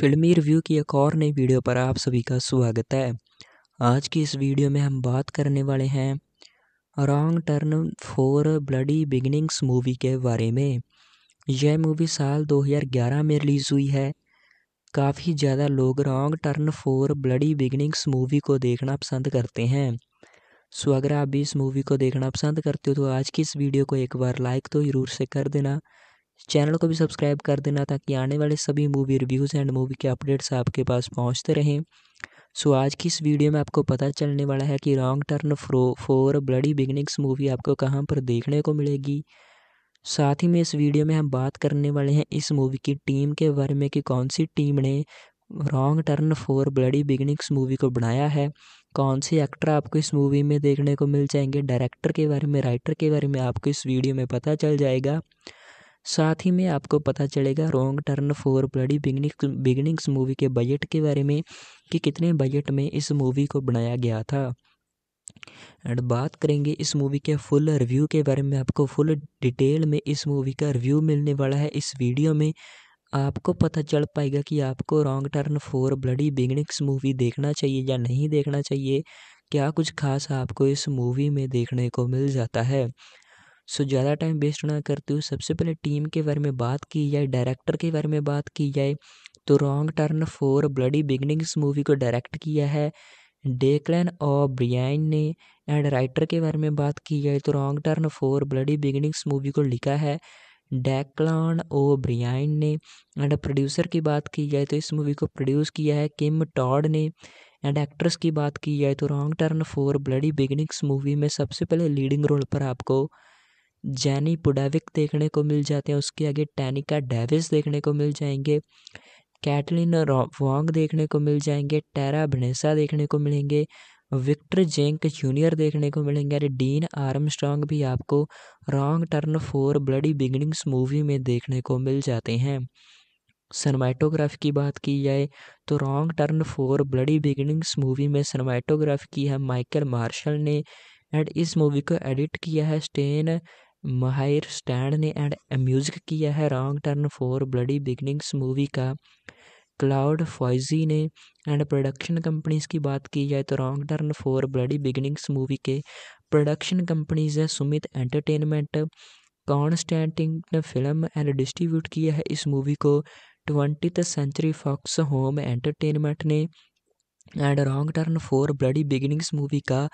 फिल्मी रिव्यू की एक और नई वीडियो पर आप सभी का स्वागत है आज की इस वीडियो में हम बात करने वाले हैं wrong turn for bloody beginnings movie के बारे में यह मूवी साल 2011 में रिलीज़ हुई है काफ़ी ज़्यादा लोग wrong turn for bloody beginnings movie को देखना पसंद करते हैं सो अगर आप भी इस मूवी को देखना पसंद करते हो तो आज की इस वीडियो को एक बार लाइक तो ज़रूर से कर देना चैनल को भी सब्सक्राइब कर देना ताकि आने वाले सभी मूवी रिव्यूज़ एंड मूवी के अपडेट्स आपके पास पहुंचते रहें सो so, आज की इस वीडियो में आपको पता चलने वाला है कि रॉन्ग टर्न फ्रो फोर ब्लडी बिगनिंग्स मूवी आपको कहाँ पर देखने को मिलेगी साथ ही में इस वीडियो में हम बात करने वाले हैं इस मूवी की टीम के बारे में कि कौन सी टीम ने wrong turn four bloody beginnings movie को बनाया है कौन से एक्टर आपको इस मूवी में देखने को मिल जाएंगे डायरेक्टर के बारे में राइटर के बारे में आपको इस वीडियो में पता चल जाएगा साथ ही में आपको पता चलेगा रोंग turn four bloody beginning beginnings movie के बजट के बारे में कि कितने बजट में इस मूवी को बनाया गया था एंड बात करेंगे इस मूवी के फुल रिव्यू के बारे में आपको फुल डिटेल में इस मूवी का रिव्यू मिलने वाला है इस वीडियो में आपको पता चल पाएगा कि आपको wrong turn four bloody beginnings movie देखना चाहिए या नहीं देखना चाहिए क्या कुछ खास आपको इस मूवी में देखने को मिल जाता है सो ज़्यादा टाइम वेस्ट ना करते हुए सबसे पहले टीम के बारे में बात की जाए डायरेक्टर के बारे में बात की जाए तो wrong turn four bloody beginnings movie को डायरेक्ट किया है डेकलैन और ब्रियाइन ने एंड राइटर के बारे में बात की जाए तो wrong turn four bloody beginnings movie को लिखा है डैकलॉन ओ ब्रियान ने एंड प्रोड्यूसर की बात की जाए तो इस मूवी को प्रोड्यूस किया है किम टॉड ने एंड एक्ट्रेस की बात की जाए तो wrong turn for bloody beginnings movie में सबसे पहले लीडिंग रोल पर आपको जैनी पुडाविक देखने को मिल जाते हैं उसके आगे टैनिका डेविस देखने को मिल जाएंगे कैटलिन वॉन्ग देखने को मिल जाएंगे टेरा भनेसा देखने को मिलेंगे विक्टर जेंक जूनियर देखने को मिलेंगे अरे डीन आर्म भी आपको wrong turn four bloody beginnings movie में देखने को मिल जाते हैं सनमाइटोग्राफ की बात की जाए तो wrong turn four bloody beginnings movie में सनमैटोग्राफी की है माइकल मार्शल ने एंड इस मूवी को एडिट किया है स्टेन माहिर स्टैंड ने एंड म्यूजिक किया है wrong turn for bloody beginnings movie का क्लाउड फॉइजी ने एंड प्रोडक्शन कंपनीज की बात की जाए तो wrong turn for bloody beginnings movie के प्रोडक्शन कंपनीज है Summit entertainment Constantin film and distribute किया है इस मूवी को twenty century fox home entertainment ने and wrong turn for bloody beginnings movie का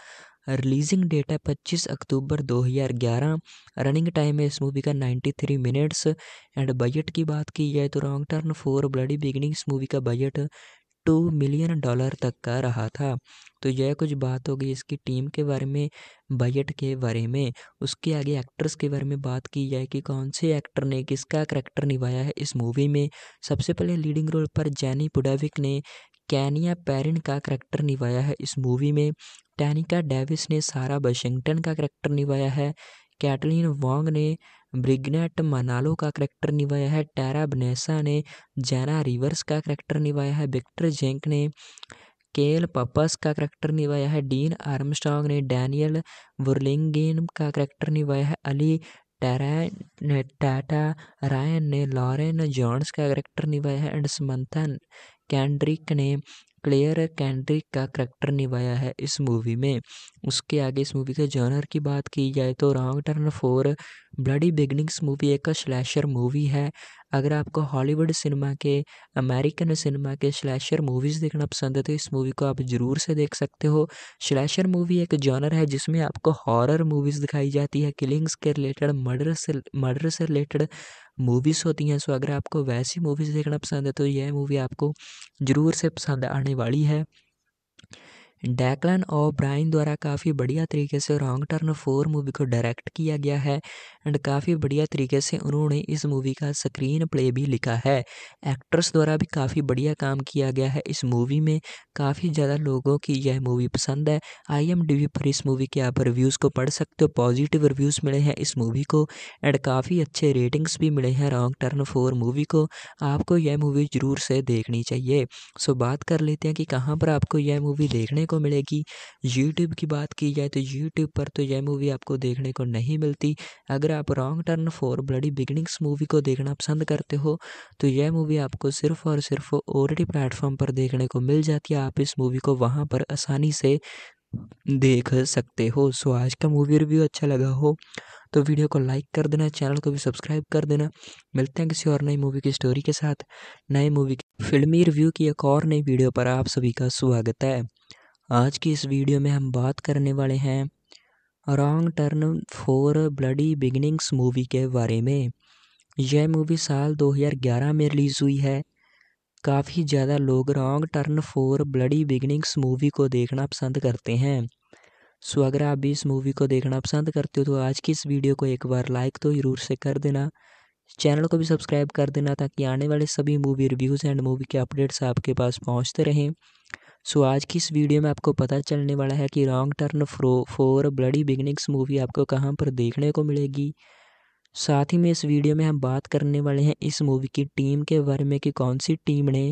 रिलीजिंग डेट है 25 अक्टूबर 2011 रनिंग टाइम है इस मूवी का 93 मिनट्स एंड बजट की बात की जाए तो wrong turn four bloody beginning इस मूवी का बजट टू मिलियन डॉलर तक का रहा था तो यह कुछ बात हो गई इसकी टीम के बारे में बजट के बारे में उसके आगे एक्टर्स के बारे में बात की जाए कि कौन से एक्टर ने किसका करैक्टर निभाया है इस मूवी में सबसे पहले लीडिंग रोल पर जैनी पुडाविक ने कैनिया पेरिन का करैक्टर निभाया है इस मूवी में टैनिका डेविस ने सारा वाशिंगटन का करैक्टर निभाया है कैटलिन वॉन्ग ने ब्रिगनेट मनालो का करैक्टर निभाया है टैरा बनेसा ने जैना रिवर्स का करैक्टर निभाया है विक्टर जेंक ने केल पपस का करैक्टर निभाया है डीन आर्मस्ट्रांग ने डैनियल वर्लिंग का करैक्टर निभाया है अली टैरा टाटा रायन ने लॉरेन जॉन्स का करैक्टर निभाया है एंड समंथा कैंड्रिक ने क्लेयर कैंड्रिक का करैक्टर निभाया है इस मूवी में उसके आगे इस मूवी के जॉनर की बात की जाए तो wrong turn four bloody beginnings movie एक स्लैशर मूवी है अगर आपको हॉलीवुड सिनेमा के अमेरिकन सिनेमा के स्लैशर मूवीज़ देखना पसंद है तो इस मूवी को आप ज़रूर से देख सकते हो स्लैशर मूवी एक जॉनर है जिसमें आपको हॉरर मूवीज़ दिखाई जाती है किलिंग्स के रिलेटेड मर्डर से मर्डर से रिलेटेड मूवीज़ होती हैं सो अगर आपको वैसी मूवीज़ देखना पसंद है तो यह मूवी आपको ज़रूर से पसंद आने वाली है डैकलन और ब्राइन द्वारा काफ़ी बढ़िया तरीके से रॉन्ग टर्न फोर मूवी को डायरेक्ट किया गया है एंड काफ़ी बढ़िया तरीके से उन्होंने इस मूवी का स्क्रीन प्ले भी लिखा है एक्ट्रेस द्वारा भी काफ़ी बढ़िया काम किया गया है इस मूवी में काफ़ी ज़्यादा लोगों की यह मूवी पसंद है आई एम पर इस मूवी के आप रिव्यूज़ को पढ़ सकते हो पॉजिटिव रिव्यूज़ मिले हैं इस मूवी को एंड काफ़ी अच्छे रेटिंग्स भी मिले हैं रॉन्ग टर्न फोर मूवी को आपको यह मूवी ज़रूर से देखनी चाहिए सो बात कर लेते हैं कि कहाँ पर आपको यह मूवी देखने को मिलेगी यूट्यूब की बात की जाए तो यूट्यूब पर तो यह मूवी आपको देखने को नहीं मिलती अगर आप wrong turn for bloody beginnings movie को देखना पसंद करते हो तो यह मूवी आपको सिर्फ और सिर्फ ओ प्लेटफॉर्म पर देखने को मिल जाती है आप इस मूवी को वहाँ पर आसानी से देख सकते हो सो आज का मूवी रिव्यू अच्छा लगा हो तो वीडियो को लाइक कर देना चैनल को भी सब्सक्राइब कर देना मिलते हैं किसी और नई मूवी की स्टोरी के साथ नई मूवी फिल्मी रिव्यू की एक और नई वीडियो पर आप सभी का स्वागत है आज की इस वीडियो में हम बात करने वाले हैं wrong turn four bloody beginnings movie के बारे में यह मूवी साल 2011 में रिलीज़ हुई है काफ़ी ज़्यादा लोग wrong turn four bloody beginnings movie को देखना पसंद करते हैं सो अगर आप भी इस मूवी को देखना पसंद करते हो तो आज की इस वीडियो को एक बार लाइक तो ज़रूर से कर देना चैनल को भी सब्सक्राइब कर देना ताकि आने वाले सभी मूवी रिव्यूज़ एंड मूवी के अपडेट्स आपके पास पहुंचते रहें सो आज की इस वीडियो में आपको पता चलने वाला है कि रॉन्ग टर्न फ्रो फोर ब्लडी बिगनिंग्स मूवी आपको कहाँ पर देखने को मिलेगी साथ ही में इस वीडियो में हम बात करने वाले हैं इस मूवी की टीम के बारे में कि कौन सी टीम ने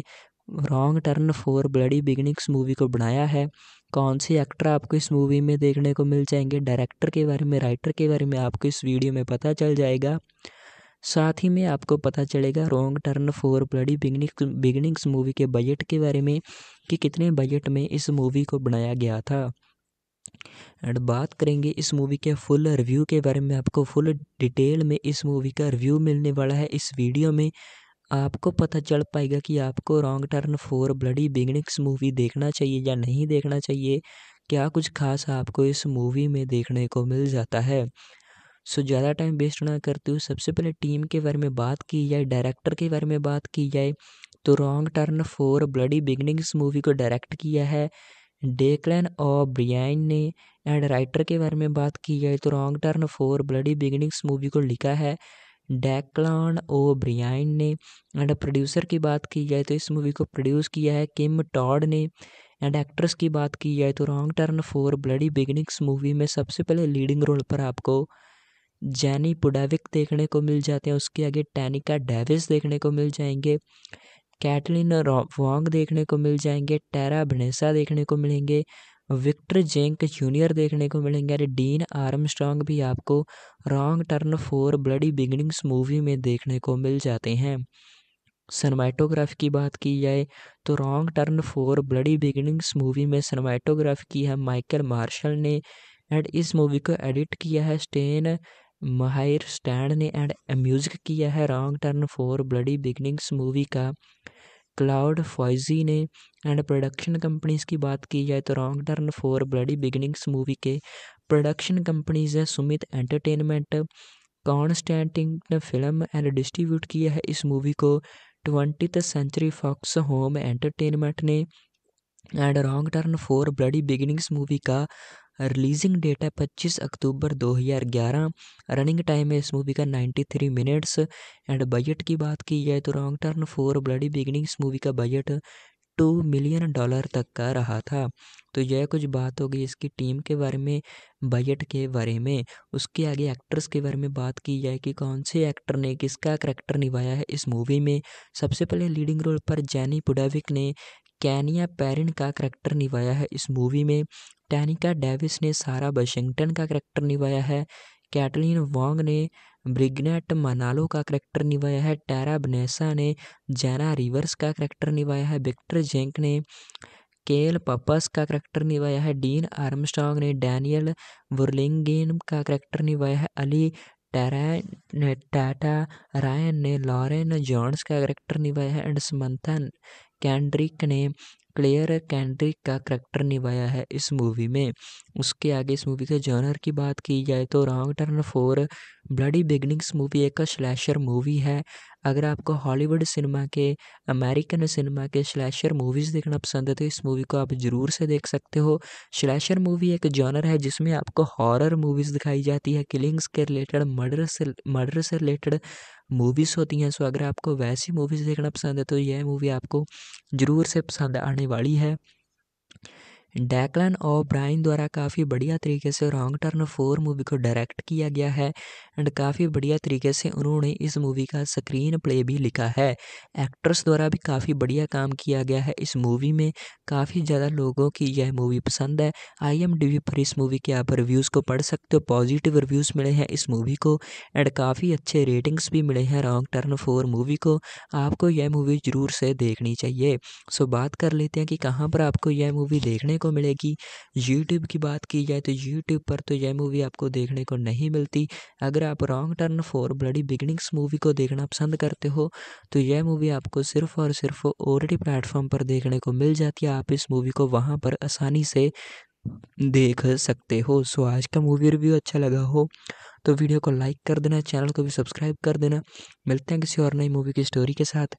wrong turn four bloody beginnings movie को बनाया है कौन से एक्टर आपको इस मूवी में देखने को मिल जाएंगे डायरेक्टर के बारे में राइटर के बारे में आपको इस वीडियो में पता चल जाएगा साथ ही में आपको पता चलेगा wrong turn for bloody beginning beginnings movie के बजट के बारे में कि कितने बजट में इस मूवी को बनाया गया था एंड बात करेंगे इस मूवी के फुल रिव्यू के बारे में आपको फुल डिटेल में इस मूवी का रिव्यू मिलने वाला है इस वीडियो में आपको पता चल पाएगा कि आपको wrong turn four bloody beginnings movie देखना चाहिए या नहीं देखना चाहिए क्या कुछ खास आपको इस मूवी में देखने को मिल जाता है सो ज़्यादा टाइम वेस्ट ना करते हुए सबसे पहले टीम के बारे में बात की जाए डायरेक्टर के बारे में बात की जाए तो wrong turn four bloody beginnings movie को डायरेक्ट किया है डेकलैन और ब्रियाइन ने एंड राइटर के बारे में बात की जाए तो wrong turn four bloody beginnings movie को लिखा है डैकलॉन ओ ब्रियान ने एंड प्रोड्यूसर की बात की जाए तो इस मूवी को प्रोड्यूस किया है किम टॉड ने एंड एक्ट्रेस की बात की जाए तो wrong turn four bloody beginnings movie में सबसे पहले लीडिंग रोल पर आपको जैनी पुडाविक देखने को मिल जाते हैं उसके आगे टैनिका डेविस देखने को मिल जाएंगे कैटलिन वॉन्ग देखने को मिल जाएंगे टेरा भनेसा देखने को मिलेंगे विक्टर जेंक जूनियर देखने को मिलेंगे अरे डीन आर्मस्ट्रॉन्ग भी आपको wrong turn four bloody beginnings movie में देखने को मिल जाते हैं सनमाइटोग्राफ की बात की जाए तो wrong turn four bloody beginnings movie में सनमाइटोग्राफ की है माइकल मार्शल ने एंड इस मूवी को एडिट किया है स्टेन माहिर स्टैंड ने एंड म्यूजिक किया है wrong turn for bloody beginnings movie का क्लाउड फॉइजी ने एंड प्रोडक्शन कंपनीज की बात की जाए तो wrong turn for bloody beginnings movie के प्रोडक्शन कंपनीज है Summit entertainment Constantin film and distribute किया है इस मूवी को twenty century fox home entertainment ने and wrong turn for bloody beginnings movie का रिलीजिंग डेट है पच्चीस अक्टूबर दो हज़ार ग्यारह रनिंग टाइम है इस मूवी का ninety three minutes and budget की बात की जाए तो wrong turn four bloody beginning इस मूवी का बजट टू मिलियन डॉलर तक का रहा था तो यह कुछ बात हो गई इसकी टीम के बारे में बजट के बारे में उसके आगे एक्ट्रेस के बारे में बात की जाए कि कौन से एक्टर ने किसका करैक्टर निभाया है इस मूवी में सबसे पहले लीडिंग रोल पर जैनी पुडाविक ने कैनिया पैरिन का करैक्टर निभाया है इस मूवी में टैनिका डेविस ने सारा वाशिंगटन का करैक्टर निभाया है कैटलिन वॉन्ग ने ब्रिगनेट मनालो का करैक्टर निभाया है टैरा बनेसा ने जैना रिवर्स का करैक्टर निभाया है विक्टर जेंक ने केल पपस का करैक्टर निभाया है डीन आर्मस्ट्रॉन्ग ने डैनियल वर्लिंगेन का करैक्टर निभाया है अली टैरा टाटा रायन ने लॉरेन जॉन्स का करैक्टर निभाया है एंड समंथन कैंड्रिक ने क्लेयर कैंड्रिक का करैक्टर निभाया है इस मूवी में उसके आगे इस मूवी के जॉनर की बात की जाए तो wrong turn four bloody beginnings movie एक स्लैशर मूवी है अगर आपको हॉलीवुड सिनेमा के अमेरिकन सिनेमा के स्लैशर मूवीज़ देखना पसंद है तो इस मूवी को आप ज़रूर से देख सकते हो स्लैशर मूवी एक जॉनर है जिसमें आपको हॉरर मूवीज़ दिखाई जाती है किलिंग्स के रिलेटेड मर्डर से मर्डर से रिलेटेड मूवीज़ होती हैं सो अगर आपको वैसी मूवीज़ देखना पसंद है तो यह मूवी आपको ज़रूर से पसंद आने वाली है डैकलन और ब्राइन द्वारा काफ़ी बढ़िया तरीके से रॉन्ग टर्न फोर मूवी को डायरेक्ट किया गया है एंड काफ़ी बढ़िया तरीके से उन्होंने इस मूवी का स्क्रीन प्ले भी लिखा है एक्ट्रेस द्वारा भी काफ़ी बढ़िया काम किया गया है इस मूवी में काफ़ी ज़्यादा लोगों की यह मूवी पसंद है आई पर इस मूवी के आप रिव्यूज़ को पढ़ सकते हो पॉजिटिव रिव्यूज़ मिले हैं इस मूवी को एंड काफ़ी अच्छे रेटिंग्स भी मिले हैं रॉन्ग टर्न फोर मूवी को आपको यह मूवी ज़रूर से देखनी चाहिए सो बात कर लेते हैं कि कहाँ पर आपको यह मूवी देखने को मिलेगी यूट्यूब की बात की जाए तो यूट्यूब पर तो यह मूवी आपको देखने को नहीं मिलती अगर आप wrong turn for bloody beginnings movie को देखना पसंद करते हो तो यह मूवी आपको सिर्फ और सिर्फ ओ प्लेटफॉर्म पर देखने को मिल जाती है आप इस मूवी को वहाँ पर आसानी से देख सकते हो सो आज का मूवी रिव्यू अच्छा लगा हो तो वीडियो को लाइक कर देना चैनल को भी सब्सक्राइब कर देना मिलते हैं किसी और नई मूवी की स्टोरी के साथ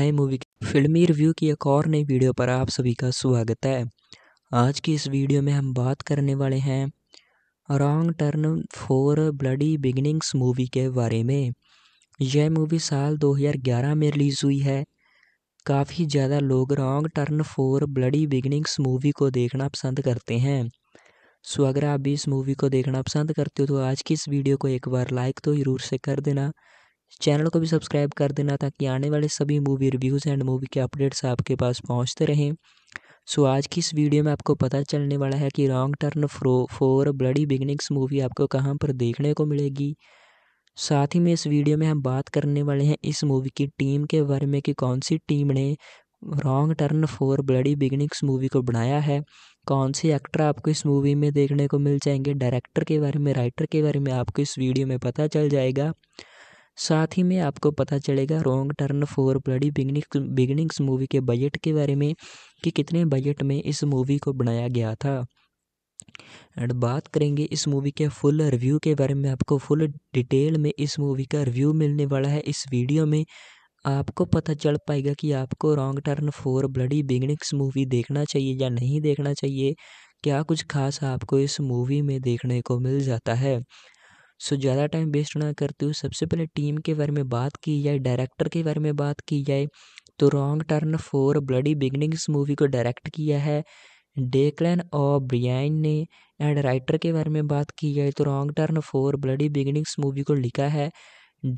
नए मूवी फिल्मी रिव्यू की एक और नई वीडियो पर आप सभी का स्वागत है आज की इस वीडियो में हम बात करने वाले हैं wrong turn four bloody beginnings movie के बारे में यह मूवी साल 2011 में रिलीज़ हुई है काफ़ी ज़्यादा लोग wrong turn four bloody beginnings movie को देखना पसंद करते हैं सो अगर आप भी इस मूवी को देखना पसंद करते हो तो आज की इस वीडियो को एक बार लाइक तो ज़रूर से कर देना चैनल को भी सब्सक्राइब कर देना ताकि आने वाले सभी मूवी रिव्यूज़ एंड मूवी के अपडेट्स आपके पास पहुँचते रहें सो so, आज की इस वीडियो में आपको पता चलने वाला है कि रॉन्ग टर्न फ्रो फोर ब्लडी बिगनिंग्स मूवी आपको कहाँ पर देखने को मिलेगी साथ ही में इस वीडियो में हम बात करने वाले हैं इस मूवी की टीम के बारे में कि कौन सी टीम ने wrong turn four bloody beginnings movie को बनाया है कौन से एक्टर आपको इस मूवी में देखने को मिल जाएंगे डायरेक्टर के बारे में राइटर के बारे में आपको इस वीडियो में पता चल जाएगा साथ ही में आपको पता चलेगा wrong turn four bloody beginning beginnings movie के बजट के बारे में कि कितने बजट में इस मूवी को बनाया गया था एंड बात करेंगे इस मूवी के फुल रिव्यू के बारे में आपको फुल डिटेल में इस मूवी का रिव्यू मिलने वाला है इस वीडियो में आपको पता चल पाएगा कि आपको wrong turn four bloody beginnings movie देखना चाहिए या नहीं देखना चाहिए क्या कुछ खास आपको इस मूवी में देखने को मिल जाता है सो ज़्यादा टाइम वेस्ट ना करते हुए सबसे पहले टीम के बारे में बात की जाए डायरेक्टर के बारे में बात की जाए तो wrong turn four bloody beginnings movie को डायरेक्ट किया है डेकलैन और ब्रियाइन ने एंड राइटर के बारे में बात की जाए तो wrong turn four bloody beginnings movie को लिखा है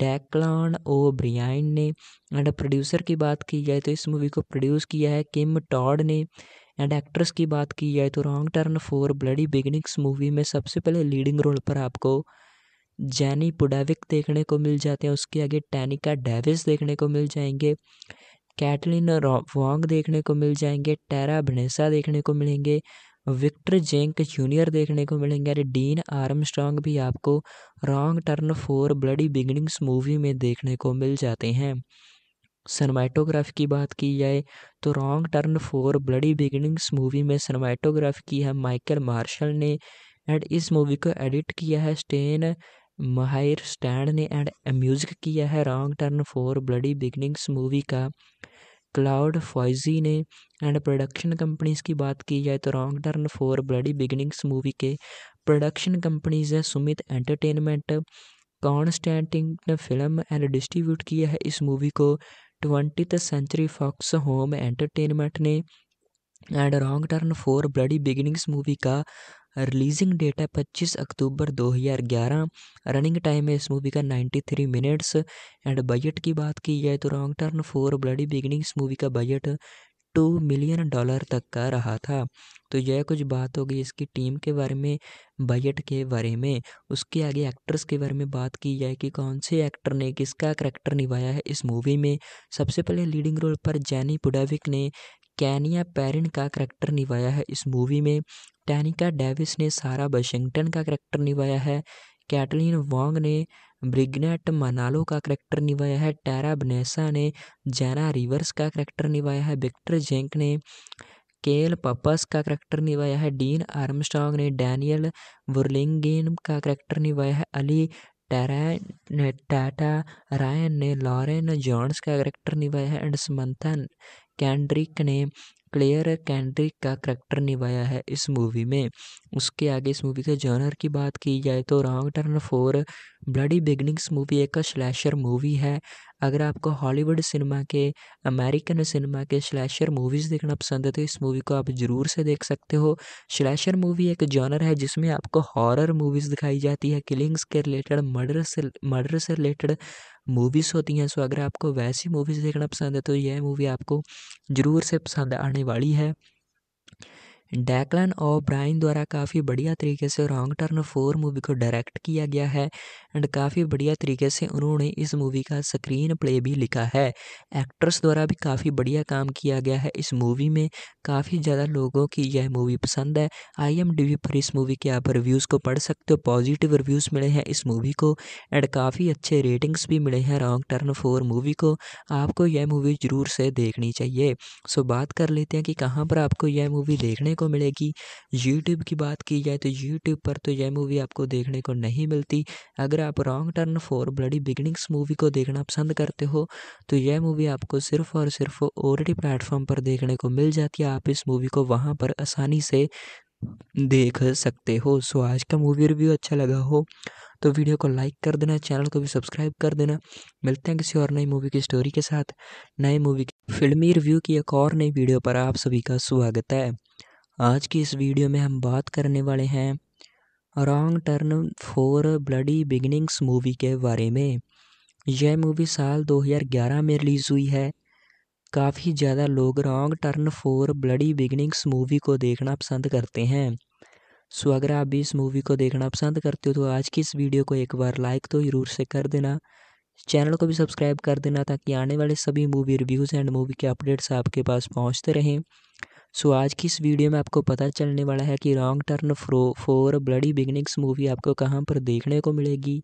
डैकलॉन ओ ब्रियाइन ने एंड प्रोड्यूसर की बात की जाए तो इस मूवी को प्रोड्यूस किया है किम टॉड ने एंड एक्ट्रेस की बात की जाए तो wrong turn four bloody beginnings movie में सबसे पहले लीडिंग रोल पर आपको जैनी पुडाविक देखने को मिल जाते हैं उसके आगे टैनिका डेविस देखने को मिल जाएंगे कैटलिन वॉन्ग देखने को मिल जाएंगे टेरा भनेसा देखने को मिलेंगे विक्टर जेंक जूनियर देखने को मिलेंगे अरे डीन आर्मस्ट्रॉन्ग भी आपको wrong turn four bloody beginnings movie में देखने को मिल जाते हैं सनमाइटोग्राफ की बात की जाए तो wrong turn four bloody beginnings movie में सनमैटोग्राफ की है माइकल मार्शल ने एंड इस मूवी को एडिट किया है स्टेन माहिर स्टैंड ने एंड म्यूजिक किया है wrong turn for bloody beginnings movie का क्लाउड फॉइजी ने एंड प्रोडक्शन कंपनीज की बात की जाए तो wrong turn for bloody beginnings movie के प्रोडक्शन कंपनीज है Summit entertainment Constantin film and distribute किया है इस मूवी को twenty century fox home entertainment ने and wrong turn for bloody beginnings movie का रिलीजिंग डेट है 25 अक्टूबर 2011 रनिंग टाइम है इस मूवी का 93 मिनट्स एंड बजट की बात की जाए तो wrong turn four bloody beginning इस मूवी का बजट टू मिलियन डॉलर तक का रहा था तो यह कुछ बात होगी इसकी टीम के बारे में बजट के बारे में उसके आगे एक्ट्रेस के बारे में बात की जाए कि कौन से एक्टर ने किसका करैक्टर निभाया है इस मूवी में सबसे पहले लीडिंग रोल पर जैनी पुडाविक ने कैनिया पैरिन का करैक्टर निभाया है इस मूवी में टैनिका डेविस ने सारा वाशिंगटन का करैक्टर निभाया है कैटलिन वॉन्ग ने ब्रिगनेट मनालो का करैक्टर निभाया है टैरा बनेसा ने जैना रिवर्स का करैक्टर निभाया है विक्टर जेंक ने केल पपस का करैक्टर निभाया है डीन आर्मस्टॉग ने डैनियल वर्लिंगेन का करैक्टर निभाया है अली टैरा टाटा रायन ने लॉरेन जॉन्स का करैक्टर निभाया है एंड समंथन कैंड्रिक ने क्लेयर कैंड्रिक का करैक्टर निभाया है इस मूवी में उसके आगे इस मूवी के जॉनर की बात की जाए तो wrong turn four bloody beginnings movie एक स्लैशर मूवी है अगर आपको हॉलीवुड सिनेमा के अमेरिकन सिनेमा के स्लैशर मूवीज़ देखना पसंद है तो इस मूवी को आप ज़रूर से देख सकते हो स्लैशर मूवी एक जॉनर है जिसमें आपको हॉरर मूवीज़ दिखाई जाती है किलिंग्स के रिलेटेड मर्डर से मर्डर से रिलेटेड मूवीज़ होती हैं सो अगर आपको वैसी मूवीज़ देखना पसंद है तो यह मूवी आपको ज़रूर से पसंद आने वाली है डैकलन और ब्राइन द्वारा काफ़ी बढ़िया तरीके से रॉन्ग टर्न फोर मूवी को डायरेक्ट किया गया है एंड काफ़ी बढ़िया तरीके से उन्होंने इस मूवी का स्क्रीन प्ले भी लिखा है एक्ट्रेस द्वारा भी काफ़ी बढ़िया काम किया गया है इस मूवी में काफ़ी ज़्यादा लोगों की यह मूवी पसंद है आई एम डी पर इस मूवी के आप रिव्यूज़ को पढ़ सकते हो पॉजिटिव रिव्यूज़ मिले हैं इस मूवी को एंड काफ़ी अच्छे रेटिंग्स भी मिले हैं रॉन्ग टर्न फोर मूवी को आपको यह मूवी ज़रूर से देखनी चाहिए सो बात कर लेते हैं कि कहाँ पर आपको यह मूवी देखने को मिलेगी यूट्यूब की बात की जाए तो यूट्यूब पर तो यह मूवी आपको देखने को नहीं मिलती अगर आप wrong turn for bloody beginnings movie को देखना पसंद करते हो तो यह मूवी आपको सिर्फ और सिर्फ ओरडी प्लेटफॉर्म पर देखने को मिल जाती है आप इस मूवी को वहाँ पर आसानी से देख सकते हो सो आज का मूवी रिव्यू अच्छा लगा हो तो वीडियो को लाइक कर देना चैनल को भी सब्सक्राइब कर देना मिलते हैं किसी और नई मूवी की स्टोरी के साथ नए मूवी फिल्मी रिव्यू की एक और नई वीडियो पर आप सभी का स्वागत है आज की इस वीडियो में हम बात करने वाले हैं wrong turn four bloody beginnings movie के बारे में यह मूवी साल 2011 में रिलीज़ हुई है काफ़ी ज़्यादा लोग wrong turn four bloody beginnings movie को देखना पसंद करते हैं सो अगर आप भी इस मूवी को देखना पसंद करते हो तो आज की इस वीडियो को एक बार लाइक तो ज़रूर से कर देना चैनल को भी सब्सक्राइब कर देना ताकि आने वाले सभी मूवी रिव्यूज़ एंड मूवी के अपडेट्स आपके पास पहुंचते रहें सो आज की इस वीडियो में आपको पता चलने वाला है कि रॉन्ग टर्न फ्रो फोर ब्लडी बिगनिंग्स मूवी आपको कहाँ पर देखने को मिलेगी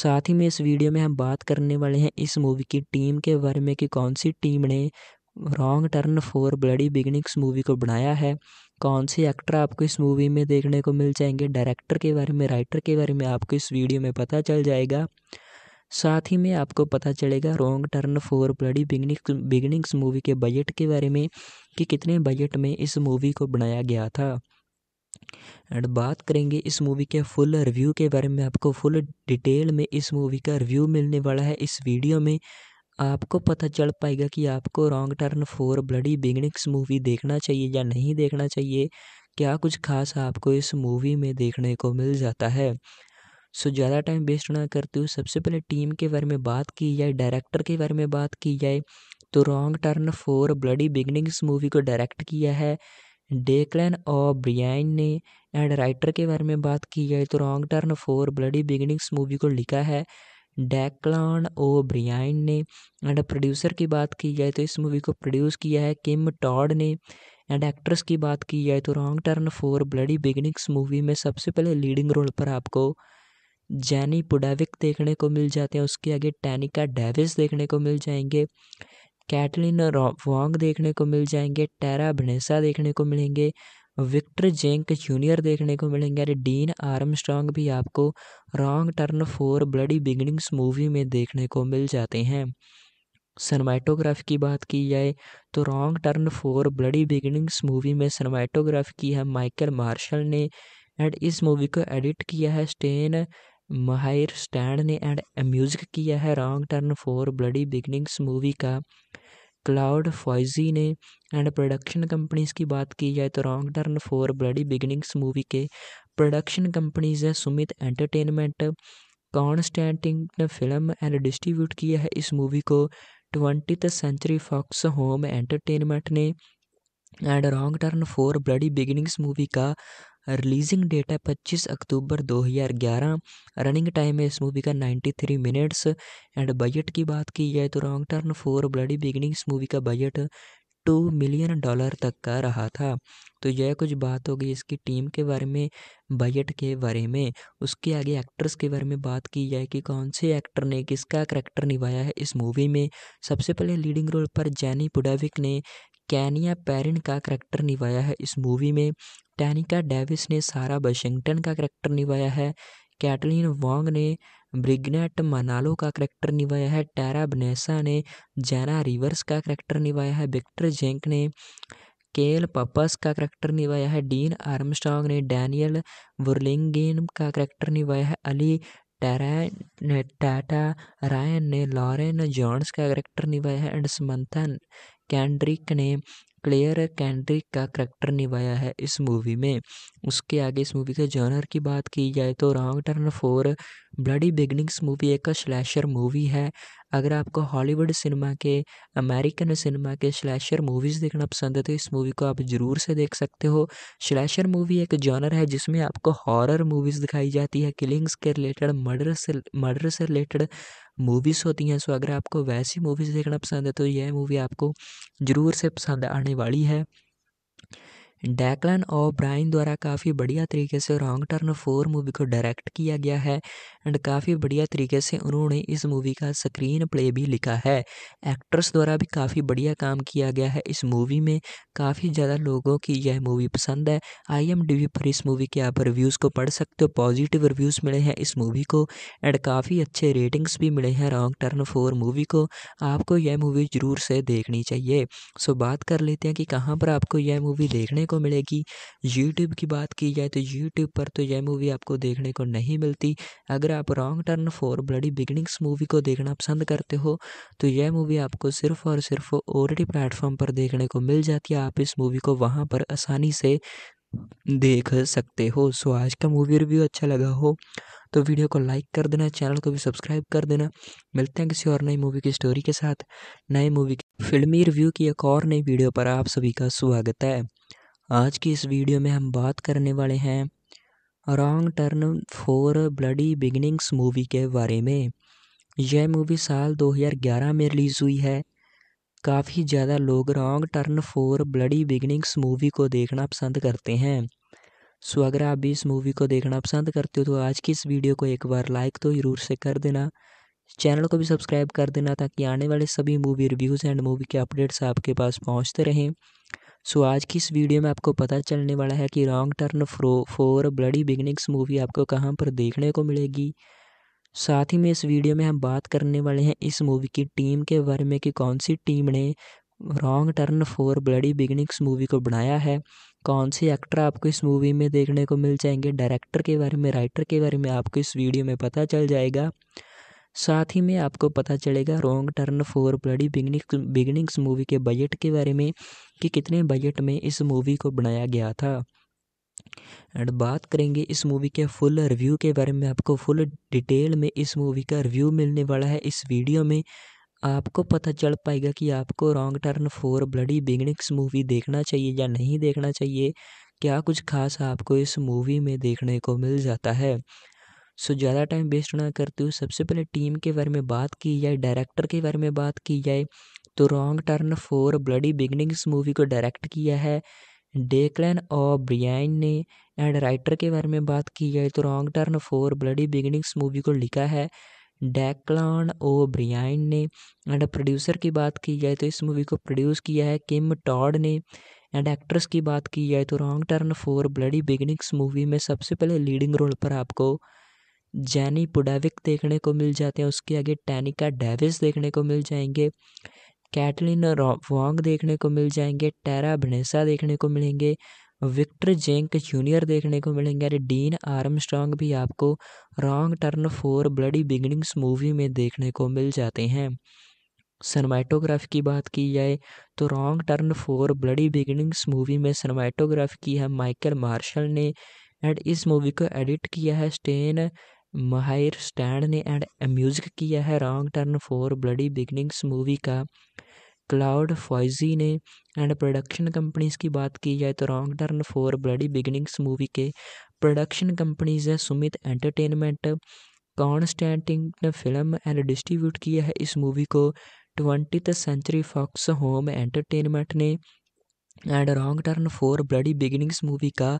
साथ ही में इस वीडियो में हम बात करने वाले हैं इस मूवी की टीम के बारे में कि कौन सी टीम ने wrong turn four bloody beginnings movie को बनाया है कौन से एक्टर आपको इस मूवी में देखने को मिल जाएंगे डायरेक्टर के बारे में राइटर के बारे में आपको इस वीडियो में पता चल जाएगा साथ ही में आपको पता चलेगा wrong turn four bloody beginnings beginnings movie के बजट के बारे में कि कितने बजट में इस मूवी को बनाया गया था एंड बात करेंगे इस मूवी के फुल रिव्यू के बारे में आपको फुल डिटेल में इस मूवी का रिव्यू मिलने वाला है इस वीडियो में आपको पता चल पाएगा कि आपको wrong turn four bloody beginnings movie देखना चाहिए या नहीं देखना चाहिए क्या कुछ खास आपको इस मूवी में देखने को मिल जाता है सो ज़्यादा टाइम वेस्ट ना करते हुए सबसे पहले टीम के बारे में बात की जाए डायरेक्टर के बारे में बात की जाए तो wrong turn four bloody beginnings movie को डायरेक्ट किया है डेकलैन और ब्रियाइन ने एंड राइटर के बारे में बात की जाए तो wrong turn four bloody beginnings movie को लिखा है डैकलॉन ओ ब्रियाइन ने एंड प्रोड्यूसर की बात की जाए तो इस मूवी को प्रोड्यूस किया है किम टॉड ने एंड एक्ट्रेस की बात की जाए तो wrong turn for bloody beginnings movie में सबसे पहले लीडिंग रोल पर आपको जैनी पुडाविक देखने को मिल जाते हैं उसके आगे टैनिका डेविस देखने को मिल जाएंगे कैटलिन वॉन्ग देखने को मिल जाएंगे टेरा भनेसा देखने को मिलेंगे विक्टर जेंक जूनियर देखने को मिलेंगे अरे डीन आर्मस्ट्रॉन्ग भी आपको wrong turn four bloody beginnings movie में देखने को मिल जाते हैं सनमाइटोग्राफ की बात की जाए तो wrong turn four bloody beginnings movie में सनमाइटोग्राफ की है माइकल मार्शल ने एंड इस मूवी को एडिट किया है स्टेन माहिर स्टैंड ने एंड म्यूज़िक किया है wrong turn for bloody beginnings movie का क्लाउड फॉइजी ने एंड प्रोडक्शन कंपनीज की बात की जाए तो wrong turn for bloody beginnings movie के प्रोडक्शन कंपनीज है सुमित एंटरटेनमेंट ने फिल्म एंड डिस्ट्रीब्यूट किया है इस मूवी को twenty century fox home entertainment ने and wrong turn for bloody beginnings movie का रिलीजिंग डेट है पच्चीस अक्टूबर 2011 रनिंग टाइम है इस मूवी का 93 मिनट्स एंड बजट की बात की जाए तो wrong turn four bloody beginning movie का बजट टू मिलियन डॉलर तक का रहा था तो यह कुछ बात हो गई इसकी टीम के बारे में बजट के बारे में उसके आगे एक्टर्स के बारे में बात की जाए कि कौन से एक्टर ने किसका करैक्टर निभाया है इस मूवी में सबसे पहले लीडिंग रोल पर जैनी पुडाविक ने कैनिया पेरिन का करैक्टर निभाया है इस मूवी में टैनिका डेविस ने सारा वाशिंगटन का करैक्टर निभाया है कैटलिन वॉन्ग ने ब्रिगनेट मनालो का करैक्टर निभाया है टैरा बनेसा ने जैना रिवर्स का करैक्टर निभाया है विक्टर जेंक ने केल पपस का करैक्टर निभाया है डीन आर्मस्ट्रॉन्ग ने डैनियल वर्लिंगेन का करैक्टर निभाया है अली टैरन टाटा रायन ने लॉरेन जॉन्स का करैक्टर निभाया है एंड समंथन कैंड्रिक ने क्लेयर कैंड्रिक का करैक्टर निभाया है इस मूवी में उसके आगे इस मूवी के जॉनर की बात की जाए तो wrong turn four bloody beginnings movie एक स्लैशर मूवी है अगर आपको हॉलीवुड सिनेमा के अमेरिकन सिनेमा के स्लैशर मूवीज़ देखना पसंद है तो इस मूवी को आप ज़रूर से देख सकते हो स्लैशर मूवी एक जॉनर है जिसमें आपको हॉरर मूवीज़ दिखाई जाती है किलिंग्स के रिलेटेड मर्डर से मर्डर से रिलेटेड मूवीज़ होती हैं सो अगर आपको वैसी मूवीज़ देखना पसंद है तो यह मूवी आपको ज़रूर से पसंद आने वाली है डैकलन और ब्राइन द्वारा काफ़ी बढ़िया तरीके से रॉन्ग टर्न फोर मूवी को डायरेक्ट किया गया है एंड काफ़ी बढ़िया तरीके से उन्होंने इस मूवी का स्क्रीन प्ले भी लिखा है एक्ट्रेस द्वारा भी काफ़ी बढ़िया काम किया गया है इस मूवी में काफ़ी ज़्यादा लोगों की यह मूवी पसंद है आई पर इस मूवी के आप रिव्यूज़ को पढ़ सकते हो पॉजिटिव रिव्यूज़ मिले हैं इस मूवी को एंड काफ़ी अच्छे रेटिंग्स भी मिले हैं रॉन्ग टर्न फोर मूवी को आपको यह मूवी ज़रूर से देखनी चाहिए सो बात कर लेते हैं कि कहाँ पर आपको यह मूवी देखने को को मिलेगी यूट्यूब की बात की जाए तो यूट्यूब पर तो यह मूवी आपको देखने को नहीं मिलती अगर आप wrong turn for bloody beginnings movie को देखना पसंद करते हो तो यह मूवी आपको सिर्फ और सिर्फ डी प्लेटफॉर्म पर देखने को मिल जाती है आप इस मूवी को वहाँ पर आसानी से देख सकते हो सो आज का मूवी रिव्यू अच्छा लगा हो तो वीडियो को लाइक कर देना चैनल को भी सब्सक्राइब कर देना मिलते हैं किसी और नई मूवी की स्टोरी के साथ नए मूवी फिल्मी रिव्यू की एक और नई वीडियो पर आप सभी का स्वागत है आज की इस वीडियो में हम बात करने वाले हैं wrong turn four bloody beginnings movie के बारे में यह मूवी साल 2011 में रिलीज़ हुई है काफ़ी ज़्यादा लोग wrong turn four bloody beginnings movie को देखना पसंद करते हैं सो अगर आप भी इस मूवी को देखना पसंद करते हो तो आज की इस वीडियो को एक बार लाइक तो ज़रूर से कर देना चैनल को भी सब्सक्राइब कर देना ताकि आने वाले सभी मूवी रिव्यूज़ एंड मूवी के अपडेट्स आपके पास पहुंचते रहें सो आज की इस वीडियो में आपको पता चलने वाला है कि रॉन्ग टर्न फ्रो फोर ब्लडी बिगनिंग्स मूवी आपको कहाँ पर देखने को मिलेगी साथ ही में इस वीडियो में हम बात करने वाले हैं इस मूवी की टीम के बारे में कि कौन सी टीम ने wrong turn four bloody beginnings movie को बनाया है कौन से एक्टर आपको इस मूवी में देखने को मिल जाएंगे डायरेक्टर के बारे में राइटर के बारे में आपको इस वीडियो में पता चल जाएगा साथ ही में आपको पता चलेगा wrong turn four bloody beginning beginnings movie के बजट के बारे में कि कितने बजट में इस मूवी को बनाया गया था एंड बात करेंगे इस मूवी के फुल रिव्यू के बारे में आपको फुल डिटेल में इस मूवी का रिव्यू मिलने वाला है इस वीडियो में आपको पता चल पाएगा कि आपको wrong turn four bloody beginnings movie देखना चाहिए या नहीं देखना चाहिए क्या कुछ खास आपको इस मूवी में देखने को मिल जाता है सो ज़्यादा टाइम वेस्ट ना करते हुए सबसे पहले टीम के बारे में बात की जाए डायरेक्टर के बारे में बात की जाए तो wrong turn four bloody beginnings movie को डायरेक्ट किया है डेकलैन और ब्रियाइन ने एंड राइटर के बारे में बात की जाए तो wrong turn four bloody beginnings movie को लिखा है डैकलॉन ओ ब्रियाइन ने एंड प्रोड्यूसर की बात की जाए तो इस मूवी को प्रोड्यूस किया है किम टॉड ने एंड एक्ट्रेस की बात की जाए तो wrong turn four bloody beginnings movie में सबसे पहले लीडिंग रोल पर आपको जैनी पुडाविक देखने को मिल जाते हैं उसके आगे टैनिका डेविस देखने को मिल जाएंगे कैटलिन वॉन्ग देखने को मिल जाएंगे टेरा भनेसा देखने को मिलेंगे विक्टर जेंक जूनियर देखने को मिलेंगे अरे डीन आर्मस्ट्रॉन्ग भी आपको wrong turn four bloody beginnings movie में देखने को मिल जाते हैं सनमाइटोग्राफ की बात की जाए तो wrong turn four bloody beginnings movie में सनमाइटोग्राफ की है माइकल मार्शल ने एंड इस मूवी को एडिट किया है स्टेन माहिर स्टैंड ने एंड म्यूजिक किया है wrong turn for bloody beginnings movie का क्लाउड फॉइजी ने एंड प्रोडक्शन कंपनीज की बात की जाए तो wrong turn for bloody beginnings movie के प्रोडक्शन कंपनीज है Summit entertainment Constantin film and distribute किया है इस मूवी को twenty century fox home entertainment ने and wrong turn for bloody beginnings movie का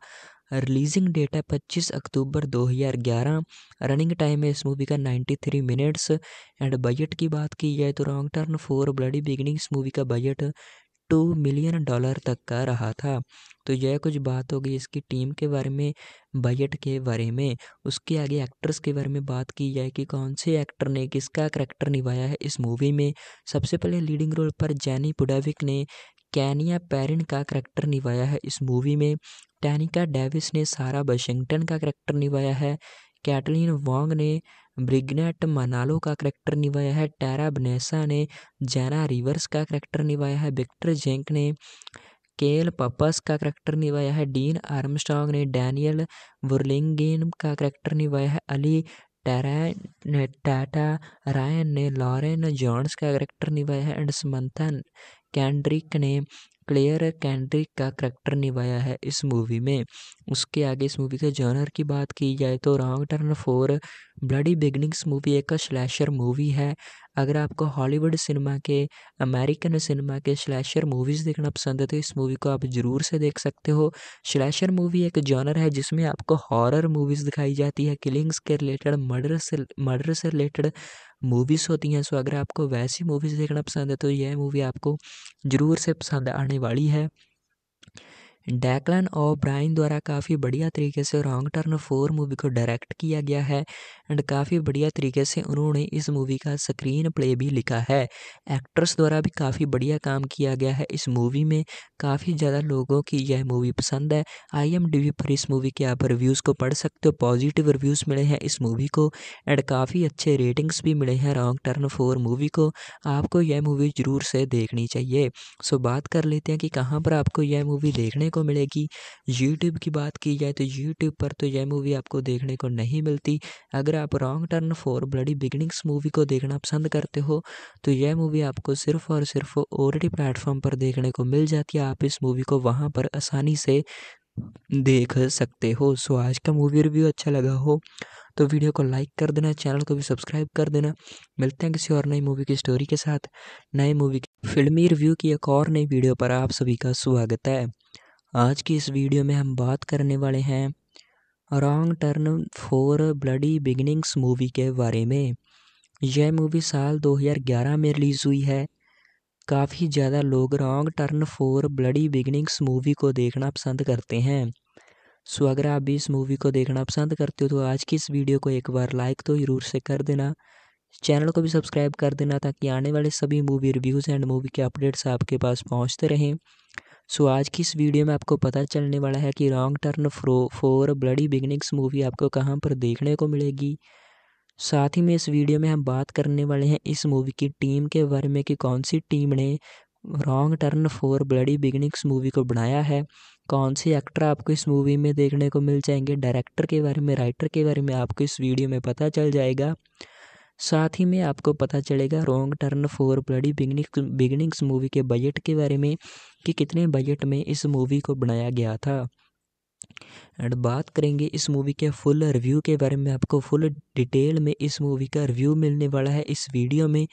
रिलीजिंग डेट है पच्चीस अक्टूबर 2011 रनिंग टाइम है इस मूवी का 93 मिनट्स एंड बजट की बात की जाए तो wrong turn four bloody beginning इस मूवी का बजट टू मिलियन डॉलर तक का रहा था तो यह कुछ बात हो गई इसकी टीम के बारे में बजट के बारे में उसके आगे एक्ट्रेस के बारे में बात की जाए कि कौन से एक्टर ने किसका करैक्टर निभाया है इस मूवी में सबसे पहले लीडिंग रोल पर जैनी पुडाविक ने कैनिया पेरिन का करैक्टर निभाया है इस मूवी में टैनिका डेविस ने सारा वाशिंगटन का करैक्टर निभाया है कैटलिन वॉन्ग ने ब्रिगनेट मनालो का करैक्टर निभाया है टैरा बनेसा ने जैना रिवर्स का करैक्टर निभाया है विक्टर जेंक ने केल पपस का करैक्टर निभाया है डीन आर्मस्ट्रांग ने डैनियल वर्लिंगेन का करैक्टर निभाया है अली टैरन टाटा रायन ने लॉरेन जॉन्स का करैक्टर निभाया है एंड समंथन कैंड्रिक ने क्लेयर कैंड्रिक का करैक्टर निभाया है इस मूवी में उसके आगे इस मूवी के जॉनर की बात की जाए तो wrong turn four bloody beginnings movie एक स्लैशर मूवी है अगर आपको हॉलीवुड सिनेमा के अमेरिकन सिनेमा के स्लैशर मूवीज़ देखना पसंद है तो इस मूवी को आप ज़रूर से देख सकते हो स्लैशर मूवी एक जॉनर है जिसमें आपको हॉरर मूवीज़ दिखाई जाती है किलिंग्स के रिलेटेड मर्डर से मर्डर से रिलेटेड मूवीज़ होती हैं सो अगर आपको वैसी मूवीज़ देखना पसंद है तो यह मूवी आपको ज़रूर से पसंद आने वाली है डैकलन और ब्राइन द्वारा काफ़ी बढ़िया तरीके से रॉन्ग टर्न फोर मूवी को डायरेक्ट किया गया है एंड काफ़ी बढ़िया तरीके से उन्होंने इस मूवी का स्क्रीन प्ले भी लिखा है एक्ट्रेस द्वारा भी काफ़ी बढ़िया काम किया गया है इस मूवी में काफ़ी ज़्यादा लोगों की यह मूवी पसंद है आई एम पर इस मूवी के आप रिव्यूज़ को पढ़ सकते हो पॉजिटिव रिव्यूज़ मिले हैं इस मूवी को एंड काफ़ी अच्छे रेटिंग्स भी मिले हैं रॉन्ग टर्न फोर मूवी को आपको यह मूवी ज़रूर से देखनी चाहिए सो बात कर लेते हैं कि कहाँ पर आपको यह मूवी देखने को मिलेगी यूट्यूब की बात की जाए तो यूट्यूब पर तो यह मूवी आपको देखने को नहीं मिलती अगर अगर आप wrong turn four bloody beginnings movie को देखना पसंद करते हो तो यह मूवी आपको सिर्फ और सिर्फ टी प्लेटफॉर्म पर देखने को मिल जाती है आप इस मूवी को वहाँ पर आसानी से देख सकते हो सो आज का मूवी रिव्यू अच्छा लगा हो तो वीडियो को लाइक कर देना चैनल को भी सब्सक्राइब कर देना मिलते हैं किसी और नई मूवी की स्टोरी के साथ नए मूवी फिल्मी रिव्यू की एक और नई वीडियो पर आप सभी का स्वागत है आज की इस वीडियो में हम बात करने वाले हैं wrong turn four bloody beginnings movie के बारे में यह मूवी साल 2011 में रिलीज़ हुई है काफ़ी ज़्यादा लोग wrong turn four bloody beginnings movie को देखना पसंद करते हैं सो अगर आप भी इस मूवी को देखना पसंद करते हो तो आज की इस वीडियो को एक बार लाइक तो ज़रूर से कर देना चैनल को भी सब्सक्राइब कर देना ताकि आने वाले सभी मूवी रिव्यूज़ एंड मूवी के अपडेट्स आपके पास पहुंचते रहें सो आज की इस वीडियो में आपको पता चलने वाला है कि रॉन्ग टर्न फ्रो फोर ब्लडी बिगनिंग्स मूवी आपको कहाँ पर देखने को मिलेगी साथ ही में इस वीडियो में हम बात करने वाले हैं इस मूवी की टीम के बारे में कि कौन सी टीम ने wrong turn four bloody beginnings movie को बनाया है कौन से एक्टर आपको इस मूवी में देखने को मिल जाएंगे डायरेक्टर के बारे में राइटर के बारे में आपको इस वीडियो में पता चल जाएगा साथ ही में आपको पता चलेगा रोंग turn four bloody beginning beginnings movie के बजट के बारे में कि कितने बजट में इस मूवी को बनाया गया था एंड बात करेंगे इस मूवी के फुल रिव्यू के बारे में आपको फुल डिटेल में इस मूवी का रिव्यू मिलने वाला है इस वीडियो में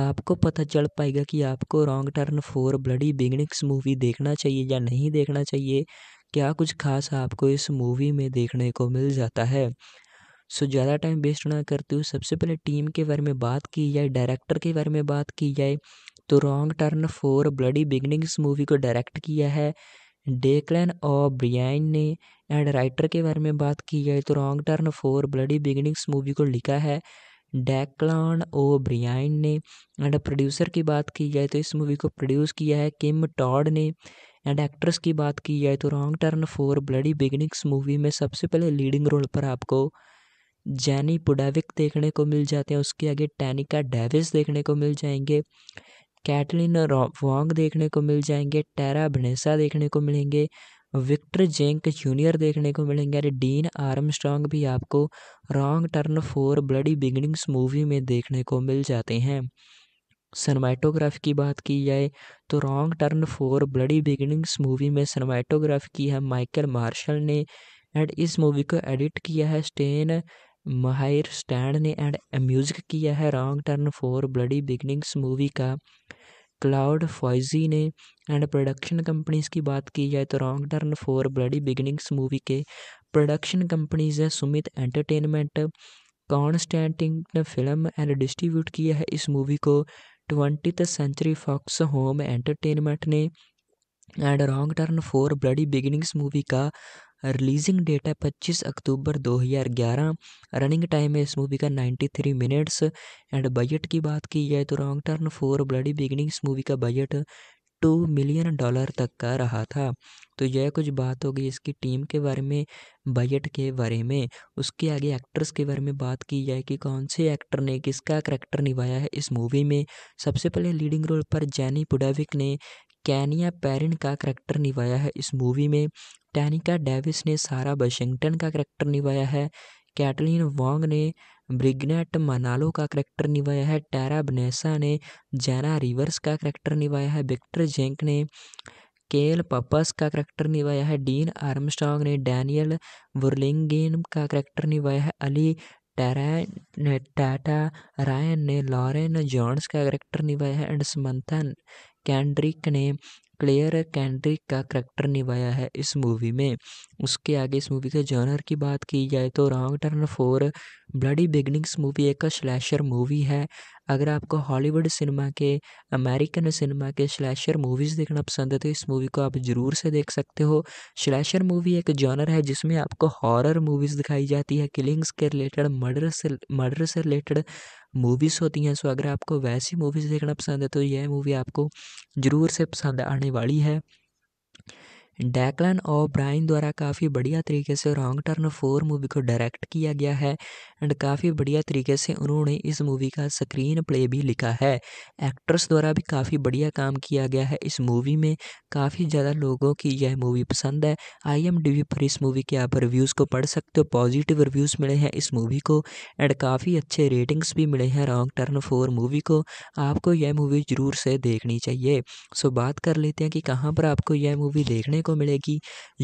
आपको पता चल पाएगा कि आपको wrong turn four bloody beginnings movie देखना चाहिए या नहीं देखना चाहिए क्या कुछ खास आपको इस मूवी में देखने को मिल जाता है सो ज़्यादा टाइम वेस्ट ना करते हुए सबसे पहले टीम के बारे में बात की जाए डायरेक्टर के बारे में बात की जाए तो wrong turn four bloody beginnings movie को डायरेक्ट किया है डेकलैन और ब्रियाइन ने एंड राइटर के बारे में बात की जाए तो wrong turn four bloody beginnings movie को लिखा है डैकलॉन ओ ब्रियान ने एंड प्रोड्यूसर की बात की जाए तो इस मूवी को प्रोड्यूस किया है किम टॉड ने एंड एक्ट्रेस की बात की जाए तो wrong turn for bloody beginnings movie में सबसे पहले लीडिंग रोल पर आपको जैनी पुडाविक देखने को मिल जाते हैं उसके आगे टैनिका डेविस देखने को मिल जाएंगे कैटलिन वॉन्ग देखने को मिल जाएंगे टेरा भनेसा देखने को मिलेंगे विक्टर जेंक जूनियर देखने को मिलेंगे अरे डीन आर्म भी आपको wrong turn four bloody beginnings movie में देखने को मिल जाते हैं सनमाइटोग्राफ की बात की जाए तो wrong turn four bloody beginnings movie में सनमैटोग्राफी की है माइकल मार्शल ने एंड इस मूवी को एडिट किया है स्टेन माहिर स्टैंड ने एंड म्यूजिक किया है wrong turn for bloody beginnings movie का क्लाउड फॉइजी ने एंड प्रोडक्शन कंपनीज की बात की जाए तो wrong turn for bloody beginnings movie के प्रोडक्शन कंपनीज है Summit entertainment Constantin film and distribute किया है इस मूवी को twenty century fox home entertainment ने and wrong turn for bloody beginnings movie का रिलीजिंग डेट है 25 अक्टूबर 2011 रनिंग टाइम है इस मूवी का 93 मिनट्स एंड बजट की बात की जाए तो wrong turn four bloody beginning movie का बजट टू मिलियन डॉलर तक का रहा था तो यह कुछ बात हो गई इसकी टीम के बारे में बजट के बारे में उसके आगे एक्टर्स के बारे में बात की जाए कि कौन से एक्टर ने किसका करैक्टर निभाया है इस मूवी में सबसे पहले लीडिंग रोल पर जैनी पुडाविक ने कैनिया पैरिन का करैक्टर निभाया है इस मूवी में टैनिका डेविस ने सारा वाशिंगटन का करैक्टर निभाया है कैटलिन वॉन्ग ने ब्रिगनेट मनालो का करैक्टर निभाया है टैरा बनेसा ने जैना रिवर्स का करैक्टर निभाया है विक्टर जेंक ने केल पपस का करैक्टर निभाया है डीन आर्मस्ट्रांग ने डैनियल वुरलिंगिन का करैक्टर निभाया है अली टैरा टाटा रायन ने लॉरेन जॉन्स का करैक्टर निभाया है एंड समंथा कैंड्रिक ने क्लेयर कैंड्रिक का करैक्टर निभाया है इस मूवी में उसके आगे इस मूवी के जॉनर की बात की जाए तो wrong turn four bloody beginnings movie एक स्लैशर मूवी है अगर आपको हॉलीवुड सिनेमा के अमेरिकन सिनेमा के स्लैशर मूवीज़ देखना पसंद है तो इस मूवी को आप ज़रूर से देख सकते हो स्लैशर मूवी एक जॉनर है जिसमें आपको हॉरर मूवीज़ दिखाई जाती है किलिंग्स के रिलेटेड मर्डर से मर्डर से रिलेटेड मूवीज़ होती हैं सो अगर आपको वैसी मूवीज़ देखना पसंद है तो यह मूवी आपको ज़रूर से पसंद आने वाली है डैकलन और ब्राइन द्वारा काफ़ी बढ़िया तरीके से रॉन्ग टर्न फोर मूवी को डायरेक्ट किया गया है एंड काफ़ी बढ़िया तरीके से उन्होंने इस मूवी का स्क्रीन प्ले भी लिखा है एक्ट्रेस द्वारा भी काफ़ी बढ़िया काम किया गया है इस मूवी में काफ़ी ज़्यादा लोगों की यह मूवी पसंद है आई एम पर इस मूवी के आप रिव्यूज़ को पढ़ सकते हो पॉजिटिव रिव्यूज़ मिले हैं इस मूवी को एंड काफ़ी अच्छे रेटिंग्स भी मिले हैं रॉन्ग टर्न फोर मूवी को आपको यह मूवी ज़रूर से देखनी चाहिए सो बात कर लेते हैं कि कहाँ पर आपको यह मूवी देखने को मिलेगी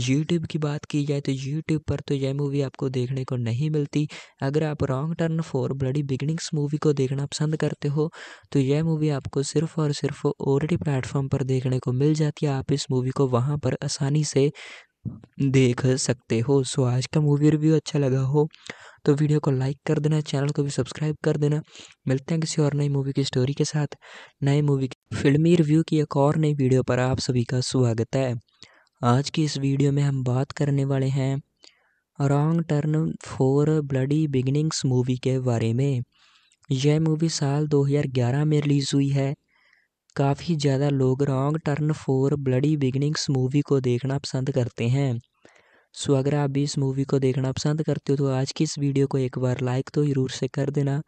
यूट्यूब की बात की जाए तो यूट्यूब पर तो यह मूवी आपको देखने को नहीं मिलती अगर आप wrong turn for bloody beginnings movie को देखना पसंद करते हो तो यह मूवी आपको सिर्फ और सिर्फ ओ प्लेटफॉर्म पर देखने को मिल जाती है आप इस मूवी को वहाँ पर आसानी से देख सकते हो सो आज का मूवी रिव्यू अच्छा लगा हो तो वीडियो को लाइक कर देना चैनल को भी सब्सक्राइब कर देना मिलते हैं किसी और नई मूवी की स्टोरी के साथ नए मूवी फिल्मी रिव्यू की एक और नई वीडियो पर आप सभी का स्वागत है आज की इस वीडियो में हम बात करने वाले हैं wrong turn four bloody beginnings movie के बारे में यह मूवी साल 2011 में रिलीज़ हुई है काफ़ी ज़्यादा लोग wrong turn four bloody beginnings movie को देखना पसंद करते हैं सो अगर आप भी इस मूवी को देखना पसंद करते हो तो आज की इस वीडियो को एक बार लाइक तो ज़रूर से कर देना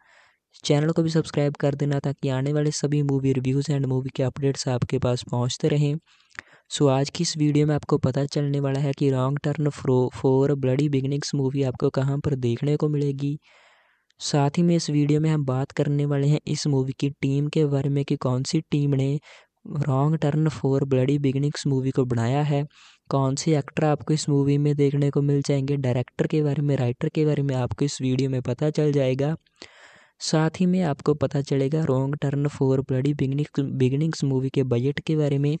चैनल को भी सब्सक्राइब कर देना ताकि आने वाले सभी मूवी रिव्यूज़ एंड मूवी के अपडेट्स आपके पास पहुंचते रहें सो आज की इस वीडियो में आपको पता चलने वाला है कि रॉन्ग टर्न फ्रो फोर ब्लडी बिगनिंग्स मूवी आपको कहाँ पर देखने को मिलेगी साथ ही में इस वीडियो में हम बात करने वाले हैं इस मूवी की टीम के बारे में कि कौन सी टीम ने wrong turn four bloody beginnings movie को बनाया है कौन से एक्टर आपको इस मूवी में देखने को मिल जाएंगे डायरेक्टर के बारे में राइटर के बारे में आपको इस वीडियो में पता चल जाएगा साथ ही में आपको पता चलेगा wrong turn for bloody beginning beginnings movie के बजट के बारे में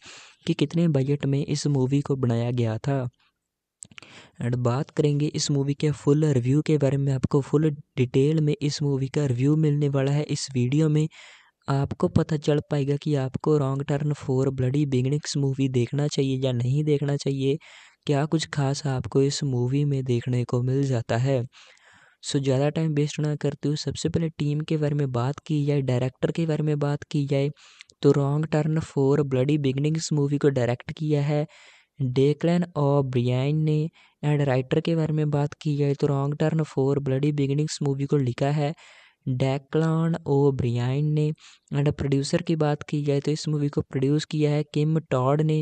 कि कितने बजट में इस मूवी को बनाया गया था एंड बात करेंगे इस मूवी के फुल रिव्यू के बारे में आपको फुल डिटेल में इस मूवी का रिव्यू मिलने वाला है इस वीडियो में आपको पता चल पाएगा कि आपको wrong turn four bloody beginnings movie देखना चाहिए या नहीं देखना चाहिए क्या कुछ खास आपको इस मूवी में देखने को मिल जाता है सो ज़्यादा टाइम वेस्ट ना करते हुए सबसे पहले टीम के बारे में बात की जाए डायरेक्टर के बारे में बात की जाए तो wrong turn four bloody beginnings movie को डायरेक्ट किया है डेकलैन और ब्रियाइन ने एंड राइटर के बारे में बात की जाए तो wrong turn four bloody beginnings movie को लिखा है डैकलॉन ओ ब्रियान ने एंड प्रोड्यूसर की बात की जाए तो इस मूवी को प्रोड्यूस किया है किम टॉड ने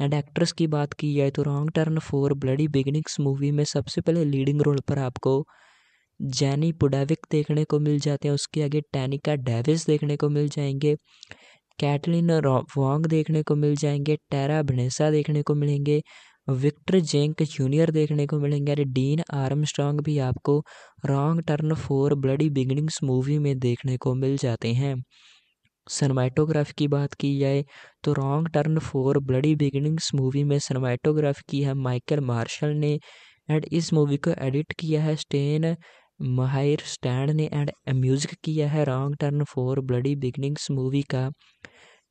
एंड एक्ट्रेस की बात की जाए तो wrong turn four bloody beginnings movie में सबसे पहले लीडिंग रोल पर आपको जैनी पुडाविक देखने को मिल जाते हैं उसके आगे टैनिका डेविस देखने को मिल जाएंगे कैटलिन वॉन्ग देखने को मिल जाएंगे टेरा भनेसा देखने को मिलेंगे विक्टर जेंक जूनियर देखने को मिलेंगे अरे डीन आर्मस्ट्रॉन्ग भी आपको wrong turn four bloody beginnings movie में देखने को मिल जाते हैं सनमाइटोग्राफ की बात की जाए तो wrong turn four bloody beginnings movie में सनमाइटोग्राफ की है माइकल मार्शल ने एंड इस मूवी को एडिट किया है स्टेन माहिर स्टैंड ने एंड म्यूजिक किया है wrong turn for bloody beginnings movie का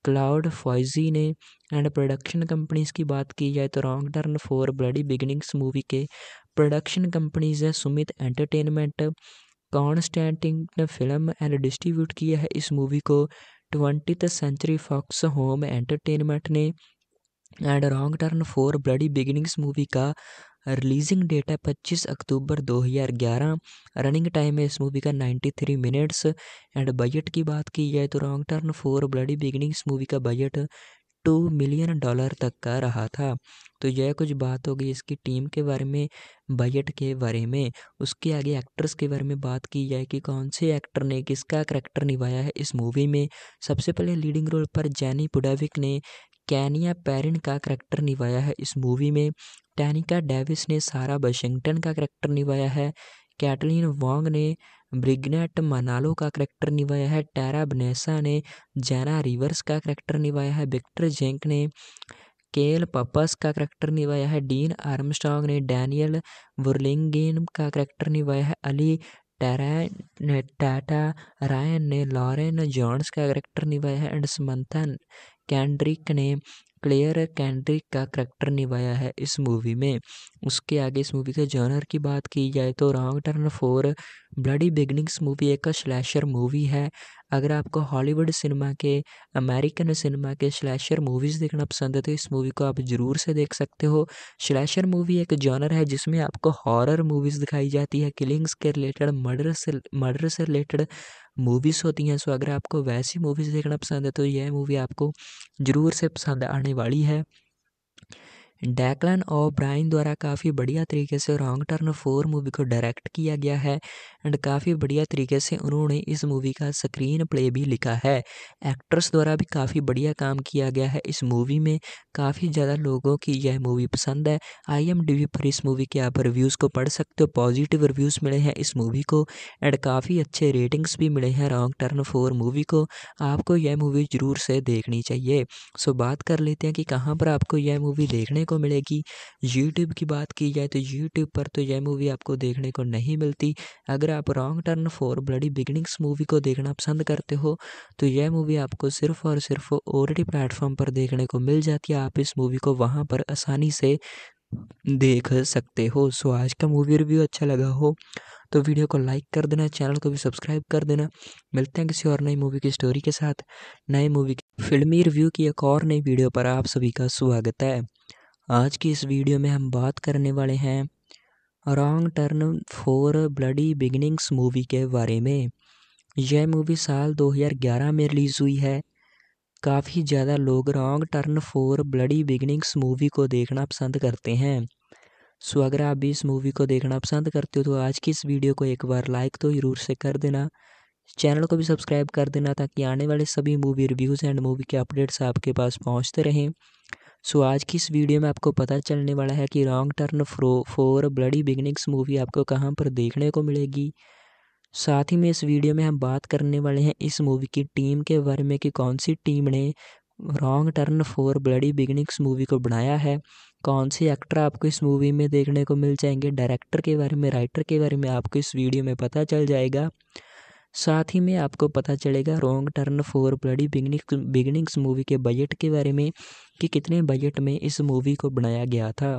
क्लाउड फॉइजी ने एंड प्रोडक्शन कंपनीज की बात की जाए तो wrong turn for bloody beginnings movie के प्रोडक्शन कंपनीज है Summit entertainment Constantin film and distribute किया है इस मूवी को twenty century fox home entertainment ने and wrong turn four bloody beginnings movie का रिलीजिंग डेट है 25 अक्टूबर 2011 रनिंग टाइम है इस मूवी का 93 मिनट्स एंड बजट की बात की जाए तो wrong turn four bloody beginnings movie का बजट टू मिलियन डॉलर तक का रहा था तो यह कुछ बात हो गई इसकी टीम के बारे में बजट के बारे में उसके आगे एक्टर्स के बारे में बात की जाए कि कौन से एक्टर ने किसका करैक्टर निभाया है इस मूवी में सबसे पहले लीडिंग रोल पर जैनी पुडाविक ने कैनिया पेरिन का करैक्टर निभाया है इस मूवी में टैनिका डेविस ने सारा वाशिंगटन का करैक्टर निभाया है कैटलिन वॉन्ग ने ब्रिगनेट मनालो का करैक्टर निभाया है टैरा बनेसा ने जैना रिवर्स का करैक्टर निभाया है विक्टर जेंक ने केल पपस का करैक्टर निभाया है डीन आर्मस्ट्रॉन्ग ने डैनियल वर्लिंगेन का करैक्टर निभाया है अली टैरा टाटा रायन ने लॉरेन जॉन्स का करैक्टर निभाया है एंड समंथन कैंड्रिक ने क्लेयर कैंड्रिक का करैक्टर निभाया है इस मूवी में उसके आगे इस मूवी के जॉनर की बात की जाए तो wrong turn four bloody beginnings movie एक स्लैशर मूवी है अगर आपको हॉलीवुड सिनेमा के अमेरिकन सिनेमा के स्लैशर मूवीज़ देखना पसंद है तो इस मूवी को आप ज़रूर से देख सकते हो स्लैशर मूवी एक जॉनर है जिसमें आपको हॉरर मूवीज़ दिखाई जाती है किलिंग्स के रिलेटेड मर्डर से मर्डर से रिलेटेड मूवीज़ होती हैं सो अगर आपको वैसी मूवीज़ देखना पसंद है तो यह मूवी आपको ज़रूर से पसंद आने वाली है डैकलन और ब्राइन द्वारा काफ़ी बढ़िया तरीके से रॉन्ग टर्न फोर मूवी को डायरेक्ट किया गया है एंड काफ़ी बढ़िया तरीके से उन्होंने इस मूवी का स्क्रीन प्ले भी लिखा है एक्ट्रेस द्वारा भी काफ़ी बढ़िया काम किया गया है इस मूवी में काफ़ी ज़्यादा लोगों की यह मूवी पसंद है आई पर इस मूवी के आप रिव्यूज़ को पढ़ सकते हो पॉजिटिव रिव्यूज़ मिले हैं इस मूवी को एंड काफ़ी अच्छे रेटिंग्स भी मिले हैं रॉन्ग टर्न फोर मूवी को आपको यह मूवी ज़रूर से देखनी चाहिए सो बात कर लेते हैं कि कहाँ पर आपको यह मूवी देखने को मिलेगी यूट्यूब की बात की जाए तो यूट्यूब पर तो यह मूवी आपको देखने को नहीं मिलती अगर आप wrong turn for bloody beginnings movie को देखना पसंद करते हो तो यह मूवी आपको सिर्फ और सिर्फ ओ प्लेटफॉर्म पर देखने को मिल जाती है आप इस मूवी को वहाँ पर आसानी से देख सकते हो सो आज का मूवी रिव्यू अच्छा लगा हो तो वीडियो को लाइक कर देना चैनल को भी सब्सक्राइब कर देना मिलते हैं किसी और नई मूवी की स्टोरी के साथ नए मूवी फिल्मी रिव्यू की एक और नई वीडियो पर आप सभी का स्वागत है आज की इस वीडियो में हम बात करने वाले हैं wrong turn four bloody beginnings movie के बारे में यह मूवी साल 2011 में रिलीज़ हुई है काफ़ी ज़्यादा लोग wrong turn four bloody beginnings movie को देखना पसंद करते हैं सो अगर आप भी इस मूवी को देखना पसंद करते हो तो आज की इस वीडियो को एक बार लाइक तो ज़रूर से कर देना चैनल को भी सब्सक्राइब कर देना ताकि आने वाले सभी मूवी रिव्यूज़ एंड मूवी के अपडेट्स आपके पास पहुँचते रहें सो so, आज की इस वीडियो में आपको पता चलने वाला है कि रॉन्ग टर्न फ्रो फोर ब्लडी बिगनिंग्स मूवी आपको कहाँ पर देखने को मिलेगी साथ ही में इस वीडियो में हम बात करने वाले हैं इस मूवी की टीम के बारे में कि कौन सी टीम ने wrong turn four bloody beginnings movie को बनाया है कौन से एक्टर आपको इस मूवी में देखने को मिल जाएंगे डायरेक्टर के बारे में राइटर के बारे में आपको इस वीडियो में पता चल जाएगा साथ ही में आपको पता चलेगा wrong turn four bloody beginning beginnings movie के बजट के बारे में कि कितने बजट में इस मूवी को बनाया गया था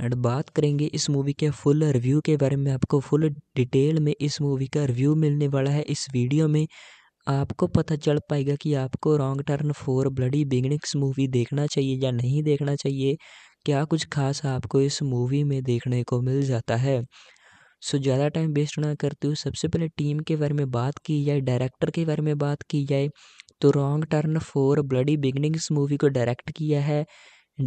एंड बात करेंगे इस मूवी के फुल रिव्यू के बारे में आपको फुल डिटेल में इस मूवी का रिव्यू मिलने वाला है इस वीडियो में आपको पता चल पाएगा कि आपको wrong turn four bloody beginnings movie देखना चाहिए या नहीं देखना चाहिए क्या कुछ खास आपको इस मूवी में देखने को मिल जाता है सो ज़्यादा टाइम वेस्ट ना करते हुए सबसे पहले टीम के बारे में बात की जाए डायरेक्टर के बारे में बात की जाए तो wrong turn four bloody beginnings movie को डायरेक्ट किया है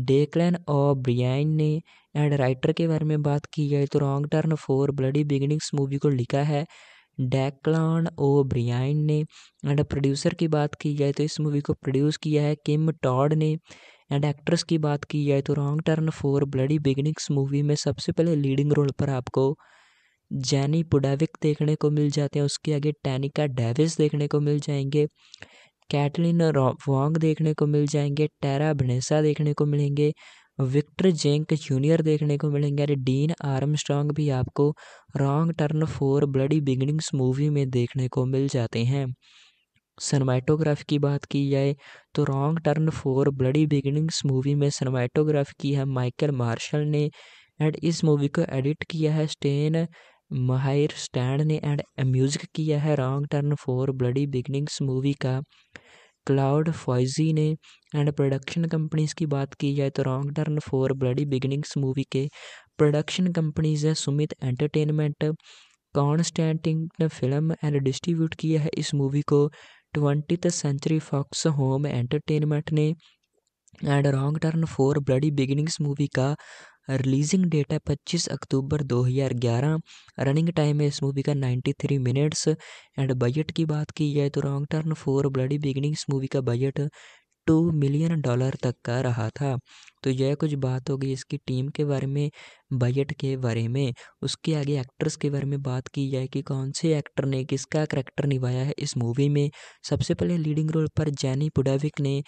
डेकलैन और ब्रियाइन ने एंड राइटर के बारे में बात की जाए तो wrong turn four bloody beginnings movie को लिखा है डैकलॉन ओ ब्रियान ने एंड प्रोड्यूसर की बात की जाए तो इस मूवी को प्रोड्यूस किया है किम टॉड ने एंड एक्ट्रेस की बात की जाए तो wrong turn four bloody beginnings movie में सबसे पहले लीडिंग रोल पर आपको जैनी पुडाविक देखने को मिल जाते हैं उसके आगे टैनिका डेविस देखने को मिल जाएंगे कैटलिन वॉन्ग देखने को मिल जाएंगे टेरा भनेसा देखने को मिलेंगे विक्टर जेंक जूनियर देखने को मिलेंगे अरे डीन आर्मस्ट्रॉन्ग भी आपको wrong turn four bloody beginnings movie में देखने को मिल जाते हैं सनमाइटोग्राफ की बात की जाए तो wrong turn four bloody beginnings movie में सनमैटोग्राफ की है माइकल मार्शल ने एंड इस मूवी को एडिट किया है स्टेन माहिर स्टैंड ने एंड म्यूजिक किया है wrong turn for bloody beginnings movie का क्लाउड फॉइजी ने एंड प्रोडक्शन कंपनीज की बात की जाए तो wrong turn for bloody beginnings movie के प्रोडक्शन कंपनीज है Summit entertainment Constantin film and distribute किया है इस मूवी को twenty century fox home entertainment ने and wrong turn for bloody beginnings movie का रिलीजिंग डेट है 25 अक्टूबर 2011 रनिंग टाइम है इस मूवी का 93 मिनट्स एंड बजट की बात की जाए तो wrong turn four bloody beginning इस मूवी का बजट टू मिलियन डॉलर तक का रहा था तो यह कुछ बात होगी इसकी टीम के बारे में बजट के बारे में उसके आगे एक्ट्रेस के बारे में बात की जाए कि कौन से एक्टर ने किसका करैक्टर निभाया है इस मूवी में सबसे पहले लीडिंग रोल पर जैनी पुडाविक ने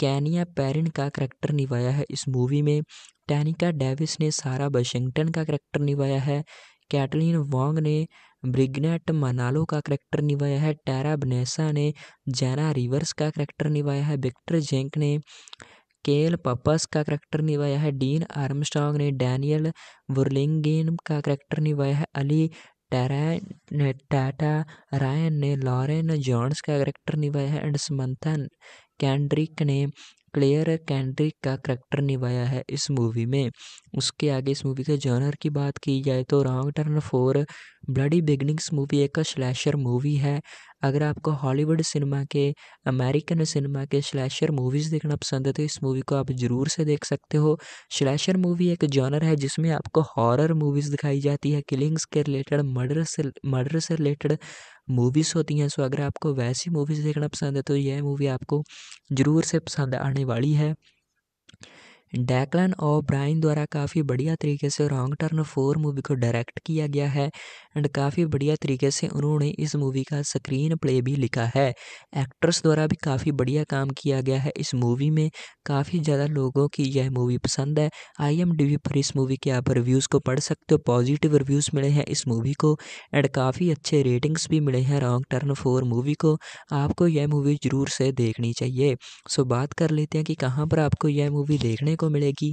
कैनिया पेरिन का करैक्टर निभाया है इस मूवी में टैनिका डेविस ने सारा वाशिंगटन का करैक्टर निभाया है कैटलिन वॉन्ग ने ब्रिगनेट मनालो का करैक्टर निभाया है टैरा बनेसा ने जैना रिवर्स का करैक्टर निभाया है विक्टर जेंक ने केल पपस का करैक्टर निभाया है डीन आर्मस्ट्रॉन्ग ने डैनियल वर्लिंगेन का करैक्टर निभाया है अली टैरा टाटा रायन ने लॉरेन जॉन्स का करैक्टर निभाया है एंड समंथा कैंड्रिक ने क्लेयर कैंड्रिक का करैक्टर निभाया है इस मूवी में उसके आगे इस मूवी के जॉनर की बात की जाए तो wrong turn four bloody beginnings movie एक स्लैशर मूवी है अगर आपको हॉलीवुड सिनेमा के अमेरिकन सिनेमा के स्लैशर मूवीज़ देखना पसंद है तो इस मूवी को आप ज़रूर से देख सकते हो स्लैशर मूवी एक जॉनर है जिसमें आपको हॉरर मूवीज़ दिखाई जाती है किलिंग्स के रिलेटेड मर्डर से मर्डर से रिलेटेड मूवीज़ होती हैं सो अगर आपको वैसी मूवीज़ देखना पसंद है तो यह मूवी आपको ज़रूर से पसंद आने वाली है डैकलन और ब्राइन द्वारा काफ़ी बढ़िया तरीके से रॉन्ग टर्न फोर मूवी को डायरेक्ट किया गया है एंड काफ़ी बढ़िया तरीके से उन्होंने इस मूवी का स्क्रीन प्ले भी लिखा है एक्ट्रेस द्वारा भी काफ़ी बढ़िया काम किया गया है इस मूवी में काफ़ी ज़्यादा लोगों की यह मूवी पसंद है आई एम डी पर इस मूवी के आप रिव्यूज़ को पढ़ सकते हो पॉजिटिव रिव्यूज़ मिले हैं इस मूवी को एंड काफ़ी अच्छे रेटिंग्स भी मिले हैं रॉन्ग टर्न फोर मूवी को आपको यह मूवी ज़रूर से देखनी चाहिए सो बात कर लेते हैं कि कहाँ पर आपको यह मूवी देखने को मिलेगी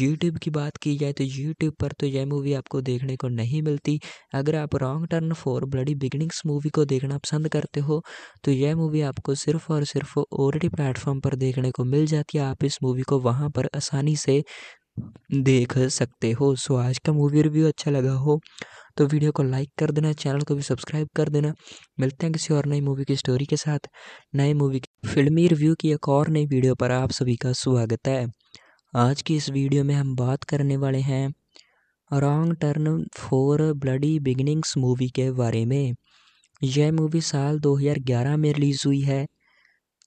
यूट्यूब की बात की जाए तो यूट्यूब पर तो यह मूवी आपको देखने को नहीं मिलती अगर आप wrong turn for bloody beginnings movie को देखना पसंद करते हो तो यह मूवी आपको सिर्फ और सिर्फ ओरडी प्लेटफॉर्म पर देखने को मिल जाती है आप इस मूवी को वहाँ पर आसानी से देख सकते हो सो आज का मूवी रिव्यू अच्छा लगा हो तो वीडियो को लाइक कर देना चैनल को भी सब्सक्राइब कर देना मिलते हैं किसी और नई मूवी की स्टोरी के साथ नए मूवी फिल्मी रिव्यू की एक और नई वीडियो पर आप सभी का स्वागत है आज की इस वीडियो में हम बात करने वाले हैं wrong turn four bloody beginnings movie के बारे में यह मूवी साल 2011 में रिलीज़ हुई है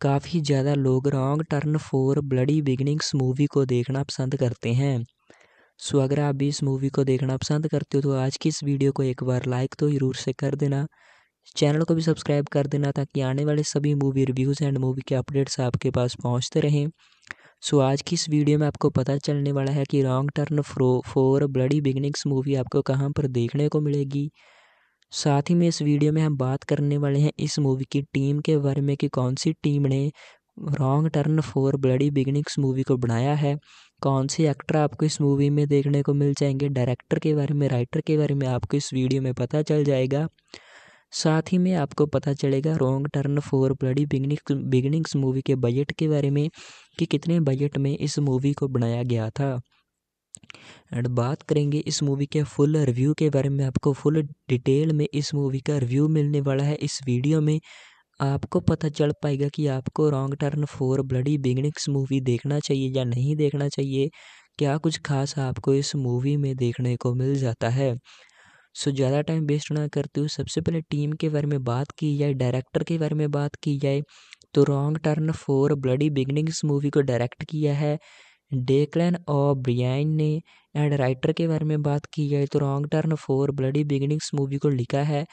काफ़ी ज़्यादा लोग wrong turn four bloody beginnings movie को देखना पसंद करते हैं सो अगर आप भी इस मूवी को देखना पसंद करते हो तो आज की इस वीडियो को एक बार लाइक तो ज़रूर से कर देना चैनल को भी सब्सक्राइब कर देना ताकि आने वाले सभी मूवी रिव्यूज़ एंड मूवी के अपडेट्स आपके पास पहुंचते रहें सो आज की इस वीडियो में आपको पता चलने वाला है कि रॉन्ग टर्न फ्रो फोर ब्लडी बिगनिंग्स मूवी आपको कहाँ पर देखने को मिलेगी साथ ही में इस वीडियो में हम बात करने वाले हैं इस मूवी की टीम के बारे में कि कौन सी टीम ने wrong turn four bloody beginnings movie को बनाया है कौन से एक्टर आपको इस मूवी में देखने को मिल जाएंगे डायरेक्टर के बारे में राइटर के बारे में आपको इस वीडियो में पता चल जाएगा साथ ही में आपको पता चलेगा wrong turn four bloody beginnings beginnings movie के बजट के बारे में कि कितने बजट में इस मूवी को बनाया गया था एंड बात करेंगे इस मूवी के फुल रिव्यू के बारे में आपको फुल डिटेल में इस मूवी का रिव्यू मिलने वाला है इस वीडियो में आपको पता चल पाएगा कि आपको wrong turn four bloody beginnings movie देखना चाहिए या नहीं देखना चाहिए क्या कुछ खास आपको इस मूवी में देखने को मिल जाता है सो ज़्यादा टाइम वेस्ट ना करते हुए सबसे पहले टीम के बारे में बात की जाए डायरेक्टर के बारे में बात की जाए तो wrong turn four bloody beginnings movie को डायरेक्ट किया है डेकलैन और ब्रियाइन ने एंड राइटर के बारे में बात की जाए तो wrong turn four bloody beginnings movie को लिखा है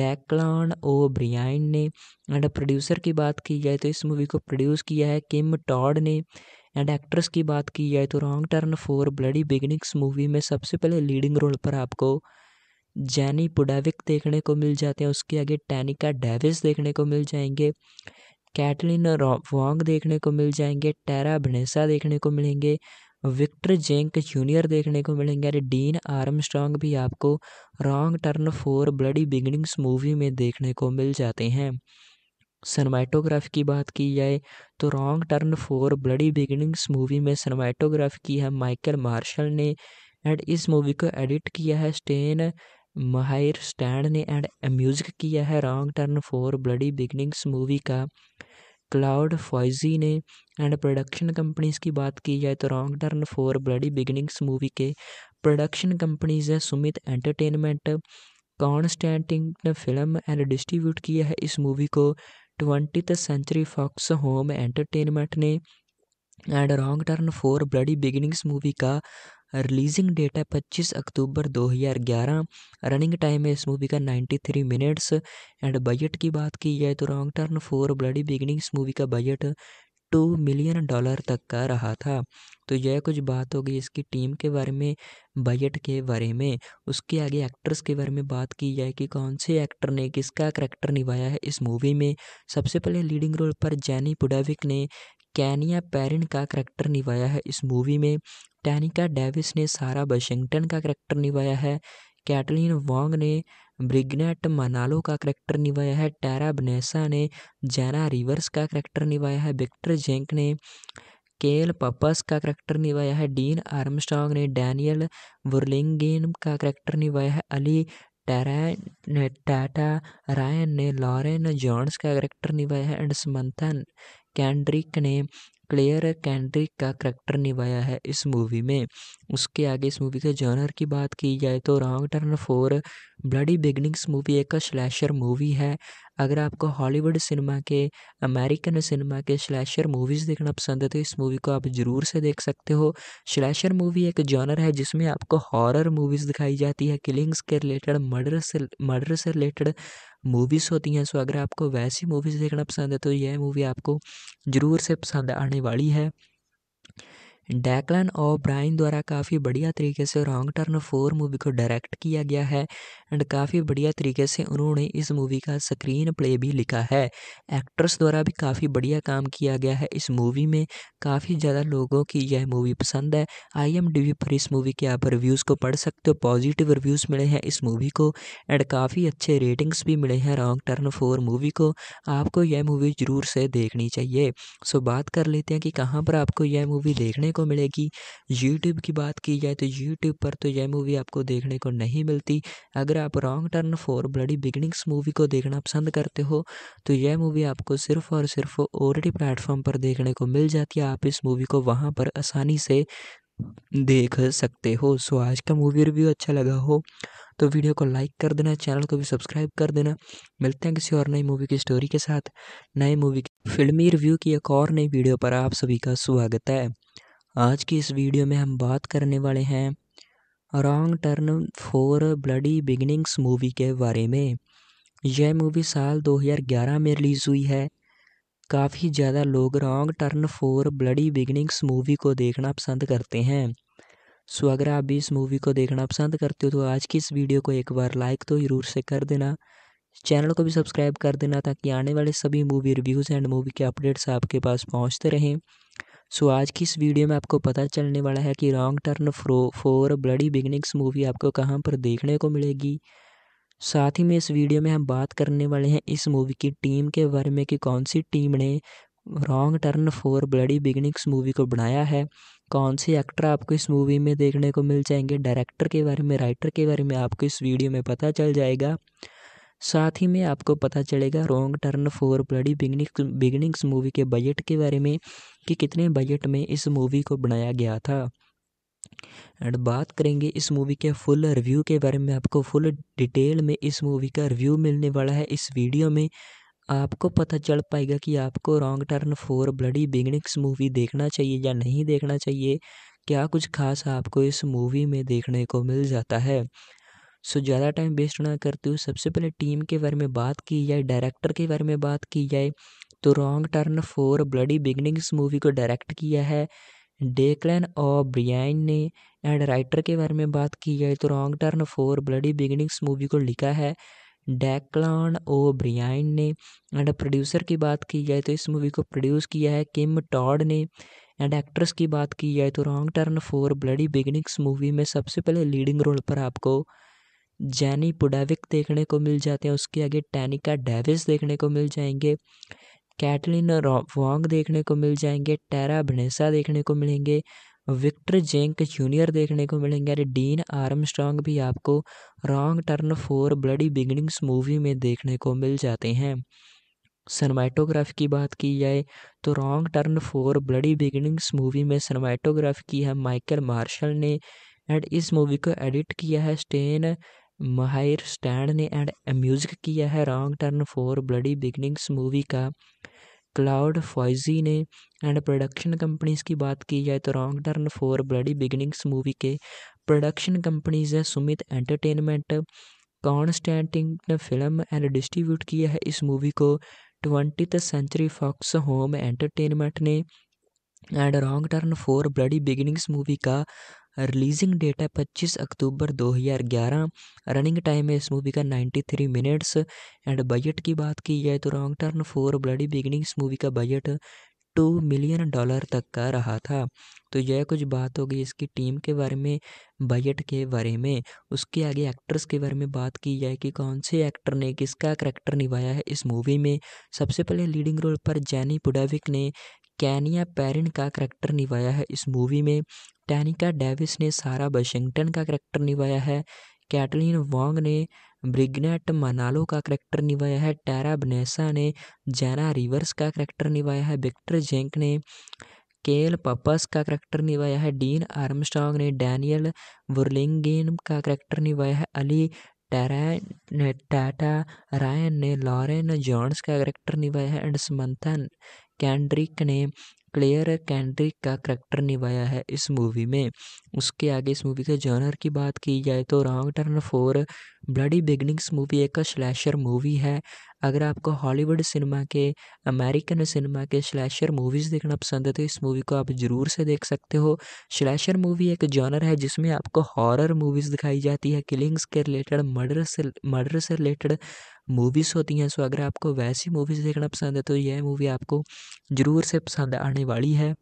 डैकलॉन ओ ब्रियाइन ने एंड प्रोड्यूसर की बात की जाए तो इस मूवी को प्रोड्यूस किया है किम टॉड ने एंड एक्ट्रेस की बात की जाए तो wrong turn for bloody beginnings movie में सबसे पहले लीडिंग रोल पर आपको जैनी पुडाविक देखने को मिल जाते हैं उसके आगे टैनिका डेविस देखने को मिल जाएंगे कैटलिन वॉन्ग देखने को मिल जाएंगे टेरा भनेसा देखने को मिलेंगे विक्टर जेंक जूनियर देखने को मिलेंगे अरे डीन आर्मस्ट्रॉन्ग भी आपको wrong turn four bloody beginnings movie में देखने को मिल जाते हैं सनमाइटोग्राफ की बात की जाए तो wrong turn four bloody beginnings movie में सनमाइटोग्राफ की है माइकल मार्शल ने एंड इस मूवी को एडिट किया है स्टेन माहिर स्टैंड ने एंड म्यूजिक किया है wrong turn for bloody beginnings movie का क्लाउड फॉइजी ने एंड प्रोडक्शन कंपनीज की बात की जाए तो wrong turn for bloody beginnings movie के प्रोडक्शन कंपनीज है सुमित एंटरटेनमेंट ने फिल्म एंड डिस्ट्रीब्यूट किया है इस मूवी को twenty century fox home entertainment ने and wrong turn for bloody beginnings movie का रिलीजिंग डेट है पच्चीस अक्टूबर 2011 रनिंग टाइम है इस मूवी का 93 मिनट्स एंड बजट की बात की जाए तो रॉन्ग टर्न फोर ब्लडी इस मूवी का बजट टू मिलियन डॉलर तक का रहा था तो यह कुछ बात हो गई इसकी टीम के बारे में बजट के बारे में उसके आगे एक्टर्स के बारे में बात की जाए कि कौन से एक्टर ने किसका करैक्टर निभाया है इस मूवी में सबसे पहले लीडिंग रोल पर जैनी पुडाविक ने कैनिया पेरिन का करैक्टर निभाया है इस मूवी में टैनिका डेविस ने सारा वाशिंगटन का करैक्टर निभाया है कैटलिन वॉन्ग ने ब्रिगनेट मनालो का करैक्टर निभाया है टैरा बनेसा ने जैना रिवर्स का करैक्टर निभाया है विक्टर जेंक ने केल पपस का करैक्टर निभाया है डीन आर्मस्ट्रॉन्ग ने डैनियल वर्लिंगेन का करैक्टर निभाया है अली टैरन टाटा रायन ने लॉरेन जॉन्स का करैक्टर निभाया है एंड समंथन कैंड्रिक ने क्लेयर कैंड्रिक का करैक्टर निभाया है इस मूवी में उसके आगे इस मूवी के जॉनर की बात की जाए तो wrong turn four bloody beginnings movie एक स्लैशर मूवी है अगर आपको हॉलीवुड सिनेमा के अमेरिकन सिनेमा के स्लैशर मूवीज़ देखना पसंद है तो इस मूवी को आप ज़रूर से देख सकते हो स्लैशर मूवी एक जॉनर है जिसमें आपको हॉरर मूवीज़ दिखाई जाती है किलिंग्स के रिलेटेड मर्डर से मर्डर से रिलेटेड मूवीज़ होती हैं सो अगर आपको वैसी मूवीज़ देखना पसंद है तो यह मूवी आपको ज़रूर से पसंद आने वाली है डैकलन और ब्राइन द्वारा काफ़ी बढ़िया तरीके से रॉन्ग टर्न फोर मूवी को डायरेक्ट किया गया है एंड काफ़ी बढ़िया तरीके से उन्होंने इस मूवी का स्क्रीन प्ले भी लिखा है एक्ट्रेस द्वारा भी काफ़ी बढ़िया काम किया गया है इस मूवी में काफ़ी ज़्यादा लोगों की यह मूवी पसंद है आई पर इस मूवी के आप रिव्यूज़ को पढ़ सकते हो पॉजिटिव रिव्यूज़ मिले हैं इस मूवी को एंड काफ़ी अच्छे रेटिंग्स भी मिले हैं रॉन्ग टर्न फोर मूवी को आपको यह मूवी ज़रूर से देखनी चाहिए सो बात कर लेते हैं कि कहाँ पर आपको यह मूवी देखने को मिलेगी यूट्यूब की बात की जाए तो यूट्यूब पर तो यह मूवी आपको देखने को नहीं मिलती अगर आप wrong turn for bloody beginnings movie को देखना पसंद करते हो तो यह मूवी आपको सिर्फ और सिर्फ ओ प्लेटफॉर्म पर देखने को मिल जाती है आप इस मूवी को वहाँ पर आसानी से देख सकते हो सो आज का मूवी रिव्यू अच्छा लगा हो तो वीडियो को लाइक कर देना चैनल को भी सब्सक्राइब कर देना मिलते हैं किसी और नई मूवी की स्टोरी के साथ नई मूवी फिल्मी रिव्यू की एक और नई वीडियो पर आप सभी का स्वागत है आज की इस वीडियो में हम बात करने वाले हैं wrong turn four bloody beginnings movie के बारे में यह मूवी साल 2011 में रिलीज़ हुई है काफ़ी ज़्यादा लोग wrong turn four bloody beginnings movie को देखना पसंद करते हैं सो अगर आप भी इस मूवी को देखना पसंद करते हो तो आज की इस वीडियो को एक बार लाइक तो ज़रूर से कर देना चैनल को भी सब्सक्राइब कर देना ताकि आने वाले सभी मूवी रिव्यूज़ एंड मूवी के अपडेट्स आपके पास पहुँचते रहें सो आज की इस वीडियो में आपको पता चलने वाला है कि रॉन्ग टर्न फ्रो फोर ब्लडी बिगनिंग्स मूवी आपको कहाँ पर देखने को मिलेगी साथ ही में इस वीडियो में हम बात करने वाले हैं इस मूवी की टीम के बारे में कि कौन सी टीम ने wrong turn four bloody beginnings movie को बनाया है कौन से एक्टर आपको इस मूवी में देखने को मिल जाएंगे डायरेक्टर के बारे में राइटर के बारे में आपको इस वीडियो में पता चल जाएगा साथ ही में आपको पता चलेगा wrong turn four bloody beginning beginnings movie के बजट के बारे में कि कितने बजट में इस मूवी को बनाया गया था एंड बात करेंगे इस मूवी के फुल रिव्यू के बारे में आपको फुल डिटेल में इस मूवी का रिव्यू मिलने वाला है इस वीडियो में आपको पता चल पाएगा कि आपको wrong turn four bloody beginnings movie देखना चाहिए या नहीं देखना चाहिए क्या कुछ खास आपको इस मूवी में देखने को मिल जाता है सो ज़्यादा टाइम वेस्ट ना करते हुए सबसे पहले टीम के बारे में बात की जाए डायरेक्टर के बारे में बात की जाए तो wrong turn four bloody beginnings movie को डायरेक्ट किया है डेकलैन और ब्रियाइन ने एंड राइटर के बारे में बात की जाए तो wrong turn four bloody beginnings movie को लिखा है डैकलॉन ओ ब्रियाइन ने एंड प्रोड्यूसर की बात की जाए तो इस मूवी को प्रोड्यूस किया है किम टॉड ने एंड एक्ट्रेस की बात की जाए तो wrong turn four bloody beginnings movie में सबसे पहले लीडिंग रोल पर आपको जैनी पुडाविक देखने को मिल जाते हैं उसके आगे टैनिका डेविस देखने को मिल जाएंगे कैटलिन वॉन्ग देखने को मिल जाएंगे टेरा भनेसा देखने को मिलेंगे विक्टर जेंक जूनियर देखने को मिलेंगे अरे डीन आर्मस्ट्रॉन्ग भी आपको wrong turn four bloody beginnings movie में देखने को मिल जाते हैं सनमाइटोग्राफ की बात की जाए तो wrong turn four bloody beginnings movie में सनमाइटोग्राफ की है माइकल मार्शल ने एंड इस मूवी को एडिट किया है स्टेन माहिर स्टैंड ने एंड म्यूजिक किया है wrong turn for bloody beginnings movie का क्लाउड फॉइजी ने एंड प्रोडक्शन कंपनीज की बात की जाए तो wrong turn for bloody beginnings movie के प्रोडक्शन कंपनीज है Summit entertainment Constantin film and distribute किया है इस मूवी को twenty century fox home entertainment ने and wrong turn for bloody beginnings movie का रिलीजिंग डेट है पच्चीस अक्टूबर दो हज़ार ग्यारह रनिंग टाइम है इस मूवी का ninety three minutes and budget की बात की जाए तो wrong turn four bloody beginning इस मूवी का बजट टू मिलियन डॉलर तक का रहा था तो यह कुछ बात हो गई इसकी टीम के बारे में बजट के बारे में उसके आगे एक्ट्रेस के बारे में बात की जाए कि कौन से एक्टर ने किसका करैक्टर निभाया है इस मूवी में सबसे पहले लीडिंग रोल पर जैनी पुडाविक ने कैनिया पेरिन का करैक्टर निभाया है इस मूवी में टैनिका डेविस ने सारा वाशिंगटन का करैक्टर निभाया है कैटलिन वॉन्ग ने ब्रिगनेट मनालो का करैक्टर निभाया है टैरा बनेसा ने जैना रिवर्स का करैक्टर निभाया है विक्टर जेंक ने केल पपस का करैक्टर निभाया है डीन आर्मस्ट्रांग ने डैनियल वर्लिंगेन का करैक्टर निभाया है अली टैरा टाटा रायन ने लॉरेन जॉन्स का करैक्टर निभाया है एंड समंथा कैंड्रिक ने क्लेयर कैंड्रिक का करैक्टर निभाया है इस मूवी में उसके आगे इस मूवी के जॉनर की बात की जाए तो wrong turn four bloody beginnings movie एक स्लैशर मूवी है अगर आपको हॉलीवुड सिनेमा के अमेरिकन सिनेमा के स्लैशर मूवीज़ देखना पसंद है तो इस मूवी को आप ज़रूर से देख सकते हो स्लैशर मूवी एक जॉनर है जिसमें आपको हॉरर मूवीज़ दिखाई जाती है किलिंग्स के रिलेटेड मर्डर से मर्डर से रिलेटेड मूवीज़ होती हैं सो अगर आपको वैसी मूवीज़ देखना पसंद है तो यह मूवी आपको ज़रूर से पसंद आने वाली है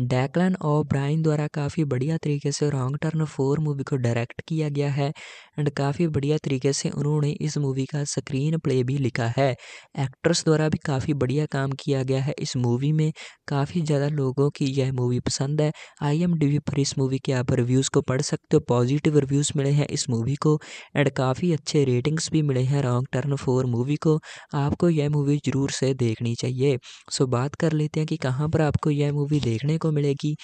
डैकलन और ब्राइन द्वारा काफ़ी बढ़िया तरीके से रॉन्ग टर्न फोर मूवी को डायरेक्ट किया गया है एंड काफ़ी बढ़िया तरीके से उन्होंने इस मूवी का स्क्रीन प्ले भी लिखा है एक्ट्रेस द्वारा भी काफ़ी बढ़िया काम किया गया है इस मूवी में काफ़ी ज़्यादा लोगों की यह मूवी पसंद है आई एम पर इस मूवी के आप रिव्यूज़ को पढ़ सकते हो पॉजिटिव रिव्यूज़ मिले हैं इस मूवी को एंड काफ़ी अच्छे रेटिंग्स भी मिले हैं रॉन्ग टर्न फोर मूवी को आपको यह मूवी ज़रूर से देखनी चाहिए सो बात कर लेते हैं कि कहाँ पर आपको यह मूवी देखने को मिलेगी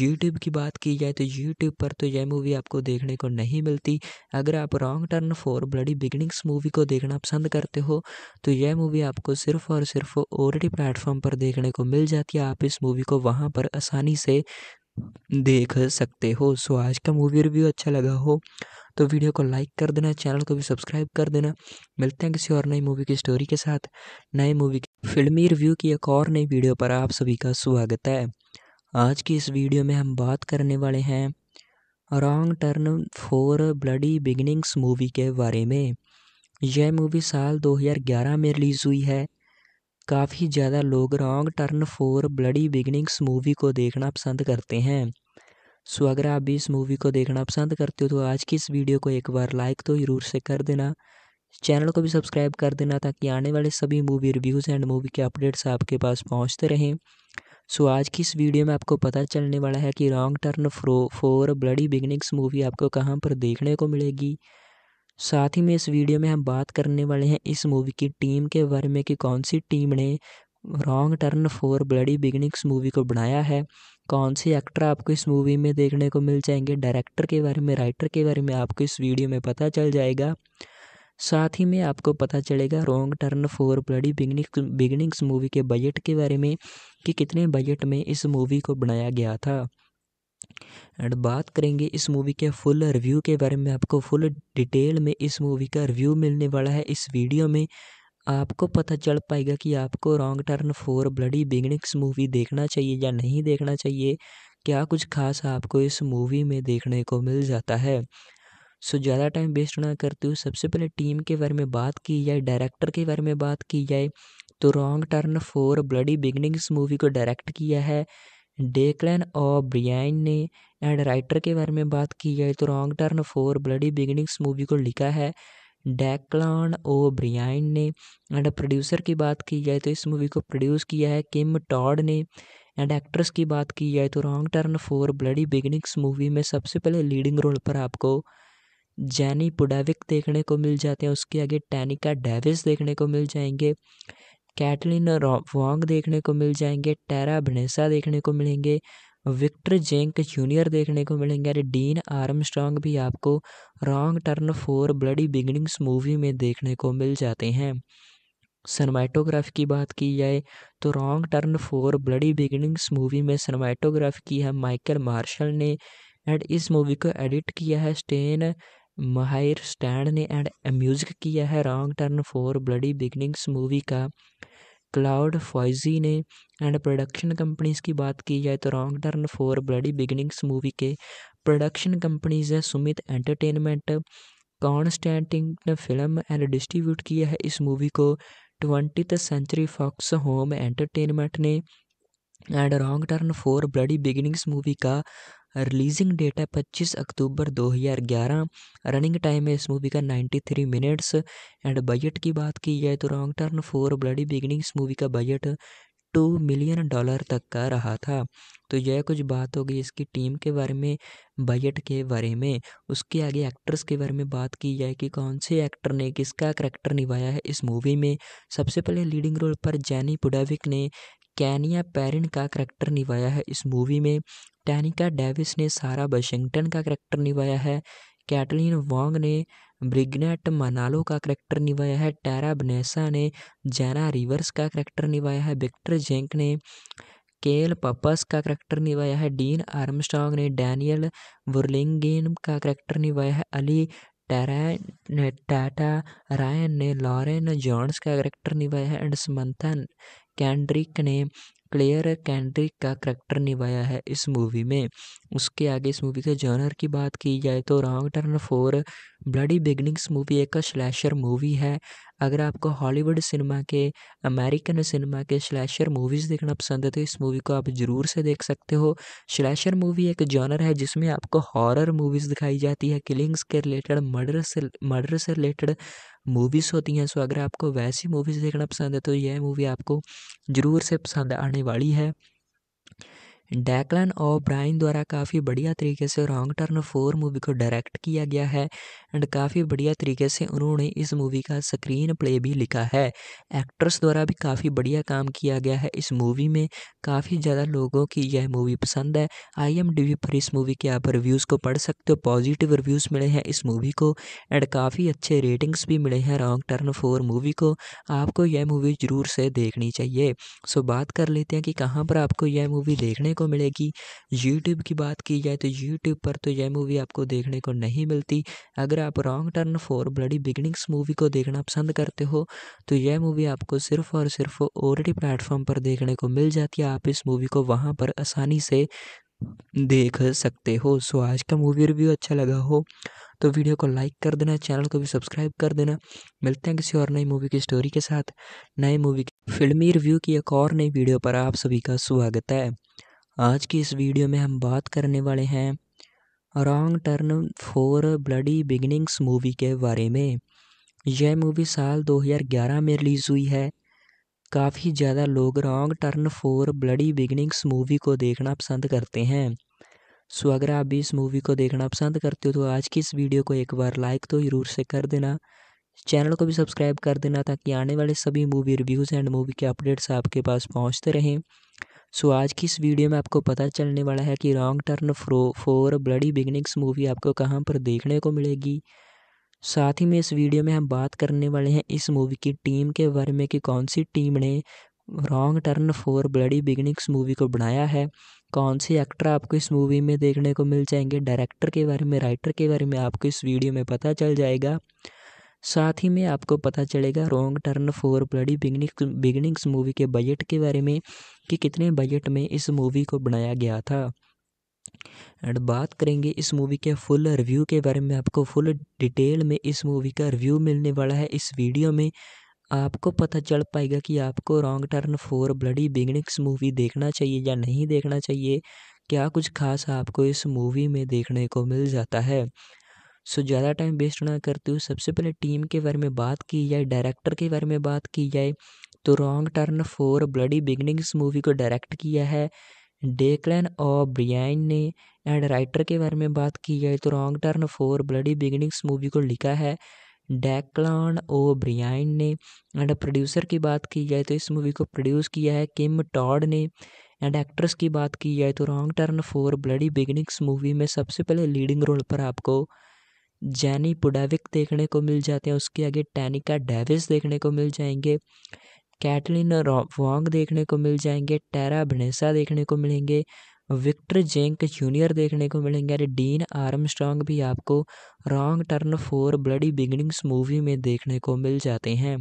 यूट्यूब की बात की जाए तो यूट्यूब पर तो यह मूवी आपको देखने को नहीं मिलती अगर आप wrong turn for bloody beginnings movie को देखना पसंद करते हो तो यह मूवी आपको सिर्फ और सिर्फ ओ प्लेटफॉर्म पर देखने को मिल जाती है आप इस मूवी को वहाँ पर आसानी से देख सकते हो सो आज का मूवी रिव्यू अच्छा लगा हो तो वीडियो को लाइक कर देना चैनल को भी सब्सक्राइब कर देना मिलते हैं किसी और नई मूवी की स्टोरी के साथ नए मूवी फिल्मी रिव्यू की एक और नई वीडियो पर आप सभी का स्वागत है आज की इस वीडियो में हम बात करने वाले हैं wrong turn four bloody beginnings movie के बारे में यह मूवी साल 2011 में रिलीज़ हुई है काफ़ी ज़्यादा लोग wrong turn four bloody beginnings movie को देखना पसंद करते हैं सो अगर आप भी इस मूवी को देखना पसंद करते हो तो आज की इस वीडियो को एक बार लाइक तो ज़रूर से कर देना चैनल को भी सब्सक्राइब कर देना ताकि आने वाले सभी मूवी रिव्यूज़ एंड मूवी के अपडेट्स आपके पास पहुंचते रहें सो आज की इस वीडियो में आपको पता चलने वाला है कि रॉन्ग टर्न फ्रो फोर ब्लडी बिगनिंग्स मूवी आपको कहाँ पर देखने को मिलेगी साथ ही में इस वीडियो में हम बात करने वाले हैं इस मूवी की टीम के बारे में कि कौन सी टीम ने wrong turn four bloody beginnings movie को बनाया है कौन से एक्टर आपको इस मूवी में देखने को मिल जाएंगे डायरेक्टर के बारे में राइटर के बारे में आपको इस वीडियो में पता चल जाएगा साथ ही में आपको पता चलेगा wrong turn four bloody beginning beginnings movie के बजट के बारे में कि कितने बजट में इस मूवी को बनाया गया था एंड बात करेंगे इस मूवी के फुल रिव्यू के बारे में आपको फुल डिटेल में इस मूवी का रिव्यू मिलने वाला है इस वीडियो में आपको पता चल पाएगा कि आपको wrong turn four bloody beginnings movie देखना चाहिए या नहीं देखना चाहिए क्या कुछ खास आपको इस मूवी में देखने को मिल जाता है सो ज़्यादा टाइम वेस्ट ना करते हुए सबसे पहले टीम के बारे में बात की जाए डायरेक्टर के बारे में बात की जाए तो wrong turn four bloody beginnings movie को डायरेक्ट किया है डेकलैन और ब्रियाइन ने एंड राइटर के बारे में बात की जाए तो wrong turn four bloody beginnings movie को लिखा है डैकलॉन ओ ब्रियान ने एंड प्रोड्यूसर की बात की जाए तो इस मूवी को प्रोड्यूस किया है किम टॉड ने एंड एक्ट्रेस की बात की जाए तो wrong turn for bloody beginnings movie में सबसे पहले लीडिंग रोल पर आपको जैनी पुडाविक देखने को मिल जाते हैं उसके आगे टैनिका डेविस देखने को मिल जाएंगे कैटलिन वॉन्ग देखने को मिल जाएंगे टेरा भनेसा देखने को मिलेंगे विक्टर जेंक जूनियर देखने को मिलेंगे अरे डीन आर्म भी आपको wrong turn four bloody beginnings movie में देखने को मिल जाते हैं सनमाइटोग्राफ की बात की जाए तो wrong turn four bloody beginnings movie में सनमैटोग्राफी की है माइकल मार्शल ने एंड इस मूवी को एडिट किया है स्टेन माहिर स्टैंड ने एंड म्यूजिक किया है wrong turn for bloody beginnings movie का क्लाउड फॉइजी ने एंड प्रोडक्शन कंपनीज की बात की जाए तो wrong turn for bloody beginnings movie के प्रोडक्शन कंपनीज है Summit entertainment Constantin film and distribute किया है इस मूवी को twenty century fox home entertainment ने and wrong turn for bloody beginnings movie का रिलीजिंग डेट है 25 अक्टूबर 2011 रनिंग टाइम है इस मूवी का 93 मिनट्स एंड बजट की बात की जाए तो wrong turn four bloody beginning movie का बजट टू मिलियन डॉलर तक का रहा था तो यह कुछ बात हो गई इसकी टीम के बारे में बजट के बारे में उसके आगे एक्टर्स के बारे में बात की जाए कि कौन से एक्टर ने किसका करैक्टर निभाया है इस मूवी में सबसे पहले लीडिंग रोल पर जैनी पुडाविक ने कैनिया पैरिन का करैक्टर निभाया है इस मूवी में टैनिका डेविस ने सारा वाशिंगटन का करैक्टर निभाया है कैटलिन वॉन्ग ने ब्रिगनेट मनालो का करैक्टर निभाया है टैरा बनेसा ने जैना रिवर्स का करैक्टर निभाया है विक्टर जेंक ने केल पपस का करैक्टर निभाया है डीन आर्मस्ट्रांग ने डैनियल वर्लिंगेन का करैक्टर निभाया है अली टैरा टाटा रायन ने लॉरेन जॉन्स का करैक्टर निभाया है एंड समंथा कैंड्रिक ने क्लेयर कैंड्रिक का करैक्टर निभाया है इस मूवी में उसके आगे इस मूवी के जॉनर की बात की जाए तो wrong turn four bloody beginnings movie एक स्लैशर मूवी है अगर आपको हॉलीवुड सिनेमा के अमेरिकन सिनेमा के स्लैशर मूवीज़ देखना पसंद है तो इस मूवी को आप ज़रूर से देख सकते हो स्लैशर मूवी एक जॉनर है जिसमें आपको हॉरर मूवीज़ दिखाई जाती है किलिंग्स के रिलेटेड मर्डर से मर्डर से रिलेटेड मूवीज़ होती हैं सो अगर आपको वैसी मूवीज़ देखना पसंद है तो यह मूवी आपको ज़रूर से पसंद आने वाली है डैकलन और ब्राइन द्वारा काफ़ी बढ़िया तरीके से रॉन्ग टर्न फोर मूवी को डायरेक्ट किया गया है एंड काफ़ी बढ़िया तरीके से उन्होंने इस मूवी का स्क्रीन प्ले भी लिखा है एक्ट्रेस द्वारा भी काफ़ी बढ़िया काम किया गया है इस मूवी में काफ़ी ज़्यादा लोगों की यह मूवी पसंद है आई एम पर इस मूवी के आप रिव्यूज़ को पढ़ सकते हो पॉजिटिव रिव्यूज़ मिले हैं इस मूवी को एंड काफ़ी अच्छे रेटिंग्स भी मिले हैं रॉन्ग टर्न फोर मूवी को आपको यह मूवी ज़रूर से देखनी चाहिए सो बात कर लेते हैं कि कहाँ पर आपको यह मूवी देखने को मिलेगी यूट्यूब की बात की जाए तो यूट्यूब पर तो यह मूवी आपको देखने को नहीं मिलती अगर आप wrong turn for bloody beginnings movie को देखना पसंद करते हो तो यह मूवी आपको सिर्फ और सिर्फ ओ प्लेटफॉर्म पर देखने को मिल जाती है आप इस मूवी को वहाँ पर आसानी से देख सकते हो सो आज का मूवी रिव्यू अच्छा लगा हो तो वीडियो को लाइक कर देना चैनल को भी सब्सक्राइब कर देना मिलते हैं किसी और नई मूवी की स्टोरी के साथ नए मूवी फिल्मी रिव्यू की एक और नई वीडियो पर आप सभी का स्वागत है आज की इस वीडियो में हम बात करने वाले हैं wrong turn four bloody beginnings movie के बारे में यह मूवी साल 2011 में रिलीज़ हुई है काफ़ी ज़्यादा लोग wrong turn four bloody beginnings movie को देखना पसंद करते हैं सो अगर आप भी इस मूवी को देखना पसंद करते हो तो आज की इस वीडियो को एक बार लाइक तो ज़रूर से कर देना चैनल को भी सब्सक्राइब कर देना ताकि आने वाले सभी मूवी रिव्यूज़ एंड मूवी के अपडेट्स आपके पास पहुंचते रहें सो आज की इस वीडियो में आपको पता चलने वाला है कि रॉन्ग टर्न फ्रो फोर ब्लडी बिगनिंग्स मूवी आपको कहाँ पर देखने को मिलेगी साथ ही में इस वीडियो में हम बात करने वाले हैं इस मूवी की टीम के बारे में कि कौन सी टीम ने wrong turn four bloody beginnings movie को बनाया है कौन से एक्टर आपको इस मूवी में देखने को मिल जाएंगे डायरेक्टर के बारे में राइटर के बारे में आपको इस वीडियो में पता चल जाएगा साथ ही में आपको पता चलेगा wrong turn for bloody beginning beginnings movie के बजट के बारे में कि कितने बजट में इस मूवी को बनाया गया था एंड बात करेंगे इस मूवी के फुल रिव्यू के बारे में आपको फुल डिटेल में इस मूवी का रिव्यू मिलने वाला है इस वीडियो में आपको पता चल पाएगा कि आपको wrong turn four bloody beginnings movie देखना चाहिए या नहीं देखना चाहिए क्या कुछ खास आपको इस मूवी में देखने को मिल जाता है सो ज़्यादा टाइम वेस्ट ना करते हुए सबसे पहले टीम के बारे में बात की जाए डायरेक्टर के बारे में बात की जाए तो wrong turn four bloody beginnings movie को डायरेक्ट किया है डेकलैन और ब्रियाइन ने एंड राइटर के बारे में बात की जाए तो wrong turn four bloody beginnings movie को लिखा है डैकलॉन ओ ब्रियान ने एंड प्रोड्यूसर की बात की जाए तो इस मूवी को प्रोड्यूस किया है किम टॉड ने एंड एक्ट्रेस की बात की जाए तो wrong turn four bloody beginnings movie में सबसे पहले लीडिंग रोल पर आपको जैनी पुडाविक देखने को मिल जाते हैं उसके आगे टैनिका डेविस देखने को मिल जाएंगे कैटलिन वॉन्ग देखने को मिल जाएंगे टेरा भनेसा देखने को मिलेंगे विक्टर जेंक जूनियर देखने को मिलेंगे अरे डीन आर्मस्ट्रॉन्ग भी आपको wrong turn four bloody beginnings movie में देखने को मिल जाते हैं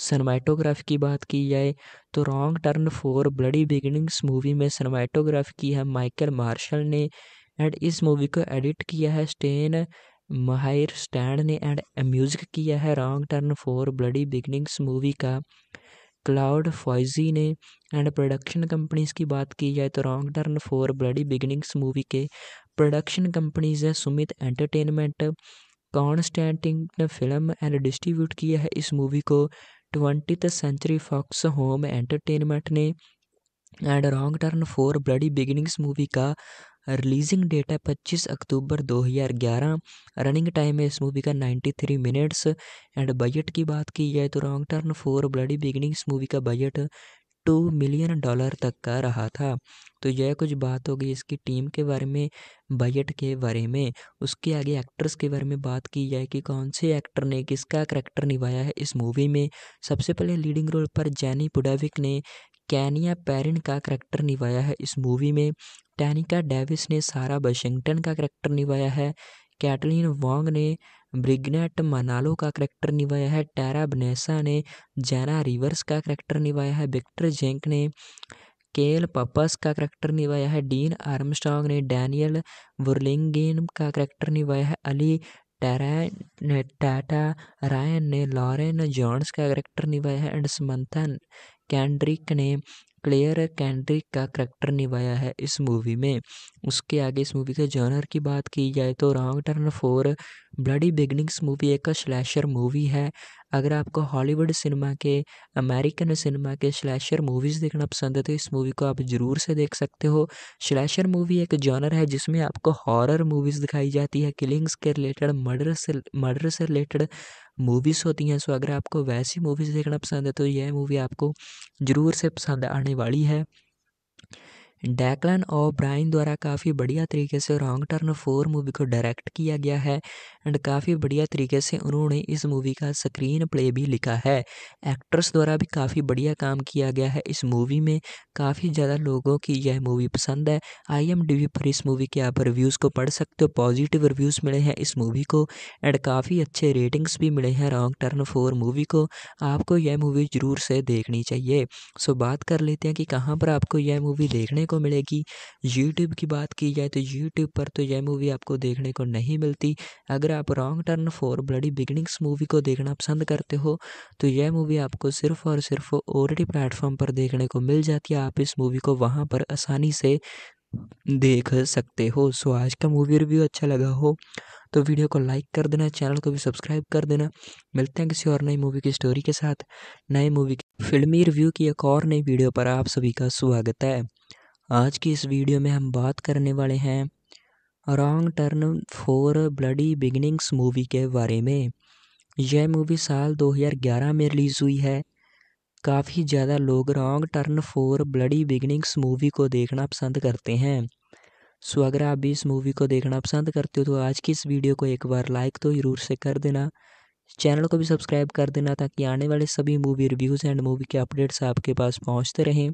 सनमाइटोग्राफ की बात की जाए तो wrong turn four bloody beginnings movie में सनमाइटोग्राफ की है माइकल मार्शल ने एंड इस मूवी को एडिट किया है स्टेन माहिर स्टैंड ने एंड म्यूजिक किया है wrong turn for bloody beginnings movie का क्लाउड फॉइजी ने एंड प्रोडक्शन कंपनीज की बात की जाए तो wrong turn for bloody beginnings movie के प्रोडक्शन कंपनीज है Summit entertainment Constantin film and distribute किया है इस मूवी को twenty century fox home entertainment ने and wrong turn for bloody beginnings movie का रिलीजिंग डेट है पच्चीस अक्टूबर दो हज़ार ग्यारह रनिंग टाइम है इस मूवी का ninety three minutes and budget की बात की जाए तो wrong turn four bloody beginning इस मूवी का बजट टू मिलियन डॉलर तक का रहा था तो यह कुछ बात हो गई इसकी टीम के बारे में बजट के बारे में उसके आगे एक्ट्रेस के बारे में बात की जाए कि कौन से एक्टर ने किसका करैक्टर निभाया है इस मूवी में सबसे पहले लीडिंग रोल पर जैनी पुडाविक ने कैनिया पेरिन का करेक्टर निभाया है इस मूवी में टैनिका डेविस ने सारा वाशिंगटन का करैक्टर निभाया है कैटलिन वॉन्ग ने ब्रिगनेट मनालो का करैक्टर निभाया है टैरा बनेसा ने जैना रिवर्स का करैक्टर निभाया है विक्टर जेंक ने केल पपस का करैक्टर निभाया है डीन आर्मस्ट्रांग ने डैनियल वर्लिंगेन का करैक्टर निभाया है अली टैरन टाटा रायन ने लॉरेन जॉन्स का करैक्टर निभाया है एंड समंथन कैंड्रिक ने क्लेयर कैंड्रिक का करैक्टर निभाया है इस मूवी में उसके आगे इस मूवी के जॉनर की बात की जाए तो wrong turn four bloody beginnings movie एक स्लैशर मूवी है अगर आपको हॉलीवुड सिनेमा के अमेरिकन सिनेमा के स्लैशर मूवीज़ देखना पसंद है तो इस मूवी को आप ज़रूर से देख सकते हो स्लैशर मूवी एक जॉनर है जिसमें आपको हॉरर मूवीज़ दिखाई जाती है किलिंग्स के रिलेटेड मर्डर से मर्डर से रिलेटेड मूवीज़ होती हैं सो अगर आपको वैसी मूवीज़ देखना पसंद है तो यह मूवी आपको ज़रूर से पसंद आने वाली है डैकलन और ब्राइन द्वारा काफ़ी बढ़िया तरीके से रॉन्ग टर्न फोर मूवी को डायरेक्ट किया गया है एंड काफ़ी बढ़िया तरीके से उन्होंने इस मूवी का स्क्रीन प्ले भी लिखा है एक्ट्रेस द्वारा भी काफ़ी बढ़िया काम किया गया है इस मूवी में काफ़ी ज़्यादा लोगों की यह मूवी पसंद है आई पर इस मूवी के आप रिव्यूज़ को पढ़ सकते हो पॉजिटिव रिव्यूज़ मिले हैं इस मूवी को एंड काफ़ी अच्छे रेटिंग्स भी मिले हैं रॉन्ग टर्न फोर मूवी को आपको यह मूवी ज़रूर से देखनी चाहिए सो बात कर लेते हैं कि कहाँ पर आपको यह मूवी देखने को मिलेगी यूट्यूब की बात की जाए तो यूट्यूब पर तो यह मूवी आपको देखने को नहीं मिलती अगर आप wrong turn for bloody beginnings movie को देखना पसंद करते हो तो यह मूवी आपको सिर्फ और सिर्फ ओ प्लेटफॉर्म पर देखने को मिल जाती है आप इस मूवी को वहाँ पर आसानी से देख सकते हो सो आज का मूवी रिव्यू अच्छा लगा हो तो वीडियो को लाइक कर देना चैनल को भी सब्सक्राइब कर देना मिलते हैं किसी और नई मूवी की स्टोरी के साथ नए मूवी फिल्मी रिव्यू की एक और नई वीडियो पर आप सभी का स्वागत है आज की इस वीडियो में हम बात करने वाले हैं wrong turn four bloody beginnings movie के बारे में यह मूवी साल 2011 में रिलीज़ हुई है काफ़ी ज़्यादा लोग wrong turn four bloody beginnings movie को देखना पसंद करते हैं सो अगर आप भी इस मूवी को देखना पसंद करते हो तो आज की इस वीडियो को एक बार लाइक तो ज़रूर से कर देना चैनल को भी सब्सक्राइब कर देना ताकि आने वाले सभी मूवी रिव्यूज़ एंड मूवी के अपडेट्स आपके पास पहुंचते रहें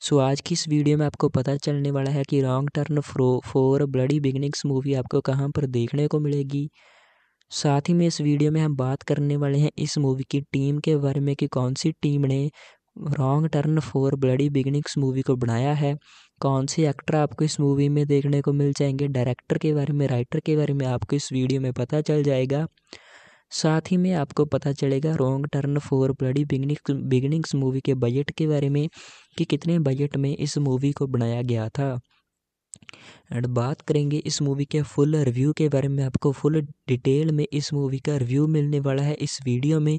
सो so, आज की इस वीडियो में आपको पता चलने वाला है कि रॉन्ग टर्न फ्रो फोर ब्लडी बिगनिंग्स मूवी आपको कहाँ पर देखने को मिलेगी साथ ही में इस वीडियो में हम बात करने वाले हैं इस मूवी की टीम के बारे में कि कौन सी टीम ने wrong turn four bloody beginnings movie को बनाया है कौन से एक्टर आपको इस मूवी में देखने को मिल जाएंगे डायरेक्टर के बारे में राइटर के बारे में आपको इस वीडियो में पता चल जाएगा साथ ही में आपको पता चलेगा wrong turn four bloody beginning beginnings movie के बजट के बारे में कि कितने बजट में इस मूवी को बनाया गया था एंड बात करेंगे इस मूवी के फुल रिव्यू के बारे में आपको फुल डिटेल में इस मूवी का रिव्यू मिलने वाला है इस वीडियो में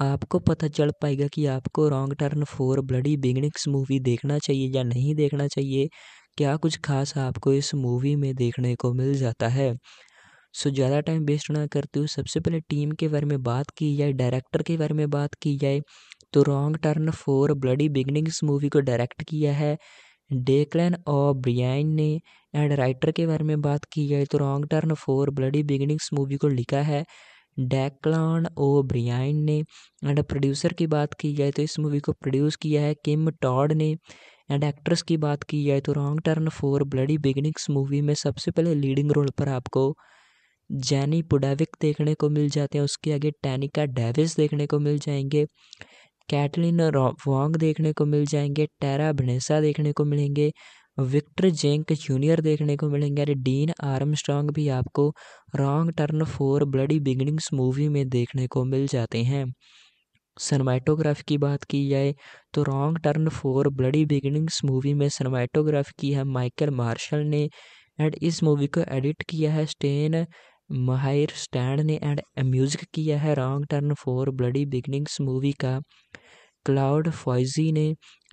आपको पता चल पाएगा कि आपको wrong turn four bloody beginnings movie देखना चाहिए या नहीं देखना चाहिए क्या कुछ खास आपको इस मूवी में देखने को मिल जाता है सो ज़्यादा टाइम वेस्ट ना करते हुए सबसे पहले टीम के बारे में बात की जाए डायरेक्टर के बारे में बात की जाए तो wrong turn four bloody beginnings movie को डायरेक्ट किया है डेकलैन और ब्रियाइन ने एंड राइटर के बारे में बात की जाए तो wrong turn four bloody beginnings movie को लिखा है डैकलॉन ओ ब्रियान ने एंड प्रोड्यूसर की बात की जाए तो इस मूवी को प्रोड्यूस किया है किम टॉड ने एंड एक्ट्रेस की बात की जाए तो wrong turn four bloody beginnings movie में सबसे पहले लीडिंग रोल पर आपको जैनी पुडाविक देखने को मिल जाते हैं उसके आगे टैनिका डेविस देखने को मिल जाएंगे कैटलिन वॉन्ग देखने को मिल जाएंगे टेरा भनेसा देखने को मिलेंगे विक्टर जेंक जूनियर देखने को मिलेंगे अरे डीन आर्मस्ट्रॉन्ग भी आपको wrong turn four bloody beginnings movie में देखने को मिल जाते हैं सनमाइटोग्राफ की बात की जाए तो wrong turn four bloody beginnings movie में सनमैटोग्राफ की है माइकल मार्शल ने एंड इस मूवी को एडिट किया है स्टेन माहिर स्टैंड ने एंड म्यूजिक किया है wrong turn for bloody beginnings movie का क्लाउड फॉइजी ने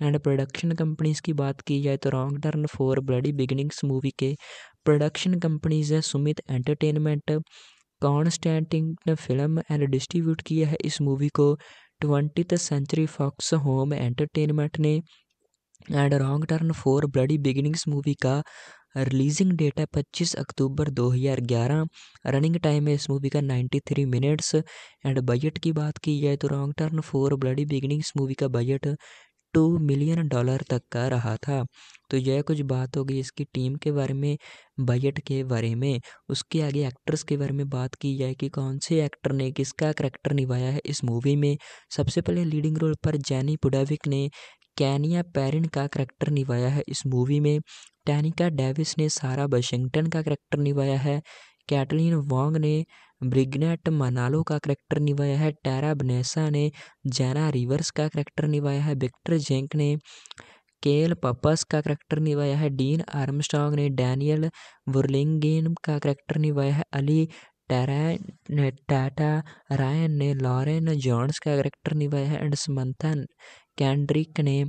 एंड प्रोडक्शन कंपनीज की बात की जाए तो wrong turn for bloody beginnings movie के प्रोडक्शन कंपनीज है Summit entertainment Constantin film and distribute किया है इस मूवी को twenty century fox home entertainment ने and wrong turn for bloody beginnings movie का रिलीजिंग डेट है 25 अक्टूबर 2011 रनिंग टाइम है इस मूवी का 93 मिनट्स एंड बजट की बात की जाए तो wrong turn four bloody beginning इस मूवी का बजट टू मिलियन डॉलर तक का रहा था तो यह कुछ बात होगी इसकी टीम के बारे में बजट के बारे में उसके आगे एक्ट्रेस के बारे में बात की जाए कि कौन से एक्टर ने किसका करैक्टर निभाया है इस मूवी में सबसे पहले लीडिंग रोल पर जैनी पुडाविक ने कैनिया पेरिन का करैक्टर निभाया है इस मूवी में टैनिका डेविस ने सारा वाशिंगटन का करैक्टर निभाया है कैटलिन वॉन्ग ने ब्रिगनेट मनालो का करैक्टर निभाया है टैरा बनेसा ने जैना रिवर्स का करैक्टर निभाया है विक्टर जेंक ने केल पपस का करैक्टर निभाया है डीन आर्मस्ट्रॉन्ग ने डैनियल वर्लिंगेन का करैक्टर निभाया है अली टैरा टाटा रायन ने लॉरेन जॉन्स का करैक्टर निभाया है एंड समंथा कैंड्रिक ने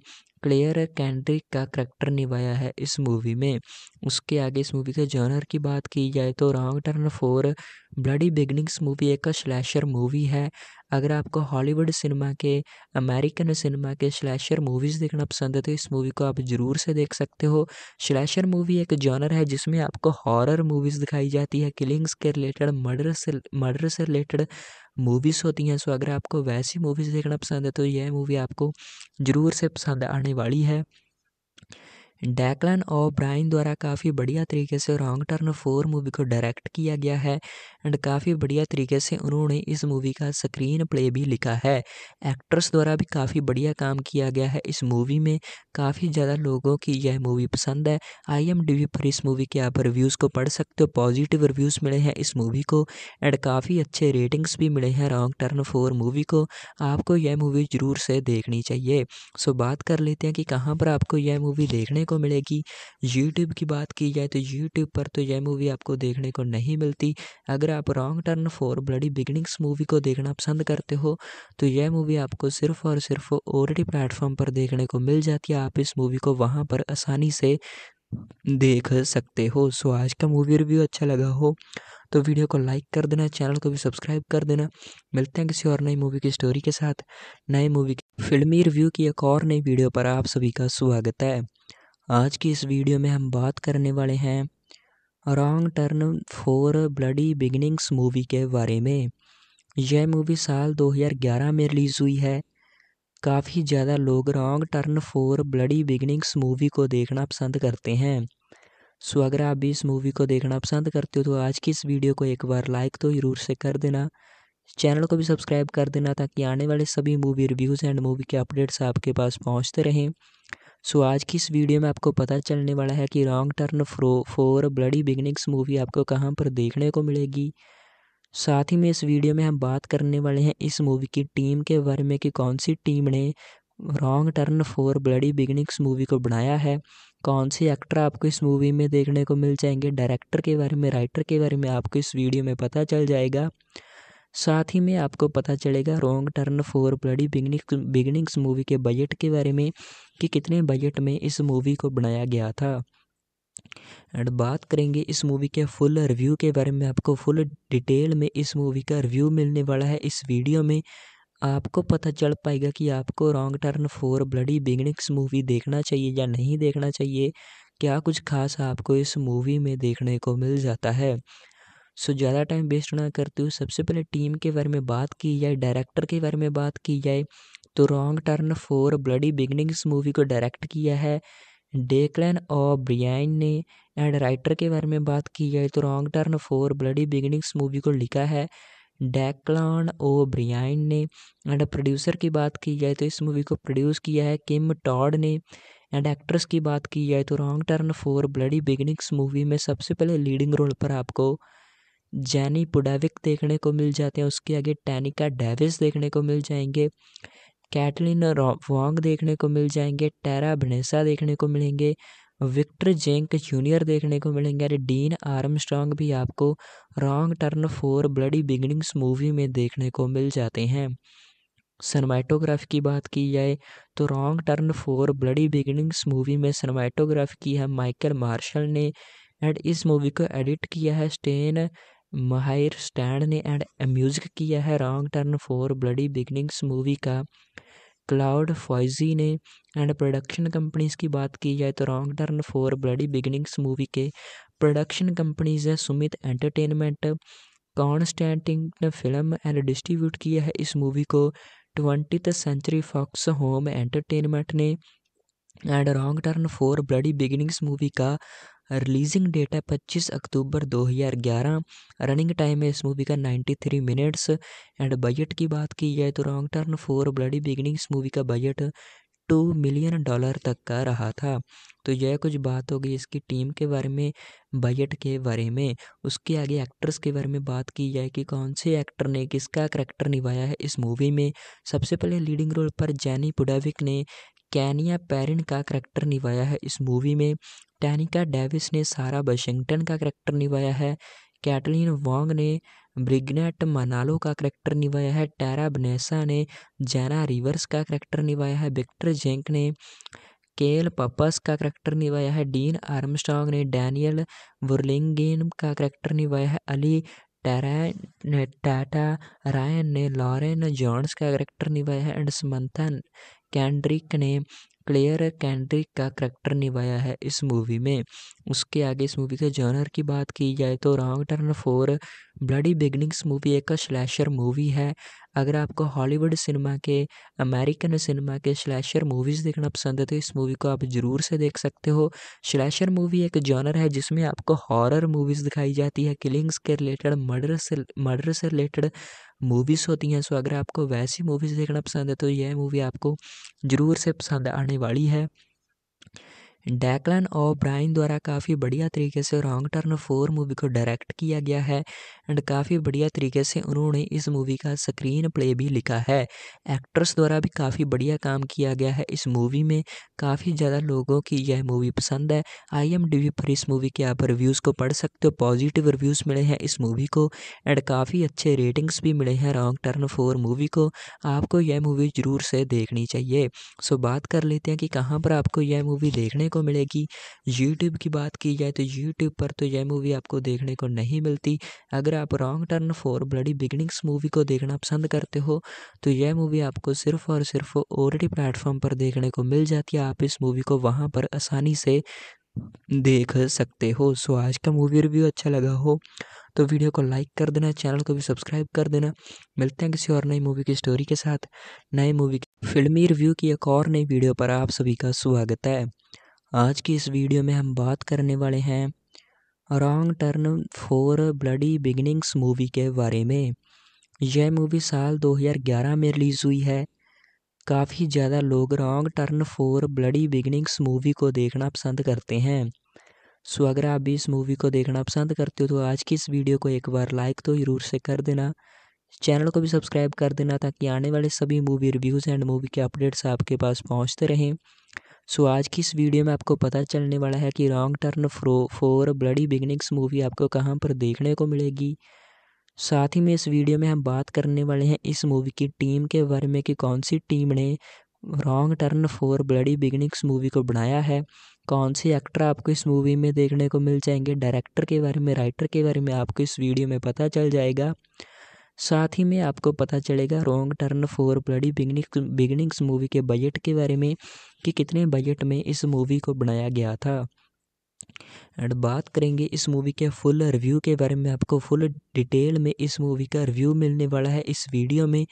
क्लेयर कैंड्रिक का करैक्टर निभाया है इस मूवी में उसके आगे इस मूवी के जॉनर की बात की जाए तो wrong turn four bloody beginnings movie एक स्लैशर मूवी है अगर आपको हॉलीवुड सिनेमा के अमेरिकन सिनेमा के स्लैशर मूवीज़ देखना पसंद है तो इस मूवी को आप ज़रूर से देख सकते हो स्लैशर मूवी एक जॉनर है जिसमें आपको हॉरर मूवीज़ दिखाई जाती है किलिंग्स के रिलेटेड मर्डर से मर्डर से रिलेटेड मूवीज़ होती हैं सो अगर आपको वैसी मूवीज़ देखना पसंद है तो यह मूवी आपको ज़रूर से पसंद आने वाली है डैकलन और ब्राइन द्वारा काफ़ी बढ़िया तरीके से रॉन्ग टर्न फोर मूवी को डायरेक्ट किया गया है एंड काफ़ी बढ़िया तरीके से उन्होंने इस मूवी का स्क्रीन प्ले भी लिखा है एक्ट्रेस द्वारा भी काफ़ी बढ़िया काम किया गया है इस मूवी में काफ़ी ज़्यादा लोगों की यह मूवी पसंद है आई एम पर इस मूवी के आप रिव्यूज़ को पढ़ सकते हो पॉजिटिव रिव्यूज़ मिले हैं इस मूवी को एंड काफ़ी अच्छे रेटिंग्स भी मिले हैं रॉन्ग टर्न फोर मूवी को आपको यह मूवी ज़रूर से देखनी चाहिए सो बात कर लेते हैं कि कहाँ पर आपको यह मूवी देखने को मिलेगी यूट्यूब की बात की जाए तो यूट्यूब पर तो यह मूवी आपको देखने को नहीं मिलती अगर आप wrong turn four bloody beginnings movie को देखना पसंद करते हो तो यह मूवी आपको सिर्फ और सिर्फ ओ प्लेटफॉर्म पर देखने को मिल जाती है आप इस मूवी को वहाँ पर आसानी से देख सकते हो सो आज का मूवी रिव्यू अच्छा लगा हो तो वीडियो को लाइक कर देना चैनल को भी सब्सक्राइब कर देना मिलते हैं किसी और नई मूवी की स्टोरी के साथ नए मूवी की फिल्मी रिव्यू की एक और नई वीडियो पर आप सभी का स्वागत है आज की इस वीडियो में हम बात करने वाले हैं wrong turn four bloody beginnings movie के बारे में यह मूवी साल 2011 में रिलीज़ हुई है काफ़ी ज़्यादा लोग wrong turn four bloody beginnings movie को देखना पसंद करते हैं सो अगर आप भी इस मूवी को देखना पसंद करते हो तो आज की इस वीडियो को एक बार लाइक तो ज़रूर से कर देना चैनल को भी सब्सक्राइब कर देना ताकि आने वाले सभी मूवी रिव्यूज़ एंड मूवी के अपडेट्स आपके पास पहुंचते रहें सो आज की इस वीडियो में आपको पता चलने वाला है कि रॉन्ग टर्न फ्रो फोर ब्लडी बिगनिंग्स मूवी आपको कहाँ पर देखने को मिलेगी साथ ही में इस वीडियो में हम बात करने वाले हैं इस मूवी की टीम के बारे में कि कौन सी टीम ने wrong turn four bloody beginnings movie को बनाया है कौन से एक्टर आपको इस मूवी में देखने को मिल जाएंगे डायरेक्टर के बारे में राइटर के बारे में आपको इस वीडियो में पता चल जाएगा साथ ही में आपको पता चलेगा wrong turn four bloody beginnings beginnings movie के बजट के बारे में कि कितने बजट में इस मूवी को बनाया गया था एंड बात करेंगे इस मूवी के फुल रिव्यू के बारे में आपको फुल डिटेल में इस मूवी का रिव्यू मिलने वाला है इस वीडियो में आपको पता चल पाएगा कि आपको wrong turn four bloody beginnings movie देखना चाहिए या नहीं देखना चाहिए क्या कुछ खास आपको इस मूवी में देखने को मिल जाता है सो ज़्यादा टाइम वेस्ट ना करते हुए सबसे पहले टीम के बारे में बात की जाए डायरेक्टर के बारे में बात की जाए तो wrong turn four bloody beginnings movie को डायरेक्ट किया है डेकलैन और ब्रियाइन ने एंड राइटर के बारे में बात की जाए तो wrong turn four bloody beginnings movie को लिखा है डैकलॉन ओ ब्रियाइन ने एंड प्रोड्यूसर की बात की जाए तो इस मूवी को प्रोड्यूस किया है किम टॉड ने एंड एक्ट्रेस की बात की जाए तो wrong turn for bloody beginnings movie में सबसे पहले लीडिंग रोल पर आपको जैनी पुडाविक देखने को मिल जाते हैं उसके आगे टैनिका डेविस देखने को मिल जाएंगे कैटलिन वॉन्ग देखने को मिल जाएंगे टेरा भनेसा देखने को मिलेंगे विक्टर जेंक जूनियर देखने को मिलेंगे अरे डीन आर्मस्ट्रॉन्ग भी आपको wrong turn four bloody beginnings movie में देखने को मिल जाते हैं सनमाइटोग्राफ की बात की जाए तो wrong turn four bloody beginnings movie में सनमाइटोग्राफ की है माइकल मार्शल ने एंड इस मूवी को एडिट किया है स्टेन माहिर स्टैंड ने एंड म्यूजिक किया है wrong turn for bloody beginnings movie का क्लाउड फॉइजी ने एंड प्रोडक्शन कंपनीज की बात की जाए तो wrong turn for bloody beginnings movie के प्रोडक्शन कंपनीज है सुमित एंटरटेनमेंट ने फिल्म एंड डिस्ट्रीब्यूट किया है इस मूवी को twenty century fox home entertainment ने and wrong turn for bloody beginnings movie का रिलीजिंग डेट है पच्चीस अक्टूबर 2011 रनिंग टाइम है इस मूवी का 93 मिनट्स एंड बजट की बात की जाए तो wrong turn four bloody beginning movie का बजट टू मिलियन डॉलर तक का रहा था तो यह कुछ बात हो गई इसकी टीम के बारे में बजट के बारे में उसके आगे एक्टर्स के बारे में बात की जाए कि कौन से एक्टर ने किसका करैक्टर निभाया है इस मूवी में सबसे पहले लीडिंग रोल पर जैनी पुडाविक ने कैनिया पैरिन का करैक्टर निभाया है इस मूवी में टैनिका डेविस ने सारा वाशिंगटन का करैक्टर निभाया है कैटलिन वॉन्ग ने ब्रिगनेट मनालो का करैक्टर निभाया है टैरा बनेसा ने जैना रिवर्स का करैक्टर निभाया है विक्टर जेंक ने केल पपस का करैक्टर निभाया है डीन आर्मस्ट्रॉन्ग ने डैनियल वर्लिंगेन का करैक्टर निभाया है अली टैरा टाटा रायन ने लॉरेन जॉन्स का करैक्टर निभाया है एंड समंथन कैंड्रिक ने क्लेयर कैंड्रिक का करैक्टर निभाया है इस मूवी में उसके आगे इस मूवी के जॉनर की बात की जाए तो wrong turn four bloody beginnings movie एक स्लैशर मूवी है अगर आपको हॉलीवुड सिनेमा के अमेरिकन सिनेमा के स्लैशर मूवीज़ देखना पसंद है तो इस मूवी को आप ज़रूर से देख सकते हो स्लैशर मूवी एक जॉनर है जिसमें आपको हॉरर मूवीज़ दिखाई जाती है किलिंग्स के रिलेटेड मर्डर से मर्डर से रिलेटेड मूवीज़ होती हैं सो अगर आपको वैसी मूवीज़ देखना पसंद है तो यह मूवी आपको ज़रूर से पसंद आने वाली है डैकलन और ब्राइन द्वारा काफ़ी बढ़िया तरीके से रॉन्ग टर्न फोर मूवी को डायरेक्ट किया गया है एंड काफ़ी बढ़िया तरीके से उन्होंने इस मूवी का स्क्रीन प्ले भी लिखा है एक्ट्रेस द्वारा भी काफ़ी बढ़िया काम किया गया है इस मूवी में काफ़ी ज़्यादा लोगों की यह मूवी पसंद है आई पर इस मूवी के आप रिव्यूज़ को पढ़ सकते हो पॉजिटिव रिव्यूज़ मिले हैं इस मूवी को एंड काफ़ी अच्छे रेटिंग्स भी मिले हैं रॉन्ग टर्न फोर मूवी को आपको यह मूवी ज़रूर से देखनी चाहिए सो बात कर लेते हैं कि कहाँ पर आपको यह मूवी देखने को को मिलेगी यूट्यूब की बात की जाए तो यूट्यूब पर तो यह मूवी आपको देखने को नहीं मिलती अगर आप wrong turn for bloody beginnings movie को देखना पसंद करते हो तो यह मूवी आपको सिर्फ और सिर्फ ओ प्लेटफॉर्म पर देखने को मिल जाती है आप इस मूवी को वहाँ पर आसानी से देख सकते हो सो आज का मूवी रिव्यू अच्छा लगा हो तो वीडियो को लाइक कर देना चैनल को भी सब्सक्राइब कर देना मिलते हैं किसी और नई मूवी की स्टोरी के साथ नए मूवी फिल्मी रिव्यू की एक और नई वीडियो पर आप सभी का स्वागत है आज की इस वीडियो में हम बात करने वाले हैं wrong turn four bloody beginnings movie के बारे में यह मूवी साल 2011 में रिलीज़ हुई है काफ़ी ज़्यादा लोग wrong turn four bloody beginnings movie को देखना पसंद करते हैं सो अगर आप भी इस मूवी को देखना पसंद करते हो तो आज की इस वीडियो को एक बार लाइक तो ज़रूर से कर देना चैनल को भी सब्सक्राइब कर देना ताकि आने वाले सभी मूवी रिव्यूज़ एंड मूवी के अपडेट्स आपके पास पहुंचते रहें सो आज की इस वीडियो में आपको पता चलने वाला है कि रॉन्ग टर्न फ्रो फोर ब्लडी बिगनिंग्स मूवी आपको कहाँ पर देखने को मिलेगी साथ ही में इस वीडियो में हम बात करने वाले हैं इस मूवी की टीम के बारे में कि कौन सी टीम ने wrong turn four bloody beginnings movie को बनाया है कौन से एक्टर आपको इस मूवी में देखने को मिल जाएंगे डायरेक्टर के बारे में राइटर के बारे में आपको इस वीडियो में पता चल जाएगा साथ ही में आपको पता चलेगा wrong turn four bloody beginning beginnings movie के बजट के बारे में कि कितने बजट में इस मूवी को बनाया गया था एंड बात करेंगे इस मूवी के फुल रिव्यू के बारे में आपको फुल डिटेल में इस मूवी का रिव्यू मिलने वाला है इस वीडियो में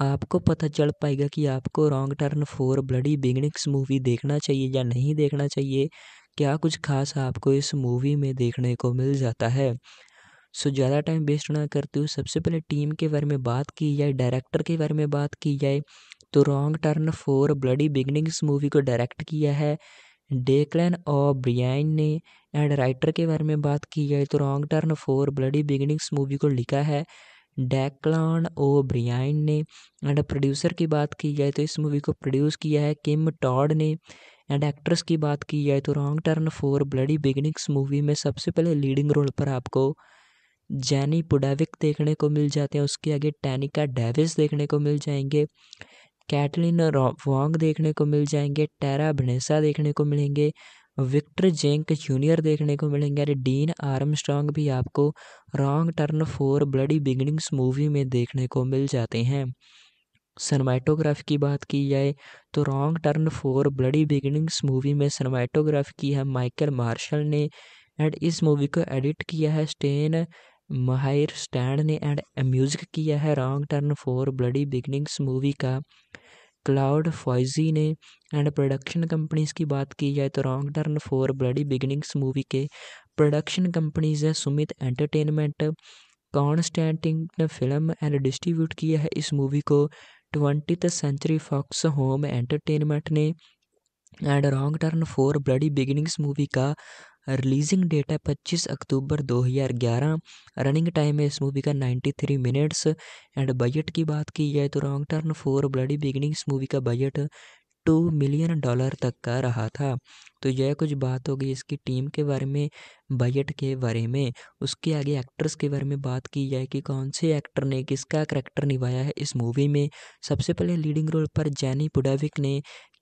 आपको पता चल पाएगा कि आपको wrong turn four bloody beginnings movie देखना चाहिए या नहीं देखना चाहिए क्या कुछ खास आपको इस मूवी में देखने को मिल जाता है सो ज़्यादा टाइम वेस्ट ना करते हुए सबसे पहले टीम के बारे में बात की जाए डायरेक्टर के बारे में बात की जाए तो wrong turn four bloody beginnings movie को डायरेक्ट किया है डेकलैन और ब्रियाइन ने एंड राइटर के बारे में बात की जाए तो wrong turn four bloody beginnings movie को लिखा है डैकलॉन ओ ब्रियाइन ने एंड प्रोड्यूसर की बात की जाए तो इस मूवी को प्रोड्यूस किया है किम टॉड ने एंड एक्ट्रेस की बात की जाए तो wrong turn four bloody beginnings movie में सबसे पहले लीडिंग रोल पर आपको जैनी पुडाविक देखने को मिल जाते हैं उसके आगे टैनिका डेविस देखने को मिल जाएंगे कैटलिन वॉन्ग देखने को मिल जाएंगे टेरा भनेसा देखने को मिलेंगे विक्टर जेंक जूनियर देखने को मिलेंगे अरे डीन आर्मस्ट्रॉन्ग भी आपको wrong turn four bloody beginnings movie में देखने को मिल जाते हैं सनमाइटोग्राफ की बात की जाए तो wrong turn four bloody beginnings movie में सनमाइटोग्राफ की है माइकल मार्शल ने एंड इस मूवी को एडिट किया है स्टेन माहिर स्टैंड ने एंड म्यूजिक किया है wrong turn for bloody beginnings movie का क्लाउड फॉइजी ने एंड प्रोडक्शन कंपनीज की बात की जाए तो wrong turn for bloody beginnings movie के प्रोडक्शन कंपनीज है Summit entertainment Constantin film and distribute किया है इस मूवी को twenty century fox home entertainment ने and wrong turn for bloody beginnings movie का रिलीजिंग डेट है 25 अक्टूबर 2011 रनिंग टाइम है इस मूवी का 93 मिनट्स एंड बजट की बात की जाए तो wrong turn four bloody beginning इस मूवी का बजट टू मिलियन डॉलर तक का रहा था तो यह कुछ बात हो गई इसकी टीम के बारे में बजट के बारे में उसके आगे एक्ट्रेस के बारे में बात की जाए कि कौन से एक्टर ने किसका करैक्टर निभाया है इस मूवी में सबसे पहले लीडिंग रोल पर जैनी पुडाविक ने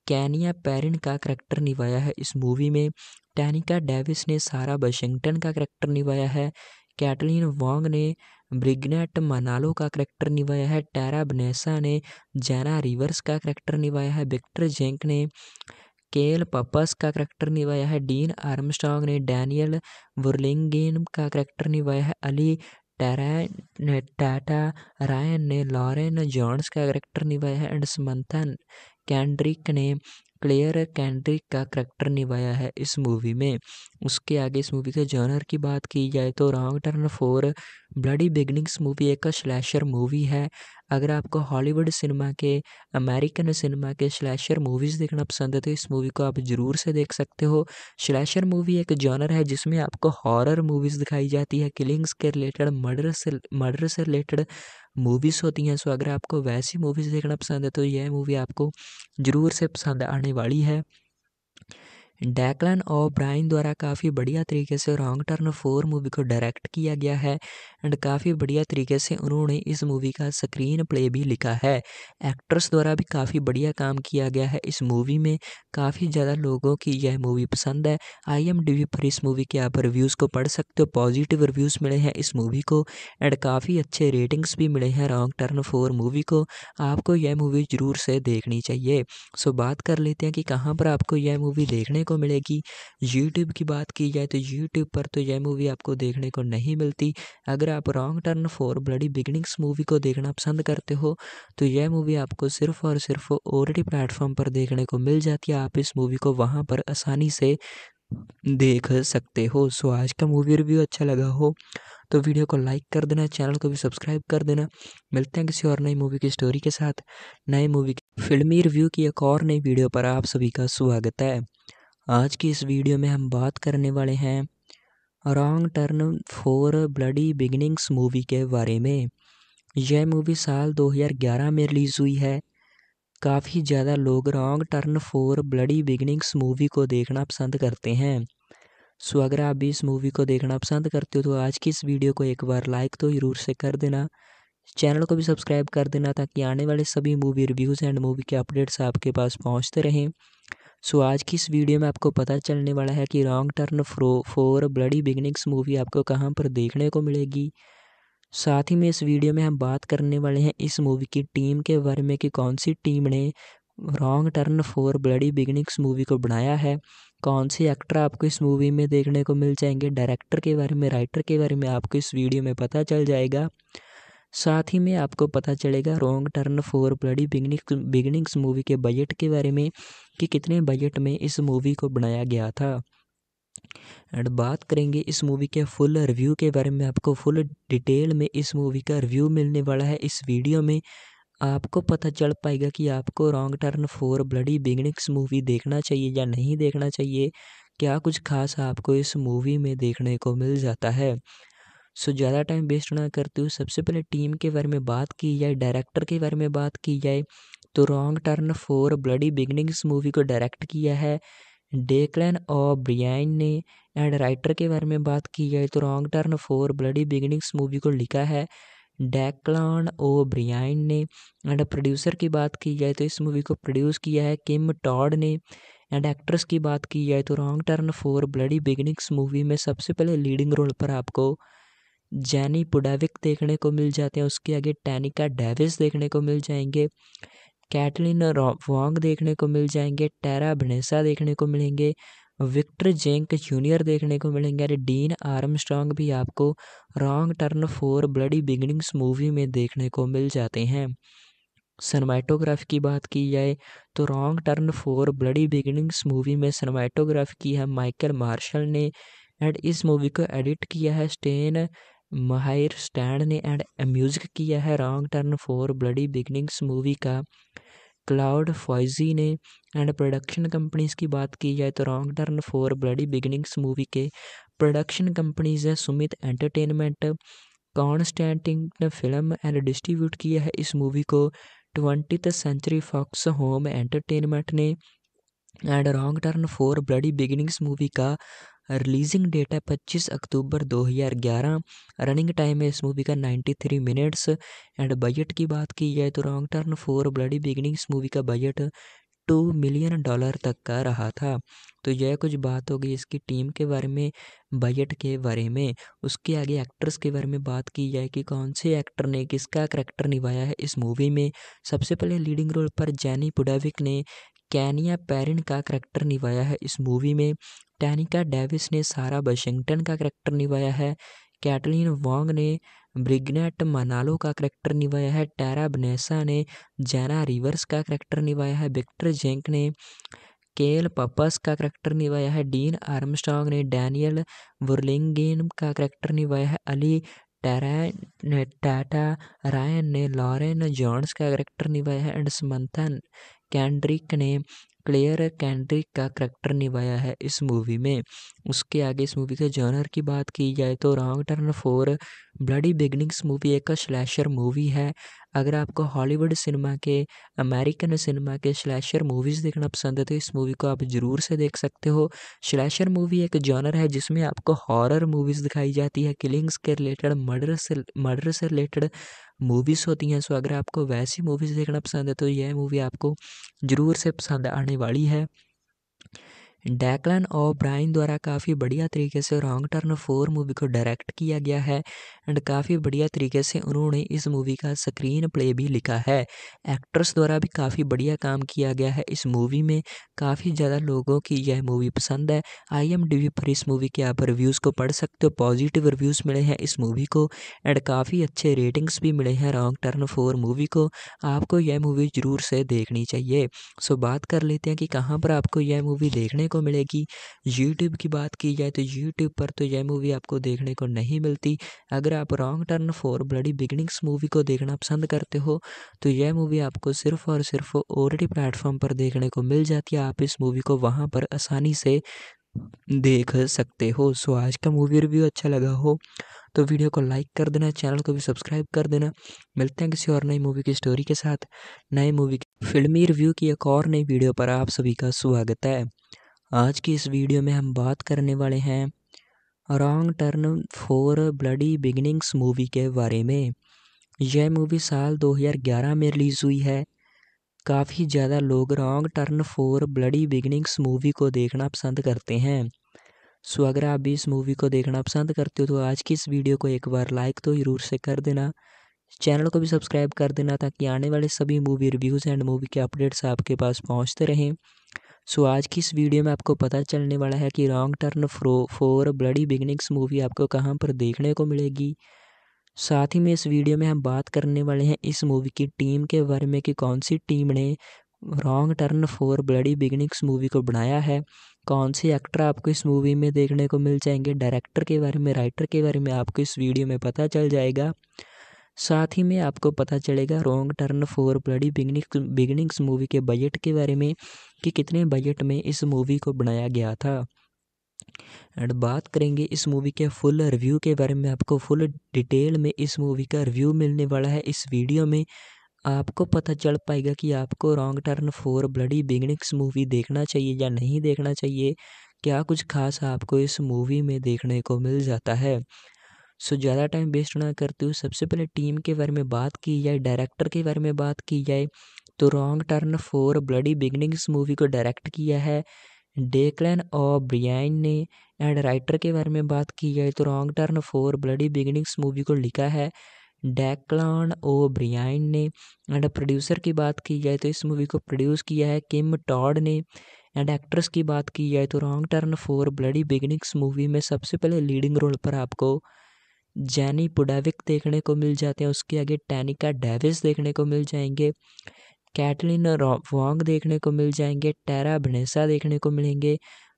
कैनिया पेरिन का करैक्टर निभाया है इस मूवी में टैनिका डेविस ने सारा वाशिंगटन का करैक्टर निभाया है कैटलिन वॉन्ग ने ब्रिगनेट मनालो का करैक्टर निभाया है टैरा बनेसा ने जैना रिवर्स का करैक्टर निभाया है विक्टर जेंक ने केल पपस का करैक्टर निभाया है डीन आर्मस्ट्रांग ने डैनियल वर्लिंगेन का करैक्टर निभाया है अली टैरा टाटा रायन ने लॉरेन जॉन्स का करैक्टर निभाया है एंड समंथा कैंड्रिक ने क्लेयर कैंड्रिक का करैक्टर निभाया है इस मूवी में उसके आगे इस मूवी के जॉनर की बात की जाए तो wrong turn four bloody beginnings movie एक स्लैशर मूवी है अगर आपको हॉलीवुड सिनेमा के अमेरिकन सिनेमा के स्लैशर मूवीज़ देखना पसंद है तो इस मूवी को आप ज़रूर से देख सकते हो स्लैशर मूवी एक जॉनर है जिसमें आपको हॉरर मूवीज़ दिखाई जाती है किलिंग्स के रिलेटेड मर्डर से मर्डर से रिलेटेड मूवीज़ होती हैं सो अगर आपको वैसी मूवीज़ देखना पसंद है तो यह मूवी आपको ज़रूर से पसंद आने वाली है डैकलन और ब्राइन द्वारा काफ़ी बढ़िया तरीके से रॉन्ग टर्न फोर मूवी को डायरेक्ट किया गया है एंड काफ़ी बढ़िया तरीके से उन्होंने इस मूवी का स्क्रीन प्ले भी लिखा है एक्ट्रेस द्वारा भी काफ़ी बढ़िया काम किया गया है इस मूवी में काफ़ी ज़्यादा लोगों की यह मूवी पसंद है आई एम पर इस मूवी के आप रिव्यूज़ को पढ़ सकते हो पॉजिटिव रिव्यूज़ मिले हैं इस मूवी को एंड काफ़ी अच्छे रेटिंग्स भी मिले हैं रॉन्ग टर्न फोर मूवी को आपको यह मूवी ज़रूर से देखनी चाहिए सो बात कर लेते हैं कि कहाँ पर आपको यह मूवी देखने को मिलेगी यूट्यूब की बात की जाए तो यूट्यूब पर तो यह मूवी आपको देखने को नहीं मिलती अगर आप wrong turn for bloody beginnings movie को देखना पसंद करते हो तो यह मूवी आपको सिर्फ और सिर्फ ओ प्लेटफॉर्म पर देखने को मिल जाती है आप इस मूवी को वहाँ पर आसानी से देख सकते हो सो आज का मूवी रिव्यू अच्छा लगा हो तो वीडियो को लाइक कर देना चैनल को भी सब्सक्राइब कर देना मिलते हैं किसी और नई मूवी की स्टोरी के साथ नए मूवी फिल्मी रिव्यू की एक और नई वीडियो पर आप सभी का स्वागत है आज की इस वीडियो में हम बात करने वाले हैं wrong turn four bloody beginnings movie के बारे में यह मूवी साल 2011 में रिलीज़ हुई है काफ़ी ज़्यादा लोग wrong turn four bloody beginnings movie को देखना पसंद करते हैं सो अगर आप भी इस मूवी को देखना पसंद करते हो तो आज की इस वीडियो को एक बार लाइक तो ज़रूर से कर देना चैनल को भी सब्सक्राइब कर देना ताकि आने वाले सभी मूवी रिव्यूज़ एंड मूवी के अपडेट्स आपके पास पहुंचते रहें सो आज की इस वीडियो में आपको पता चलने वाला है कि रॉन्ग टर्न फ्रो फोर ब्लडी बिगनिंग्स मूवी आपको कहाँ पर देखने को मिलेगी साथ ही में इस वीडियो में हम बात करने वाले हैं इस मूवी की टीम के बारे में कि कौन सी टीम ने wrong turn four bloody beginnings movie को बनाया है कौन से एक्टर आपको इस मूवी में देखने को मिल जाएंगे डायरेक्टर के बारे में राइटर के बारे में आपको इस वीडियो में पता चल जाएगा साथ ही में आपको पता चलेगा रोंग turn four bloody beginning beginnings movie के बजट के बारे में कि कितने बजट में इस मूवी को बनाया गया था एंड बात करेंगे इस मूवी के फुल रिव्यू के बारे में आपको फुल डिटेल में इस मूवी का रिव्यू मिलने वाला है इस वीडियो में आपको पता चल पाएगा कि आपको wrong turn four bloody beginnings movie देखना चाहिए या नहीं देखना चाहिए क्या कुछ खास आपको इस मूवी में देखने को मिल जाता है सो ज़्यादा टाइम वेस्ट ना करते हुए सबसे पहले टीम के बारे में बात की जाए डायरेक्टर के बारे में बात की जाए तो wrong turn four bloody beginnings movie को डायरेक्ट किया है डेकलैन और ब्रियाइन ने एंड राइटर के बारे में बात की जाए तो wrong turn four bloody beginnings movie को लिखा है डैकलॉन ओ ब्रियान ने एंड प्रोड्यूसर की बात की जाए तो इस मूवी को प्रोड्यूस किया है किम टॉड ने एंड एक्ट्रेस की बात की जाए तो wrong turn for bloody beginnings movie में सबसे पहले लीडिंग रोल पर आपको जैनी पुडाविक देखने को मिल जाते हैं उसके आगे टैनिका डेविस देखने को मिल जाएंगे कैटलिन वॉन्ग देखने को मिल जाएंगे टेरा भनेसा देखने को मिलेंगे विक्टर जेंक जूनियर देखने को मिलेंगे अरे डीन आर्म भी आपको wrong turn four bloody beginnings movie में देखने को मिल जाते हैं सनमाइटोग्राफ की बात की जाए तो wrong turn four bloody beginnings movie में सनमैटोग्राफी की है माइकल मार्शल ने एंड इस मूवी को एडिट किया है स्टेन माहिर स्टैंड ने एंड म्यूजिक किया है wrong turn for bloody beginnings movie का क्लाउड फॉइजी ने एंड प्रोडक्शन कंपनीज की बात की जाए तो wrong turn for bloody beginnings movie के प्रोडक्शन कंपनीज है सुमित एंटरटेनमेंट ने फिल्म एंड डिस्ट्रीब्यूट किया है इस मूवी को twenty century fox home entertainment ने and wrong turn for bloody beginnings movie का रिलीजिंग डेट है 25 अक्टूबर 2011 रनिंग टाइम है इस मूवी का 93 मिनट्स एंड बजट की बात की जाए तो wrong turn four bloody beginning इस मूवी का बजट टू मिलियन डॉलर तक का रहा था तो यह कुछ बात हो गई इसकी टीम के बारे में बजट के बारे में उसके आगे एक्टर्स के बारे में बात की जाए कि कौन से एक्टर ने किसका करैक्टर निभाया है इस मूवी में सबसे पहले लीडिंग रोल पर जैनी पुडाविक ने कैनिया पेरिन का करैक्टर निभाया है इस मूवी में टैनिका डेविस ने सारा वाशिंगटन का करैक्टर निभाया है कैटलिन वॉन्ग ने ब्रिगनेट मनालो का करैक्टर निभाया है टैरा बनेसा ने जैना रिवर्स का करैक्टर निभाया है विक्टर जेंक ने केल पपस का करैक्टर निभाया है डीन आर्मस्ट्रांग ने डैनियल वर्लिंग का करैक्टर निभाया है अली टैरा टाटा रायन ने लॉरेन जॉन्स का करैक्टर निभाया है एंड समंथन कैंड्रिक ने क्लेयर कैंड्रिक का करैक्टर निभाया है इस मूवी में उसके आगे इस मूवी के जॉनर की बात की जाए तो wrong turn four bloody beginnings movie एक स्लैशर मूवी है अगर आपको हॉलीवुड सिनेमा के अमेरिकन सिनेमा के स्लैशर मूवीज़ देखना पसंद है तो इस मूवी को आप ज़रूर से देख सकते हो स्लैशर मूवी एक जॉनर है जिसमें आपको हॉरर मूवीज़ दिखाई जाती है किलिंग्स के रिलेटेड मर्डर से मर्डर से रिलेटेड मूवीज़ होती हैं सो अगर आपको वैसी मूवीज़ देखना पसंद है तो यह मूवी आपको ज़रूर से पसंद आने वाली है डैकलन और ब्राइन द्वारा काफ़ी बढ़िया तरीके से रॉन्ग टर्न फोर मूवी को डायरेक्ट किया गया है एंड काफ़ी बढ़िया तरीके से उन्होंने इस मूवी का स्क्रीन प्ले भी लिखा है एक्ट्रेस द्वारा भी काफ़ी बढ़िया काम किया गया है इस मूवी में काफ़ी ज़्यादा लोगों की यह मूवी पसंद है आई एम डी पर इस मूवी के आप रिव्यूज़ को पढ़ सकते हो पॉजिटिव रिव्यूज़ मिले हैं इस मूवी को एंड काफ़ी अच्छे रेटिंग्स भी मिले हैं रॉन्ग टर्न फोर मूवी को आपको यह मूवी ज़रूर से देखनी चाहिए सो बात कर लेते हैं कि कहाँ पर आपको यह मूवी देखने को को मिलेगी यूट्यूब की बात की जाए तो यूट्यूब पर तो यह मूवी आपको देखने को नहीं मिलती अगर आप wrong turn for bloody beginnings movie को देखना पसंद करते हो तो यह मूवी आपको सिर्फ और सिर्फ डी प्लेटफॉर्म पर देखने को मिल जाती है आप इस मूवी को वहाँ पर आसानी से देख सकते हो सो आज का मूवी रिव्यू अच्छा लगा हो तो वीडियो को लाइक कर देना चैनल को भी सब्सक्राइब कर देना मिलते हैं किसी और नई मूवी की स्टोरी के साथ नए मूवी फिल्मी रिव्यू की एक और नई वीडियो पर आप सभी का स्वागत है आज की इस वीडियो में हम बात करने वाले हैं wrong turn four bloody beginnings movie के बारे में यह मूवी साल 2011 में रिलीज़ हुई है काफ़ी ज़्यादा लोग wrong turn four bloody beginnings movie को देखना पसंद करते हैं सो अगर आप भी इस मूवी को देखना पसंद करते हो तो आज की इस वीडियो को एक बार लाइक तो ज़रूर से कर देना चैनल को भी सब्सक्राइब कर देना ताकि आने वाले सभी मूवी रिव्यूज़ एंड मूवी के अपडेट्स आपके पास पहुंचते रहें सो आज की इस वीडियो में आपको पता चलने वाला है कि रॉन्ग टर्न फ्रो फोर ब्लडी बिगनिंग्स मूवी आपको कहाँ पर देखने को मिलेगी साथ ही में इस वीडियो में हम बात करने वाले हैं इस मूवी की टीम के बारे में कि कौन सी टीम ने wrong turn four bloody beginnings movie को बनाया है कौन से एक्टर आपको इस मूवी में देखने को मिल जाएंगे डायरेक्टर के बारे में राइटर के बारे में आपको इस वीडियो में पता चल जाएगा साथ ही में आपको पता चलेगा wrong turn for bloody beginning beginnings movie के बजट के बारे में कि कितने बजट में इस मूवी को बनाया गया था एंड बात करेंगे इस मूवी के फुल रिव्यू के बारे में आपको फुल डिटेल में इस मूवी का रिव्यू मिलने वाला है इस वीडियो में आपको पता चल पाएगा कि आपको wrong turn four bloody beginnings movie देखना चाहिए या नहीं देखना चाहिए क्या कुछ खास आपको इस मूवी में देखने को मिल जाता है सो ज़्यादा टाइम वेस्ट ना करते हुए सबसे पहले टीम के बारे में बात की जाए डायरेक्टर के बारे में बात की जाए तो wrong turn four bloody beginnings movie को डायरेक्ट किया है डेकलैन और ब्रियाइन ने एंड राइटर के बारे में बात की जाए तो wrong turn four bloody beginnings movie को लिखा है डैकलॉन ओ ब्रियाइन ने एंड प्रोड्यूसर की बात की जाए तो इस मूवी को प्रोड्यूस किया है किम टॉड ने एंड एक्ट्रेस की बात की जाए तो wrong turn four bloody beginnings movie में सबसे पहले लीडिंग रोल पर आपको जैनी पुडाविक देखने को मिल जाते हैं उसके आगे टैनिका डेविस देखने को मिल जाएंगे कैटलिन वॉन्ग देखने को मिल जाएंगे टेरा भनेसा देखने को मिलेंगे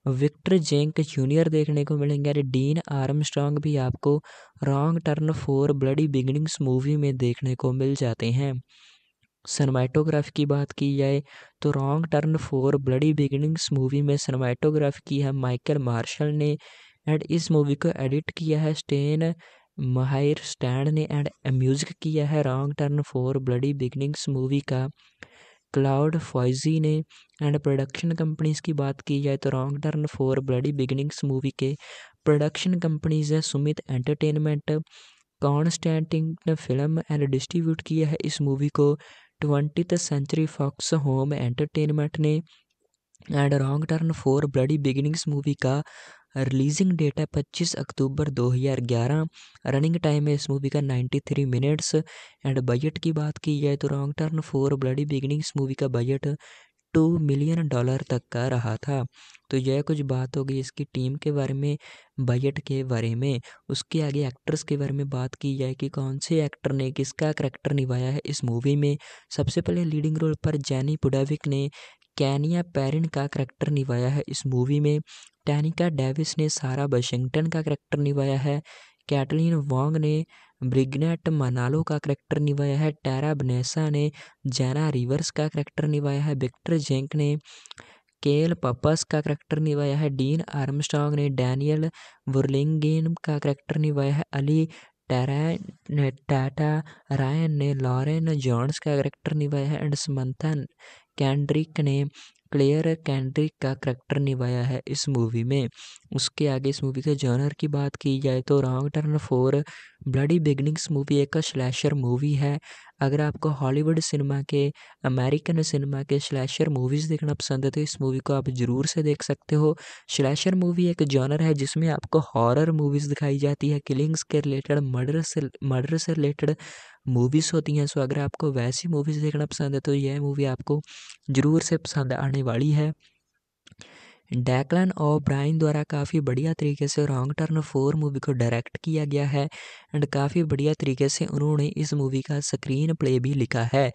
विक्टर जेंक जूनियर देखने को मिलेंगे अरे डीन आर्मस्ट्रॉन्ग भी आपको wrong turn four bloody beginnings movie में देखने को मिल जाते हैं सनमाइटोग्राफ की बात की जाए तो wrong turn four bloody beginnings movie में सनमाइटोग्राफ की है माइकल मार्शल ने एंड इस मूवी को एडिट किया है स्टेन माहिर स्टैंड ने एंड म्यूजिक किया है wrong turn for bloody beginnings movie का क्लाउड फॉइजी ने एंड प्रोडक्शन कंपनीज की बात की जाए तो wrong turn for bloody beginnings movie के प्रोडक्शन कंपनीज है Summit entertainment Constantin film and distribute किया है इस मूवी को twenty century fox home entertainment ने and wrong turn for bloody beginnings movie का रिलीजिंग डेट है पच्चीस अक्टूबर दो हज़ार ग्यारह रनिंग टाइम है इस मूवी का ninety three minutes and budget की बात की जाए तो wrong turn four bloody beginning इस मूवी का बजट टू मिलियन डॉलर तक का रहा था तो यह कुछ बात हो गई इसकी टीम के बारे में बजट के बारे में उसके आगे एक्ट्रेस के बारे में बात की जाए कि कौन से एक्टर ने किसका करैक्टर निभाया है इस मूवी में सबसे पहले लीडिंग रोल पर जैनी पुडाविक ने कैनिया पेरिन का करेक्टर निभाया है इस मूवी में टैनिका डेविस ने सारा वाशिंगटन का करैक्टर निभाया है कैटलिन वॉन्ग ने ब्रिगनेट मनालो का करैक्टर निभाया है टैरा बनेसा ने जैना रिवर्स का करैक्टर निभाया है विक्टर जेंक ने केल पपस का करैक्टर निभाया है डीन आर्मस्ट्रांग ने डैनियल वर्लिंगेन का करैक्टर निभाया है अली टैरन टाटा रायन ने लॉरेन जॉन्स का करैक्टर निभाया है एंड समंथन कैंड्रिक ने क्लेयर कैंड्रिक का करैक्टर निभाया है इस मूवी में उसके आगे इस मूवी के जॉनर की बात की जाए तो wrong turn four bloody beginnings movie एक स्लैशर मूवी है अगर आपको हॉलीवुड सिनेमा के अमेरिकन सिनेमा के स्लैशर मूवीज़ देखना पसंद है तो इस मूवी को आप ज़रूर से देख सकते हो स्लैशर मूवी एक जॉनर है जिसमें आपको हॉरर मूवीज़ दिखाई जाती है किलिंग्स के रिलेटेड मर्डर से मर्डर से रिलेटेड मूवीज़ होती हैं सो अगर आपको वैसी मूवीज़ देखना पसंद है तो यह मूवी आपको ज़रूर से पसंद आने वाली है डैकलन और ब्राइन द्वारा काफ़ी बढ़िया तरीके से रॉन्ग टर्न फोर मूवी को डायरेक्ट किया गया है एंड काफ़ी बढ़िया तरीके से उन्होंने इस मूवी का स्क्रीन प्ले भी लिखा है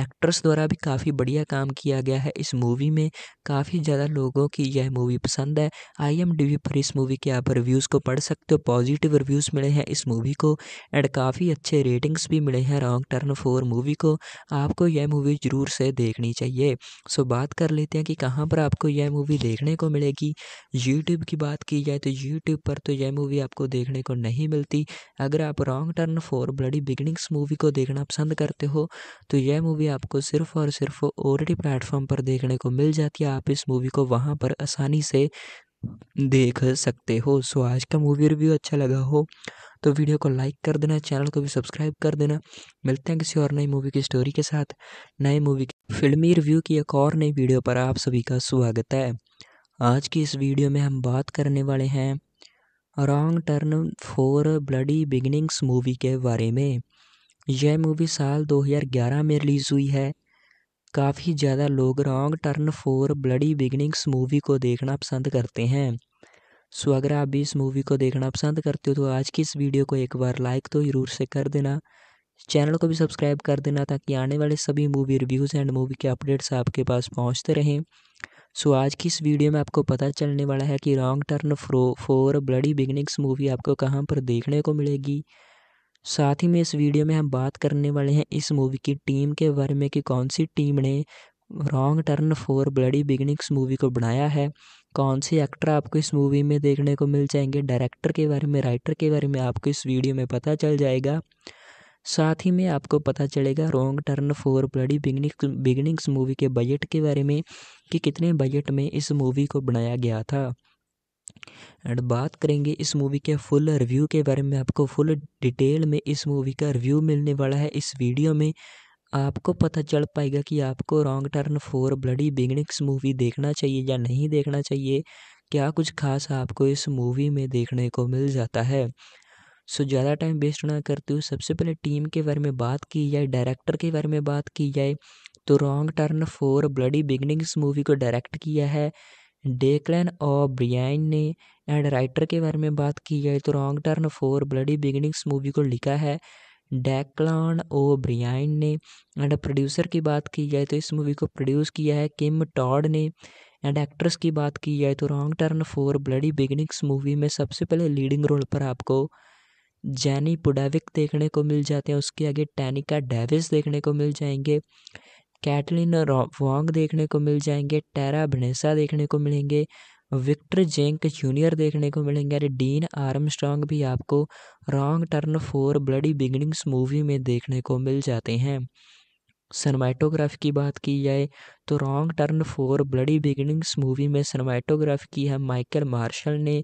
एक्ट्रेस द्वारा भी काफ़ी बढ़िया काम किया गया है इस मूवी में काफ़ी ज़्यादा लोगों की यह मूवी पसंद है आई पर इस मूवी के आप रिव्यूज़ को पढ़ सकते हो पॉजिटिव रिव्यूज़ मिले हैं इस मूवी को एंड काफ़ी अच्छे रेटिंग्स भी मिले हैं रॉन्ग टर्न फोर मूवी को आपको यह मूवी ज़रूर से देखनी चाहिए सो बात कर लेते हैं कि कहाँ पर आपको यह मूवी देखने को मिलेगी यूट्यूब की बात की जाए तो यूट्यूब पर तो यह मूवी आपको देखने को नहीं मिलती अगर आप wrong turn for bloody beginnings movie को देखना पसंद करते हो तो यह मूवी आपको सिर्फ और सिर्फ डी प्लेटफॉर्म पर देखने को मिल जाती है आप इस मूवी को वहाँ पर आसानी से देख सकते हो सो आज का मूवी रिव्यू अच्छा लगा हो तो वीडियो को लाइक कर देना चैनल को भी सब्सक्राइब कर देना मिलते हैं किसी और नई मूवी की स्टोरी के साथ नए मूवी की फिल्मी रिव्यू की एक और नई वीडियो पर आप सभी का स्वागत है आज की इस वीडियो में हम बात करने वाले हैं wrong turn four bloody beginnings movie के बारे में यह मूवी साल 2011 में रिलीज़ हुई है काफ़ी ज़्यादा लोग wrong turn four bloody beginnings movie को देखना पसंद करते हैं सो अगर आप भी इस मूवी को देखना पसंद करते हो तो आज की इस वीडियो को एक बार लाइक तो ज़रूर से कर देना चैनल को भी सब्सक्राइब कर देना ताकि आने वाले सभी मूवी रिव्यूज़ एंड मूवी के अपडेट्स आपके पास पहुंचते रहें सो so, आज की इस वीडियो में आपको पता चलने वाला है कि रॉन्ग टर्न फ्रो फोर ब्लडी बिगनिंग्स मूवी आपको कहाँ पर देखने को मिलेगी साथ ही में इस वीडियो में हम बात करने वाले हैं इस मूवी की टीम के बारे में कि कौन सी टीम ने wrong turn four bloody beginnings movie को बनाया है कौन से एक्टर आपको इस मूवी में देखने को मिल जाएंगे डायरेक्टर के बारे में राइटर के बारे में आपको इस वीडियो में पता चल जाएगा साथ ही में आपको पता चलेगा wrong turn four bloody beginning beginnings movie के बजट के बारे में कि कितने बजट में इस मूवी को बनाया गया था एंड बात करेंगे इस मूवी के फुल रिव्यू के बारे में आपको फुल डिटेल में इस मूवी का रिव्यू मिलने वाला है इस वीडियो में आपको पता चल पाएगा कि आपको wrong turn four bloody beginnings movie देखना चाहिए या नहीं देखना चाहिए क्या कुछ खास आपको इस मूवी में देखने को मिल जाता है सो ज़्यादा टाइम वेस्ट ना करते हुए सबसे पहले टीम के बारे में बात की जाए डायरेक्टर के बारे में बात की जाए तो wrong turn four bloody beginnings movie को डायरेक्ट किया है डेकलैन और ब्रियाइन ने एंड राइटर के बारे में बात की जाए तो wrong turn four bloody beginnings movie को लिखा है डैकलॉन ओ ब्रियान ने एंड प्रोड्यूसर की बात की जाए तो इस मूवी को प्रोड्यूस किया है किम टॉड ने एंड एक्ट्रेस की बात की जाए तो wrong turn four bloody beginnings movie में सबसे पहले लीडिंग रोल पर आपको जैनी पुडाविक देखने को मिल जाते हैं उसके आगे टैनिका डेविस देखने को मिल जाएंगे कैटलिन वॉन्ग देखने को मिल जाएंगे टेरा भनेसा देखने को मिलेंगे विक्टर जेंक जूनियर देखने को मिलेंगे अरे डीन आर्मस्ट्रॉन्ग भी आपको wrong turn four bloody beginnings movie में देखने को मिल जाते हैं सनमाइटोग्राफ की बात की जाए तो wrong turn four bloody beginnings movie में सनमैटोग्राफ की है माइकल मार्शल ने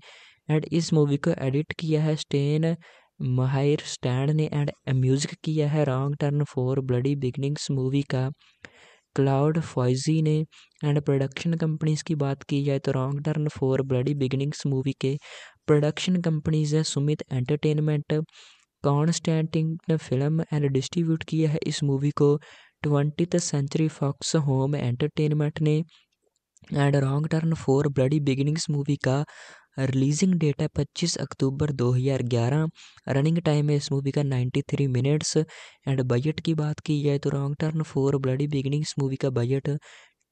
एंड इस मूवी को एडिट किया है स्टेन माहिर स्टैंड ने एंड म्यूजिक किया है wrong turn for bloody beginnings movie का क्लाउड फॉइजी ने एंड प्रोडक्शन कंपनीज की बात की जाए तो wrong turn for bloody beginnings movie के प्रोडक्शन कंपनीज है Summit entertainment Constantin film and distribute किया है इस मूवी को twenty century fox home entertainment ने and wrong turn for bloody beginnings movie का रिलीजिंग डेट है 25 अक्टूबर 2011 रनिंग टाइम है इस मूवी का 93 मिनट्स एंड बजट की बात की जाए तो wrong turn four bloody beginning इस मूवी का बजट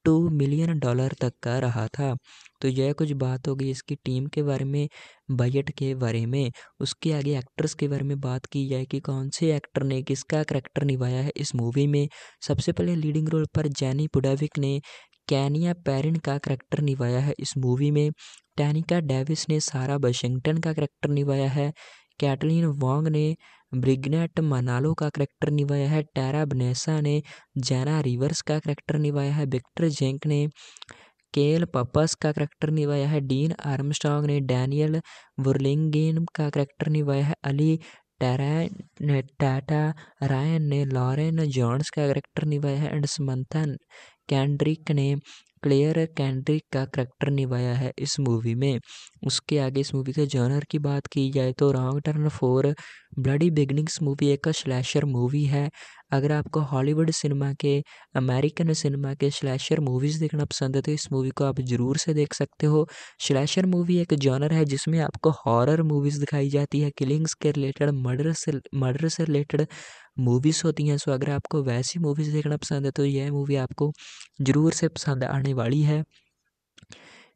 टू मिलियन डॉलर तक का रहा था तो यह कुछ बात होगी इसकी टीम के बारे में बजट के बारे में उसके आगे एक्ट्रेस के बारे में बात की जाए कि कौन से एक्टर ने किसका करैक्टर निभाया है इस मूवी में सबसे पहले लीडिंग रोल पर जैनी पुडाविक ने कैनिया पैरिन का करैक्टर निभाया है इस मूवी में टैनिका डेविस ने सारा वाशिंगटन का करैक्टर निभाया है कैटलिन वॉन्ग ने ब्रिगनेट मनालो का करैक्टर निभाया है टैरा बनेसा ने जैना रिवर्स का करैक्टर निभाया है विक्टर जेंक ने केल पपस का करैक्टर निभाया है डीन आर्मस्टॉग ने डैनियल वर्लिंगेन का करैक्टर निभाया है अली ने टाटा रायन ने लॉरेन जॉन्स का करैक्टर निभाया है एंड समंथन कैंड्रिक ने क्लेयर कैंड्रिक का करैक्टर निभाया है इस मूवी में उसके आगे इस मूवी के जॉनर की बात की जाए तो wrong turn four bloody beginnings movie एक स्लैशर मूवी है अगर आपको हॉलीवुड सिनेमा के अमेरिकन सिनेमा के स्लैशर मूवीज़ देखना पसंद है तो इस मूवी को आप ज़रूर से देख सकते हो स्लैशर मूवी एक जॉनर है जिसमें आपको हॉरर मूवीज़ दिखाई जाती है किलिंग्स के रिलेटेड मर्डर से मर्डर से रिलेटेड मूवीज़ होती हैं सो अगर आपको वैसी मूवीज़ देखना पसंद है तो यह मूवी आपको ज़रूर से पसंद आने वाली है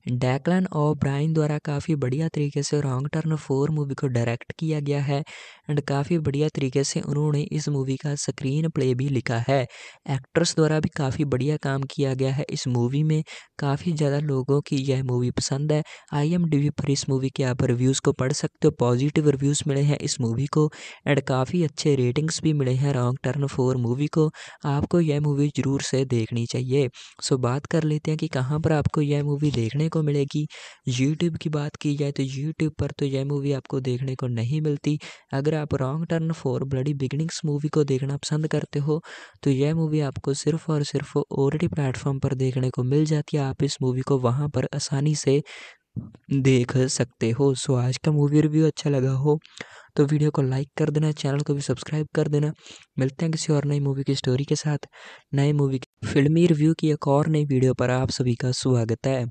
डैकलन और ब्राइन द्वारा काफ़ी बढ़िया तरीके से रॉन्ग टर्न फोर मूवी को डायरेक्ट किया गया है एंड काफ़ी बढ़िया तरीके से उन्होंने इस मूवी का स्क्रीन प्ले भी लिखा है एक्ट्रेस द्वारा भी काफ़ी बढ़िया काम किया गया है इस मूवी में काफ़ी ज़्यादा लोगों की यह मूवी पसंद है आई एम डी पर इस मूवी के आप रिव्यूज़ को पढ़ सकते हो पॉजिटिव रिव्यूज़ मिले हैं इस मूवी को एंड काफ़ी अच्छे रेटिंग्स भी मिले हैं रॉन्ग टर्न फोर मूवी को आपको यह मूवी ज़रूर से देखनी चाहिए सो बात कर लेते हैं कि कहाँ पर आपको यह मूवी देखने को मिलेगी यूट्यूब की बात की जाए तो यूट्यूब पर तो यह मूवी आपको देखने को नहीं मिलती अगर आप wrong turn for bloody beginnings movie को देखना पसंद करते हो तो यह मूवी आपको सिर्फ और सिर्फ ओरडी प्लेटफॉर्म पर देखने को मिल जाती है आप इस मूवी को वहाँ पर आसानी से देख सकते हो सो आज का मूवी रिव्यू अच्छा लगा हो तो वीडियो को लाइक कर देना चैनल को भी सब्सक्राइब कर देना मिलते हैं किसी और नई मूवी की स्टोरी के साथ नए मूवी फिल्मी रिव्यू की एक और नई वीडियो पर आप सभी का स्वागत है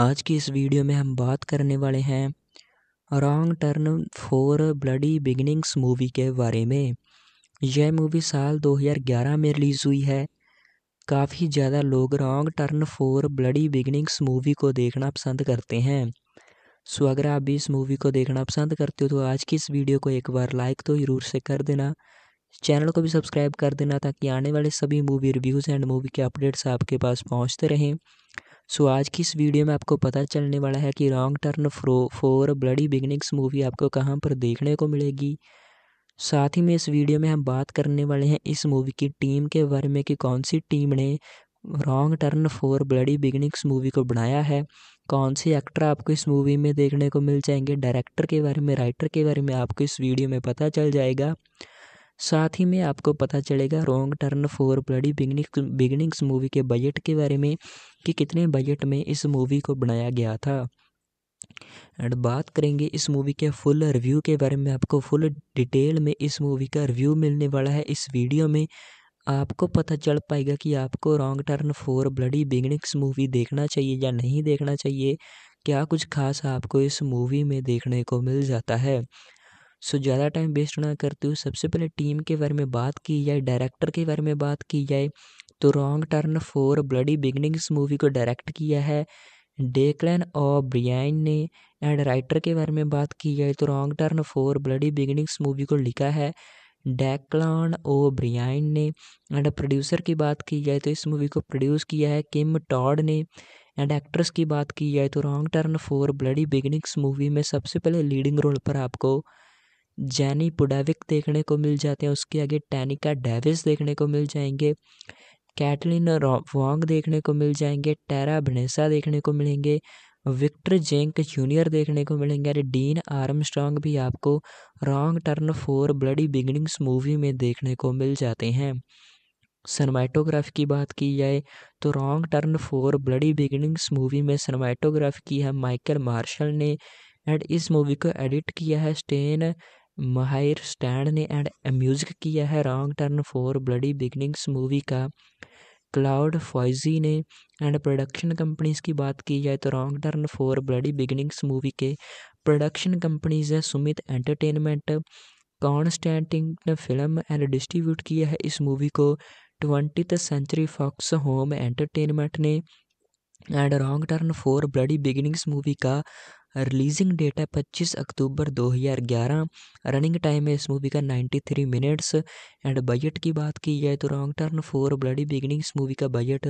आज की इस वीडियो में हम बात करने वाले हैं wrong turn four bloody beginnings movie के बारे में यह मूवी साल 2011 में रिलीज़ हुई है काफ़ी ज़्यादा लोग wrong turn four bloody beginnings movie को देखना पसंद करते हैं सो अगर आप भी इस मूवी को देखना पसंद करते हो तो आज की इस वीडियो को एक बार लाइक तो ज़रूर से कर देना चैनल को भी सब्सक्राइब कर देना ताकि आने वाले सभी मूवी रिव्यूज़ एंड मूवी के अपडेट्स आपके पास पहुंचते रहें सो आज की इस वीडियो में आपको पता चलने वाला है कि रॉन्ग टर्न फ्रो फोर ब्लडी बिगनिंग्स मूवी आपको कहाँ पर देखने को मिलेगी साथ ही में इस वीडियो में हम बात करने वाले हैं इस मूवी की टीम के बारे में कि कौन सी टीम ने wrong turn four bloody beginnings movie को बनाया है कौन से एक्टर आपको इस मूवी में देखने को मिल जाएंगे डायरेक्टर के बारे में राइटर के बारे में आपको इस वीडियो में पता चल जाएगा साथ ही में आपको पता चलेगा wrong turn four bloody beginnings beginnings movie के बजट के बारे में कि कितने बजट में इस मूवी को बनाया गया था एंड बात करेंगे इस मूवी के फुल रिव्यू के बारे में आपको फुल डिटेल में इस मूवी का रिव्यू मिलने वाला है इस वीडियो में आपको पता चल पाएगा कि आपको wrong turn four bloody beginnings movie देखना चाहिए या नहीं देखना चाहिए क्या कुछ खास आपको इस मूवी में देखने को मिल जाता है सो ज़्यादा टाइम वेस्ट ना करते हुए सबसे पहले टीम के बारे में बात की जाए डायरेक्टर के बारे में बात की जाए तो wrong turn four bloody beginnings movie को डायरेक्ट किया है डेकलैन और ब्रियाइन ने एंड राइटर के बारे में बात की जाए तो wrong turn four bloody beginnings movie को लिखा है डैकलॉन ओ ब्रियाइन ने एंड प्रोड्यूसर की बात की जाए तो इस मूवी को प्रोड्यूस किया है किम टॉड ने एंड एक्ट्रेस की बात की जाए तो wrong turn for bloody beginnings movie में सबसे पहले लीडिंग रोल पर आपको जैनी पुडाविक देखने को मिल जाते हैं उसके आगे टैनिका डेविस देखने को मिल जाएंगे कैटलिन वॉन्ग देखने को मिल जाएंगे टेरा भनेसा देखने को मिलेंगे विक्टर जेंक जूनियर देखने को मिलेंगे अरे डीन आर्मस्ट्रॉन्ग भी आपको wrong turn four bloody beginnings movie में देखने को मिल जाते हैं सनमाइटोग्राफ की बात की जाए तो wrong turn four bloody beginnings movie में सनमाइटोग्राफ की है माइकल मार्शल ने एंड इस मूवी को एडिट किया है स्टेन माहिर स्टैंड ने एंड म्यूज़िक किया है wrong turn for bloody beginnings movie का क्लाउड फॉइजी ने एंड प्रोडक्शन कंपनीज की बात की जाए तो wrong turn for bloody beginnings movie के प्रोडक्शन कंपनीज है सुमित एंटरटेनमेंट ने फिल्म एंड डिस्ट्रीब्यूट किया है इस मूवी को twenty century fox home entertainment ने and wrong turn for bloody beginnings movie का रिलीजिंग डेट है पच्चीस अक्टूबर 2011 रनिंग टाइम है इस मूवी का 93 मिनट्स एंड बजट की बात की जाए तो wrong turn four bloody beginning movie का बजट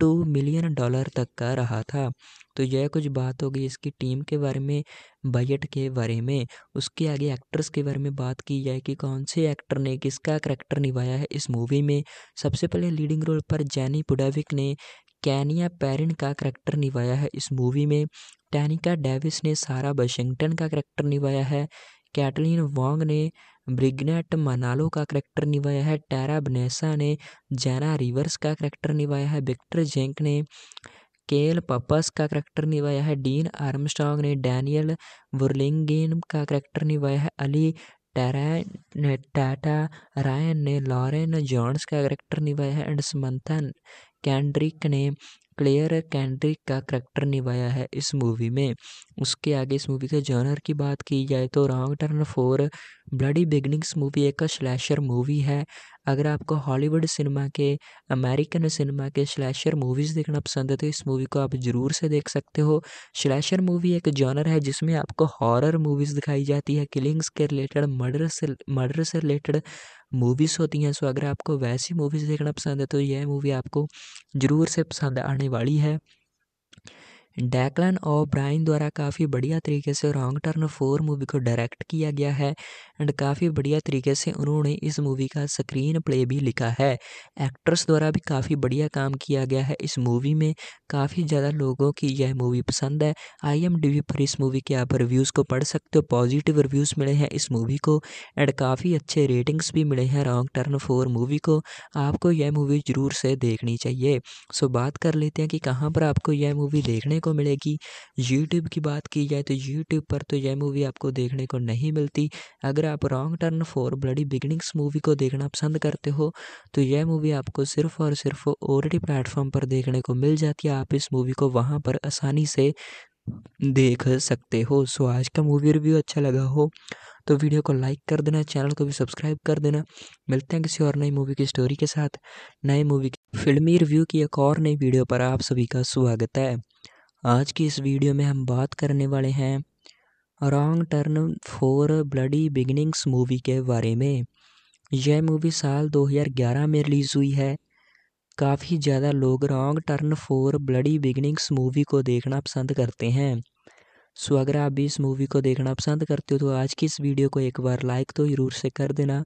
टू मिलियन डॉलर तक का रहा था तो यह कुछ बात हो गई इसकी टीम के बारे में बजट के बारे में उसके आगे एक्टर्स के बारे में बात की जाए कि कौन से एक्टर ने किसका करैक्टर निभाया है इस मूवी में सबसे पहले लीडिंग रोल पर जैनी पुडाविक ने कैनिया पैरिन का करैक्टर निभाया है इस मूवी में टैनिका डेविस ने सारा वाशिंगटन का करैक्टर निभाया है कैटलिन वॉन्ग ने ब्रिगनेट मनालो का करैक्टर निभाया है टैरा बनेसा ने जैना रिवर्स का करैक्टर निभाया है विक्टर जेंक ने केल पपस का करैक्टर निभाया है डीन आर्मस्ट्रॉन्ग ने डैनियल वर्लिंगेन का करैक्टर निभाया है अली टैरा टाटा रायन ने लॉरेन जॉन्स का करैक्टर निभाया है एंड समंथन कैंड्रिक ने क्लेयर कैंड्रिक का करैक्टर निभाया है इस मूवी में उसके आगे इस मूवी के जॉनर की बात की जाए तो wrong turn four bloody beginnings movie एक स्लैशर मूवी है अगर आपको हॉलीवुड सिनेमा के अमेरिकन सिनेमा के स्लैशर मूवीज़ देखना पसंद है तो इस मूवी को आप ज़रूर से देख सकते हो स्लैशर मूवी एक जॉनर है जिसमें आपको हॉरर मूवीज़ दिखाई जाती है किलिंग्स के रिलेटेड मर्डर से मर्डर से रिलेटेड मूवीज़ होती हैं सो अगर आपको वैसी मूवीज़ देखना पसंद है तो यह मूवी आपको ज़रूर से पसंद आने वाली है डैकलन और ब्राइन द्वारा काफ़ी बढ़िया तरीके से रॉन्ग टर्न फोर मूवी को डायरेक्ट किया गया है एंड काफ़ी बढ़िया तरीके से उन्होंने इस मूवी का स्क्रीन प्ले भी लिखा है एक्ट्रेस द्वारा भी काफ़ी बढ़िया काम किया गया है इस मूवी में काफ़ी ज़्यादा लोगों की यह मूवी पसंद है आई पर इस मूवी के आप रिव्यूज़ को पढ़ सकते हो पॉजिटिव रिव्यूज़ मिले हैं इस मूवी को एंड काफ़ी अच्छे रेटिंग्स भी मिले हैं रॉन्ग टर्न फोर मूवी को आपको यह मूवी ज़रूर से देखनी चाहिए सो बात कर लेते हैं कि कहाँ पर आपको यह मूवी देखने को को मिलेगी यूट्यूब की बात की जाए तो यूट्यूब पर तो यह मूवी आपको देखने को नहीं मिलती अगर आप wrong turn for bloody beginnings movie को देखना पसंद करते हो तो यह मूवी आपको सिर्फ और सिर्फ ओ प्लेटफॉर्म पर देखने को मिल जाती है आप इस मूवी को वहाँ पर आसानी से देख सकते हो सो आज का मूवी रिव्यू अच्छा लगा हो तो वीडियो को लाइक कर देना चैनल को भी सब्सक्राइब कर देना मिलते हैं किसी और नई मूवी की स्टोरी के साथ नए मूवी की फिल्मी रिव्यू की एक और नई वीडियो पर आप सभी का स्वागत है आज की इस वीडियो में हम बात करने वाले हैं wrong turn four bloody beginnings movie के बारे में यह मूवी साल 2011 में रिलीज़ हुई है काफ़ी ज़्यादा लोग wrong turn four bloody beginnings movie को देखना पसंद करते हैं सो अगर आप भी इस मूवी को देखना पसंद करते हो तो आज की इस वीडियो को एक बार लाइक तो ज़रूर से कर देना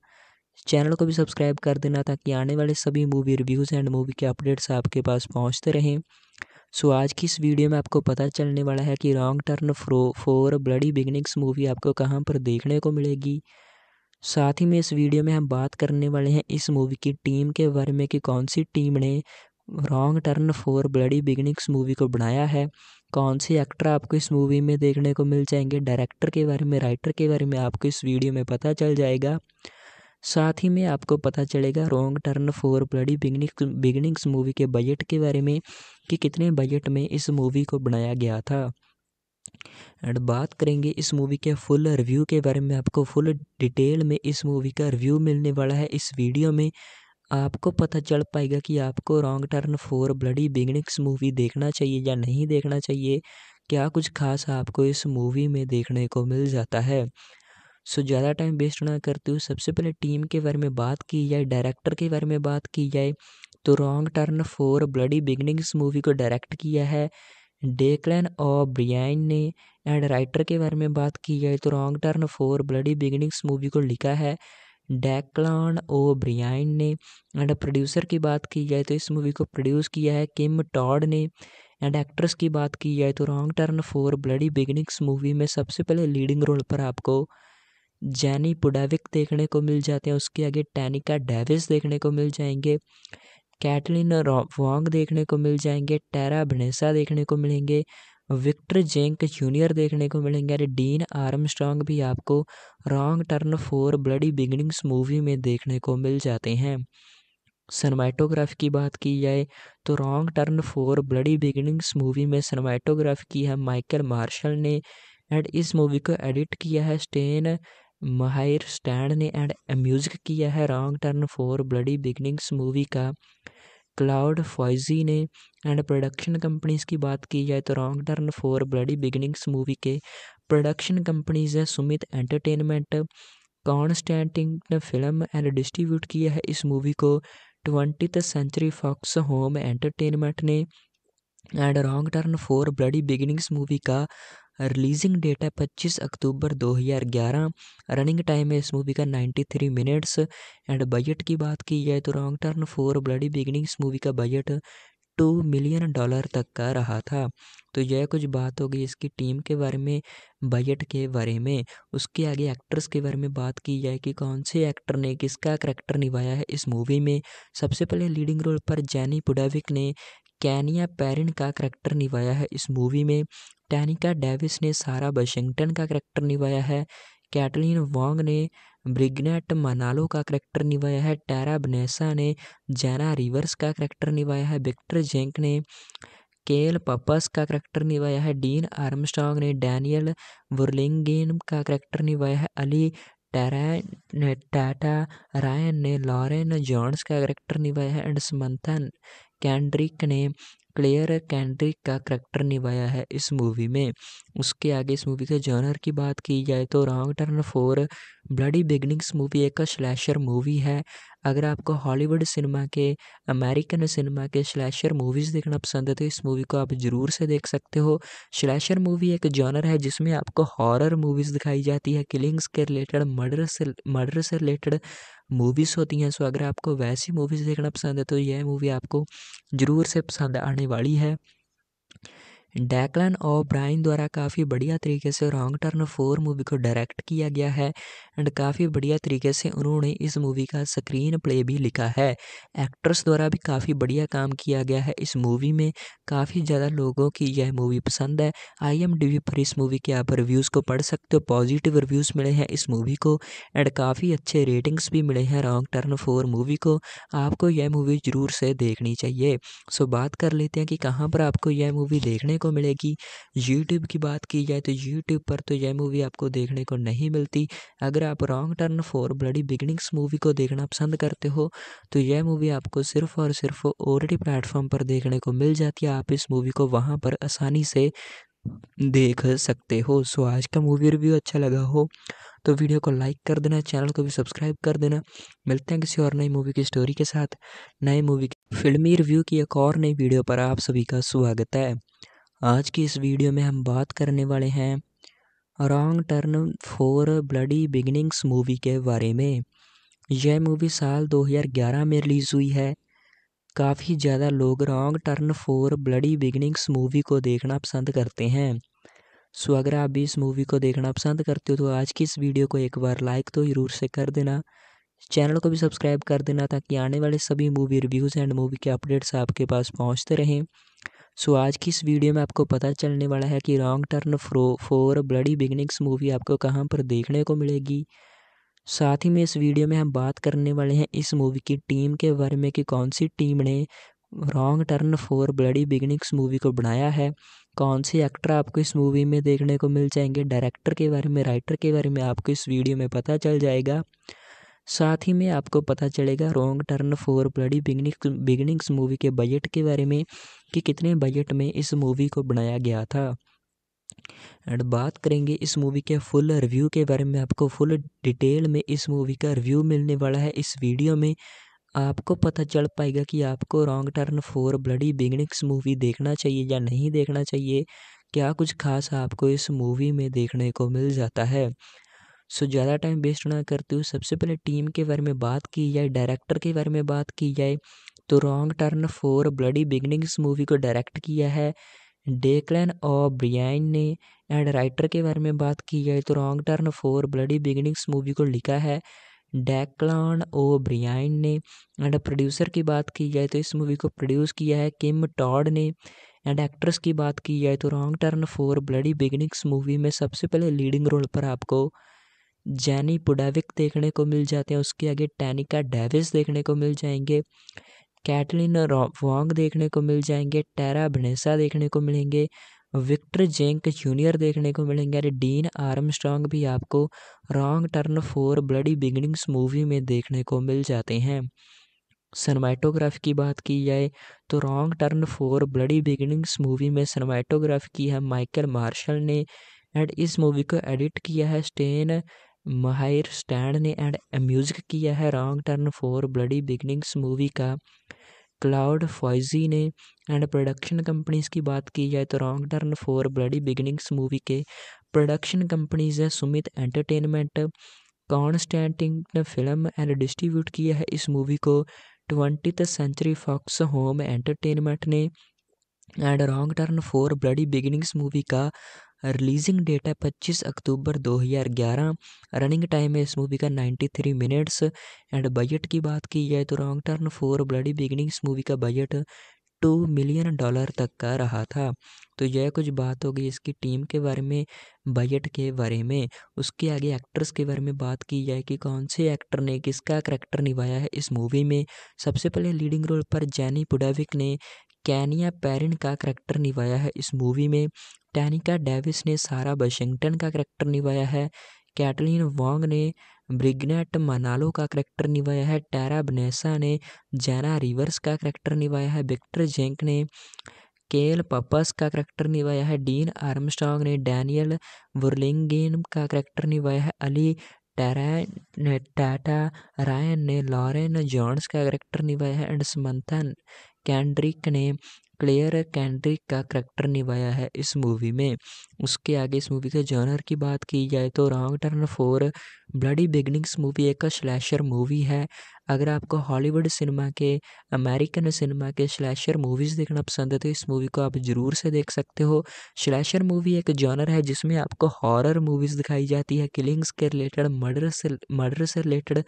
चैनल को भी सब्सक्राइब कर देना ताकि आने वाले सभी मूवी रिव्यूज़ एंड मूवी के अपडेट्स आपके पास पहुंचते रहें सो आज की इस वीडियो में आपको पता चलने वाला है कि रॉन्ग टर्न फ्रो फोर ब्लडी बिगनिंग्स मूवी आपको कहाँ पर देखने को मिलेगी साथ ही में इस वीडियो में हम बात करने वाले हैं इस मूवी की टीम के बारे में कि कौन सी टीम ने wrong turn four bloody beginnings movie को बनाया है कौन से एक्टर आपको इस मूवी में देखने को मिल जाएंगे डायरेक्टर के बारे में राइटर के बारे में आपको इस वीडियो में पता चल जाएगा साथ ही में आपको पता चलेगा wrong turn four bloody beginning beginnings movie के बजट के बारे में कि कितने बजट में इस मूवी को बनाया गया था एंड बात करेंगे इस मूवी के फुल रिव्यू के बारे में आपको फुल डिटेल में इस मूवी का रिव्यू मिलने वाला है इस वीडियो में आपको पता चल पाएगा कि आपको wrong turn four bloody beginnings movie देखना चाहिए या नहीं देखना चाहिए क्या कुछ खास आपको इस मूवी में देखने को मिल जाता है सो ज़्यादा टाइम वेस्ट ना करते हुए सबसे पहले टीम के बारे में बात की जाए डायरेक्टर के बारे में बात की जाए तो wrong turn four bloody beginnings movie को डायरेक्ट किया है डेकलैन और ब्रियाइन ने एंड राइटर के बारे में बात की जाए तो wrong turn four bloody beginnings movie को लिखा है डैकलॉन ओ ब्रियाइन ने एंड प्रोड्यूसर की बात की जाए तो इस मूवी को प्रोड्यूस किया है किम टॉड ने एंड एक्ट्रेस की बात की जाए तो wrong turn four bloody beginnings movie में सबसे पहले लीडिंग रोल पर आपको जैनी पुडाविक देखने को मिल जाते हैं उसके आगे टैनिका डेविस देखने को मिल जाएंगे कैटलिन वॉन्ग देखने को मिल जाएंगे टेरा भनेसा देखने को मिलेंगे विक्टर जेंक जूनियर देखने को मिलेंगे अरे डीन आर्मस्ट्रॉन्ग भी आपको wrong turn four bloody beginnings movie में देखने को मिल जाते हैं सनमाइटोग्राफ की बात की जाए तो wrong turn four bloody beginnings movie में सनमाइटोग्राफ की है माइकल मार्शल ने एंड इस मूवी को एडिट किया है स्टेन माहिर स्टैंड ने एंड म्यूजिक किया है wrong turn for bloody beginnings movie का क्लाउड फॉइजी ने एंड प्रोडक्शन कंपनीज की बात की जाए तो wrong turn for bloody beginnings movie के प्रोडक्शन कंपनीज है सुमित एंटरटेनमेंट ने फिल्म एंड डिस्ट्रीब्यूट किया है इस मूवी को twenty century fox home entertainment ने and wrong turn for bloody beginnings movie का रिलीजिंग डेट है पच्चीस अक्टूबर 2011 रनिंग टाइम है इस मूवी का 93 मिनट्स एंड बजट की बात की जाए तो wrong turn four bloody beginning इस मूवी का बजट टू मिलियन डॉलर तक का रहा था तो यह कुछ बात हो गई इसकी टीम के बारे में बजट के बारे में उसके आगे एक्ट्रेस के बारे में बात की जाए कि कौन से एक्टर ने किसका करैक्टर निभाया है इस मूवी में सबसे पहले लीडिंग रोल पर जैनी पुडाविक ने कैनिया पेरिन का करैक्टर निभाया है इस मूवी में टैनिका डेविस ने सारा वाशिंगटन का करैक्टर निभाया है कैटलिन वॉन्ग ने ब्रिगनेट मनालो का करैक्टर निभाया है टैरा बनेसा ने जैना रिवर्स का करैक्टर निभाया है विक्टर जेंक ने केल पपस का करैक्टर निभाया है डीन आर्मस्ट्रांग ने डैनियल वर्लिंगेन का करैक्टर निभाया है अली टैरन टाटा रायन ने लॉरेन जॉन्स का करैक्टर निभाया है एंड समंथन कैंड्रिक ने क्लेयर कैंड्रिक का करैक्टर निभाया है इस मूवी में उसके आगे इस मूवी के जॉनर की बात की जाए तो wrong turn four bloody beginnings movie एक स्लैशर मूवी है अगर आपको हॉलीवुड सिनेमा के अमेरिकन सिनेमा के स्लैशर मूवीज़ देखना पसंद है तो इस मूवी को आप ज़रूर से देख सकते हो स्लैशर मूवी एक जॉनर है जिसमें आपको हॉरर मूवीज़ दिखाई जाती है किलिंग्स के रिलेटेड मर्डर से मर्डर से रिलेटेड मूवीज़ होती हैं सो अगर आपको वैसी मूवीज़ देखना पसंद है तो यह मूवी आपको ज़रूर से पसंद आने वाली है डैकलन और ब्राइन द्वारा काफ़ी बढ़िया तरीके से रॉन्ग टर्न फोर मूवी को डायरेक्ट किया गया है एंड काफ़ी बढ़िया तरीके से उन्होंने इस मूवी का स्क्रीन प्ले भी लिखा है एक्ट्रेस द्वारा भी काफ़ी बढ़िया काम किया गया है इस मूवी में काफ़ी ज़्यादा लोगों की यह मूवी पसंद है आई एम पर इस मूवी के आप रिव्यूज़ को पढ़ सकते हो पॉजिटिव रिव्यूज़ मिले हैं इस मूवी को एंड काफ़ी अच्छे रेटिंग्स भी मिले हैं रॉन्ग टर्न फोर मूवी को आपको यह मूवी ज़रूर से देखनी चाहिए सो बात कर लेते हैं कि कहाँ पर आपको यह मूवी देखने को मिलेगी यूट्यूब की बात की जाए तो यूट्यूब पर तो यह मूवी आपको देखने को नहीं मिलती अगर आप wrong turn for bloody beginnings movie को देखना पसंद करते हो तो यह मूवी आपको सिर्फ और सिर्फ ओ प्लेटफॉर्म पर देखने को मिल जाती है आप इस मूवी को वहाँ पर आसानी से देख सकते हो सो आज का मूवी रिव्यू अच्छा लगा हो तो वीडियो को लाइक कर देना चैनल को भी सब्सक्राइब कर देना मिलते हैं किसी और नई मूवी की स्टोरी के साथ नए मूवी फिल्मी रिव्यू की एक और नई वीडियो पर आप सभी का स्वागत है आज की इस वीडियो में हम बात करने वाले हैं wrong turn four bloody beginnings movie के बारे में यह मूवी साल 2011 में रिलीज़ हुई है काफ़ी ज़्यादा लोग wrong turn four bloody beginnings movie को देखना पसंद करते हैं सो अगर आप भी इस मूवी को देखना पसंद करते हो तो आज की इस वीडियो को एक बार लाइक तो ज़रूर से कर देना चैनल को भी सब्सक्राइब कर देना ताकि आने वाले सभी मूवी रिव्यूज़ एंड मूवी के अपडेट्स आपके पास पहुंचते रहें सो आज की इस वीडियो में आपको पता चलने वाला है कि रॉन्ग टर्न फ्रो फोर ब्लडी बिगनिंग्स मूवी आपको कहाँ पर देखने को मिलेगी साथ ही में इस वीडियो में हम बात करने वाले हैं इस मूवी की टीम के बारे में कि कौन सी टीम ने wrong turn four bloody beginnings movie को बनाया है कौन से एक्टर आपको इस मूवी में देखने को मिल जाएंगे डायरेक्टर के बारे में राइटर के बारे में आपको इस वीडियो में पता चल जाएगा साथ ही में आपको पता चलेगा रोंग turn four bloody beginning beginnings movie के बजट के बारे में कि कितने बजट में इस मूवी को बनाया गया था एंड बात करेंगे इस मूवी के फुल रिव्यू के बारे में आपको फुल डिटेल में इस मूवी का रिव्यू मिलने वाला है इस वीडियो में आपको पता चल पाएगा कि आपको wrong turn four bloody beginnings movie देखना चाहिए या नहीं देखना चाहिए क्या कुछ खास आपको इस मूवी में देखने को मिल जाता है सो ज़्यादा टाइम वेस्ट ना करते हुए सबसे पहले टीम के बारे में बात की जाए डायरेक्टर के बारे में बात की जाए तो wrong turn four bloody beginnings movie को डायरेक्ट किया है डेकलैन और ब्रियाइन ने एंड राइटर के बारे में बात की जाए तो wrong turn four bloody beginnings movie को लिखा है डैक्लान ओ ब्रियान ने एंड प्रोड्यूसर की बात की जाए तो इस मूवी को प्रोड्यूस किया है किम टॉड ने एंड एक्ट्रेस की बात की जाए तो wrong turn for bloody beginnings movie में सबसे पहले लीडिंग रोल पर आपको जैनी पुडाविक देखने को मिल जाते हैं उसके आगे टैनिका डेविस देखने को मिल जाएंगे कैटलिन वॉन्ग देखने को मिल जाएंगे टेरा भनेसा देखने को मिलेंगे विक्टर जेंक जूनियर देखने को मिलेंगे अरे डीन आर्म भी आपको wrong turn four bloody beginnings movie में देखने को मिल जाते हैं सनमाइटोग्राफ की बात की जाए तो wrong turn four bloody beginnings movie में सनमैटोग्राफी की है माइकल मार्शल ने एंड इस मूवी को एडिट किया है स्टेन माहिर स्टैंड ने एंड म्यूजिक किया है wrong turn for bloody beginnings movie का क्लाउड फॉइजी ने एंड प्रोडक्शन कंपनीज की बात की जाए तो wrong turn for bloody beginnings movie के प्रोडक्शन कंपनीज है Summit entertainment Constantin film and distribute किया है इस मूवी को twenty century fox home entertainment ने and wrong turn for bloody beginnings movie का रिलीजिंग डेट है 25 अक्टूबर 2011 रनिंग टाइम है इस मूवी का 93 मिनट्स एंड बजट की बात की जाए तो wrong turn four bloody beginning इस मूवी का बजट टू मिलियन डॉलर तक का रहा था तो यह कुछ बात हो गई इसकी टीम के बारे में बजट के बारे में उसके आगे एक्टर्स के बारे में बात की जाए कि कौन से एक्टर ने किसका करैक्टर निभाया है इस मूवी में सबसे पहले लीडिंग रोल पर जैनी पुडाविक ने कैनिया पेरिन का करैक्टर निभाया है इस मूवी में टैनिका डेविस ने सारा वाशिंगटन का करैक्टर निभाया है कैटलिन वॉन्ग ने ब्रिगनेट मनालो का करैक्टर निभाया है टैरा बनेसा ने जैना रिवर्स का करैक्टर निभाया है विक्टर जेंक ने केल पपस का करैक्टर निभाया है डीन आर्मस्ट्रांग ने डैनियल वर्लिंग का करैक्टर निभाया है अली टैरा टाटा रायन ने लॉरेन जॉन्स का करैक्टर निभाया है एंड समंथा कैंड्रिक ने क्लेयर कैंड्रिक का करैक्टर निभाया है इस मूवी में उसके आगे इस मूवी के जॉनर की बात की जाए तो wrong turn four bloody beginnings movie एक स्लैशर मूवी है अगर आपको हॉलीवुड सिनेमा के अमेरिकन सिनेमा के स्लैशर मूवीज़ देखना पसंद है तो इस मूवी को आप ज़रूर से देख सकते हो स्लैशर मूवी एक जॉनर है जिसमें आपको हॉरर मूवीज़ दिखाई जाती है किलिंग्स के रिलेटेड मर्डर से मर्डर से रिलेटेड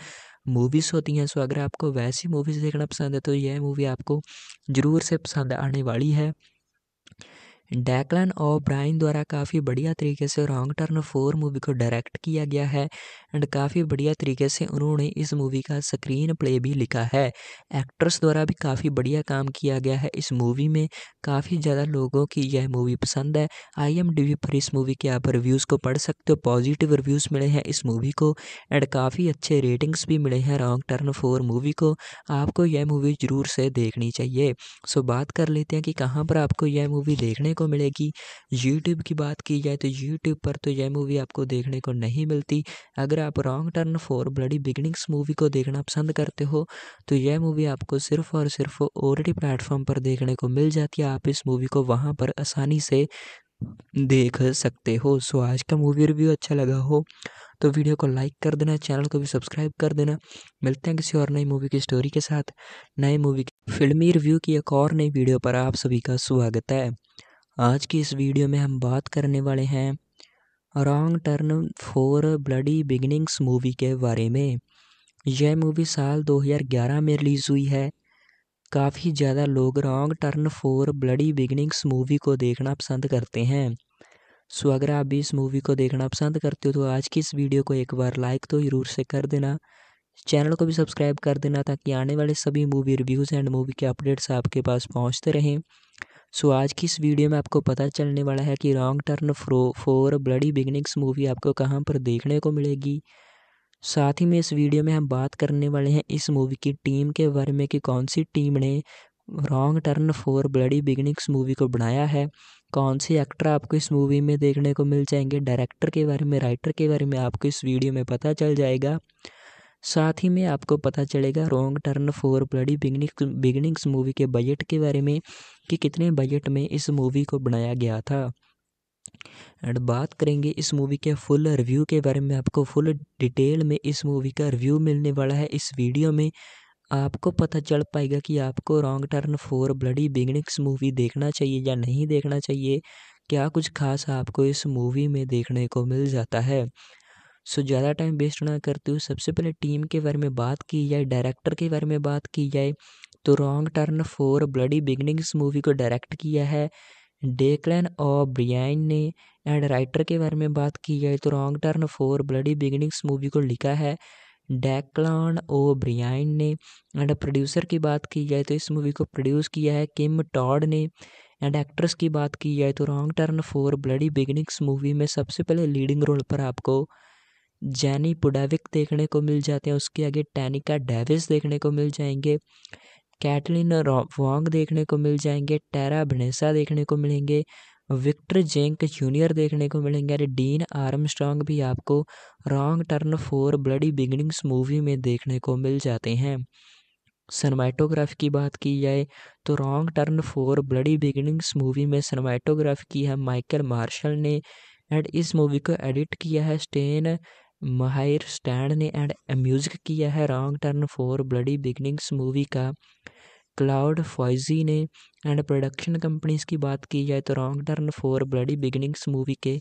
मूवीज़ होती हैं सो अगर आपको वैसी मूवीज़ देखना पसंद है तो यह मूवी आपको ज़रूर से पसंद आने वाली है डैकलन और ब्राइन द्वारा काफ़ी बढ़िया तरीके से रॉन्ग टर्न फोर मूवी को डायरेक्ट किया गया है एंड काफ़ी बढ़िया तरीके से उन्होंने इस मूवी का स्क्रीन प्ले भी लिखा है एक्ट्रेस द्वारा भी काफ़ी बढ़िया काम किया गया है इस मूवी में काफ़ी ज़्यादा लोगों की यह मूवी पसंद है आई एम पर इस मूवी के आप रिव्यूज़ को पढ़ सकते हो पॉजिटिव रिव्यूज़ मिले हैं इस मूवी को एंड काफ़ी अच्छे रेटिंग्स भी मिले हैं रॉन्ग टर्न फोर मूवी को आपको यह मूवी ज़रूर से देखनी चाहिए सो बात कर लेते हैं कि कहाँ पर आपको यह मूवी देखने को मिलेगी यूट्यूब की बात की जाए तो यूट्यूब पर तो यह मूवी आपको देखने को नहीं मिलती अगर आप wrong turn for bloody beginnings movie को देखना पसंद करते हो तो यह मूवी आपको सिर्फ और सिर्फ ओ प्लेटफॉर्म पर देखने को मिल जाती है आप इस मूवी को वहाँ पर आसानी से देख सकते हो सो आज का मूवी रिव्यू अच्छा लगा हो तो वीडियो को लाइक कर देना चैनल को भी सब्सक्राइब कर देना मिलते हैं किसी और नई मूवी की स्टोरी के साथ नई मूवी फिल्मी रिव्यू की एक और नई वीडियो पर आप सभी का स्वागत है आज की इस वीडियो में हम बात करने वाले हैं wrong turn four bloody beginnings movie के बारे में यह मूवी साल 2011 में रिलीज़ हुई है काफ़ी ज़्यादा लोग wrong turn four bloody beginnings movie को देखना पसंद करते हैं सो अगर आप भी इस मूवी को देखना पसंद करते हो तो आज की इस वीडियो को एक बार लाइक तो ज़रूर से कर देना चैनल को भी सब्सक्राइब कर देना ताकि आने वाले सभी मूवी रिव्यूज़ एंड मूवी के अपडेट्स आपके पास पहुँचते रहें सो आज की इस वीडियो में आपको पता चलने वाला है कि रॉन्ग टर्न फ्रो फोर ब्लडी बिगनिंग्स मूवी आपको कहाँ पर देखने को मिलेगी साथ ही में इस वीडियो में हम बात करने वाले हैं इस मूवी की टीम के बारे में कि कौन सी टीम ने wrong turn four bloody beginnings movie को बनाया है कौन से एक्टर आपको इस मूवी में देखने को मिल जाएंगे डायरेक्टर के बारे में राइटर के बारे में आपको इस वीडियो में पता चल जाएगा साथ ही में आपको पता चलेगा wrong turn for bloody beginning beginnings movie के बजट के बारे में कि कितने बजट में इस मूवी को बनाया गया था एंड बात करेंगे इस मूवी के फुल रिव्यू के बारे में आपको फुल डिटेल में इस मूवी का रिव्यू मिलने वाला है इस वीडियो में आपको पता चल पाएगा कि आपको wrong turn four bloody beginnings movie देखना चाहिए या नहीं देखना चाहिए क्या कुछ खास आपको इस मूवी में देखने को मिल जाता है सो ज़्यादा टाइम वेस्ट ना करते हुए सबसे पहले टीम के बारे में बात की जाए डायरेक्टर के बारे में बात की जाए तो wrong turn four bloody beginnings movie को डायरेक्ट किया है डेकलैन और ब्रियाइन ने एंड राइटर के बारे में बात की जाए तो wrong turn four bloody beginnings movie को लिखा है डैकलॉन ओ ब्रियान ने एंड प्रोड्यूसर की बात की जाए तो इस मूवी को प्रोड्यूस किया है किम टॉड ने एंड एक्ट्रेस की बात की जाए तो wrong turn four bloody beginnings movie में सबसे पहले लीडिंग रोल पर आपको जैनी पुडाविक देखने को मिल जाते हैं उसके आगे टैनिका डेविस देखने को मिल जाएंगे कैटलिन वॉन्ग देखने को मिल जाएंगे टेरा भनेसा देखने को मिलेंगे विक्टर जेंक जूनियर देखने को मिलेंगे अरे डीन आर्मस्ट्रॉन्ग भी आपको wrong turn four bloody beginnings movie में देखने को मिल जाते हैं सनमाइटोग्राफ की बात की जाए तो wrong turn four bloody beginnings movie में सनमाइटोग्राफ की है माइकल मार्शल ने एंड इस मूवी को एडिट किया है स्टेन माहिर स्टैंड ने एंड म्यूजिक किया है wrong turn for bloody beginnings movie का क्लाउड फॉइजी ने एंड प्रोडक्शन कंपनीज की बात की जाए तो wrong turn for bloody beginnings movie के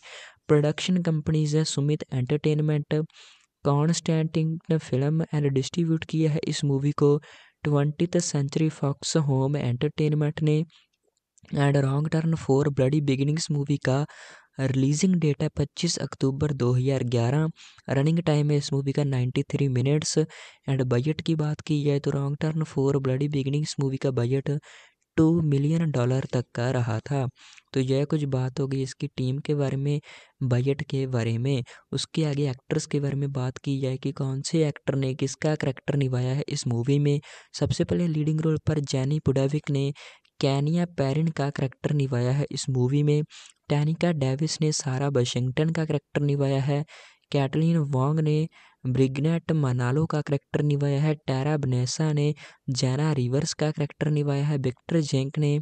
प्रोडक्शन कंपनीज है Summit entertainment Constantin film and distribute किया है इस मूवी को twenty century fox home entertainment ने and wrong turn for bloody beginnings movie का रिलीजिंग डेट है पच्चीस अक्टूबर दो हज़ार ग्यारह रनिंग टाइम है इस मूवी का ninety three minutes and budget की बात की जाए तो wrong turn four bloody beginning इस मूवी का बजट टू मिलियन डॉलर तक का रहा था तो यह कुछ बात हो गई इसकी टीम के बारे में बजट के बारे में उसके आगे एक्ट्रेस के बारे में बात की जाए कि कौन से एक्टर ने किसका करैक्टर निभाया है इस मूवी में सबसे पहले लीडिंग रोल पर जैनी पुडाविक ने कैनिया पैरिन का करैक्टर निभाया है इस मूवी में टैनिका डेविस ने सारा वाशिंगटन का करैक्टर निभाया है कैटलिन वॉन्ग ने ब्रिगनेट मनालो का करैक्टर निभाया है टैरा बनेसा ने जैना रिवर्स का करैक्टर निभाया है विक्टर जेंक ने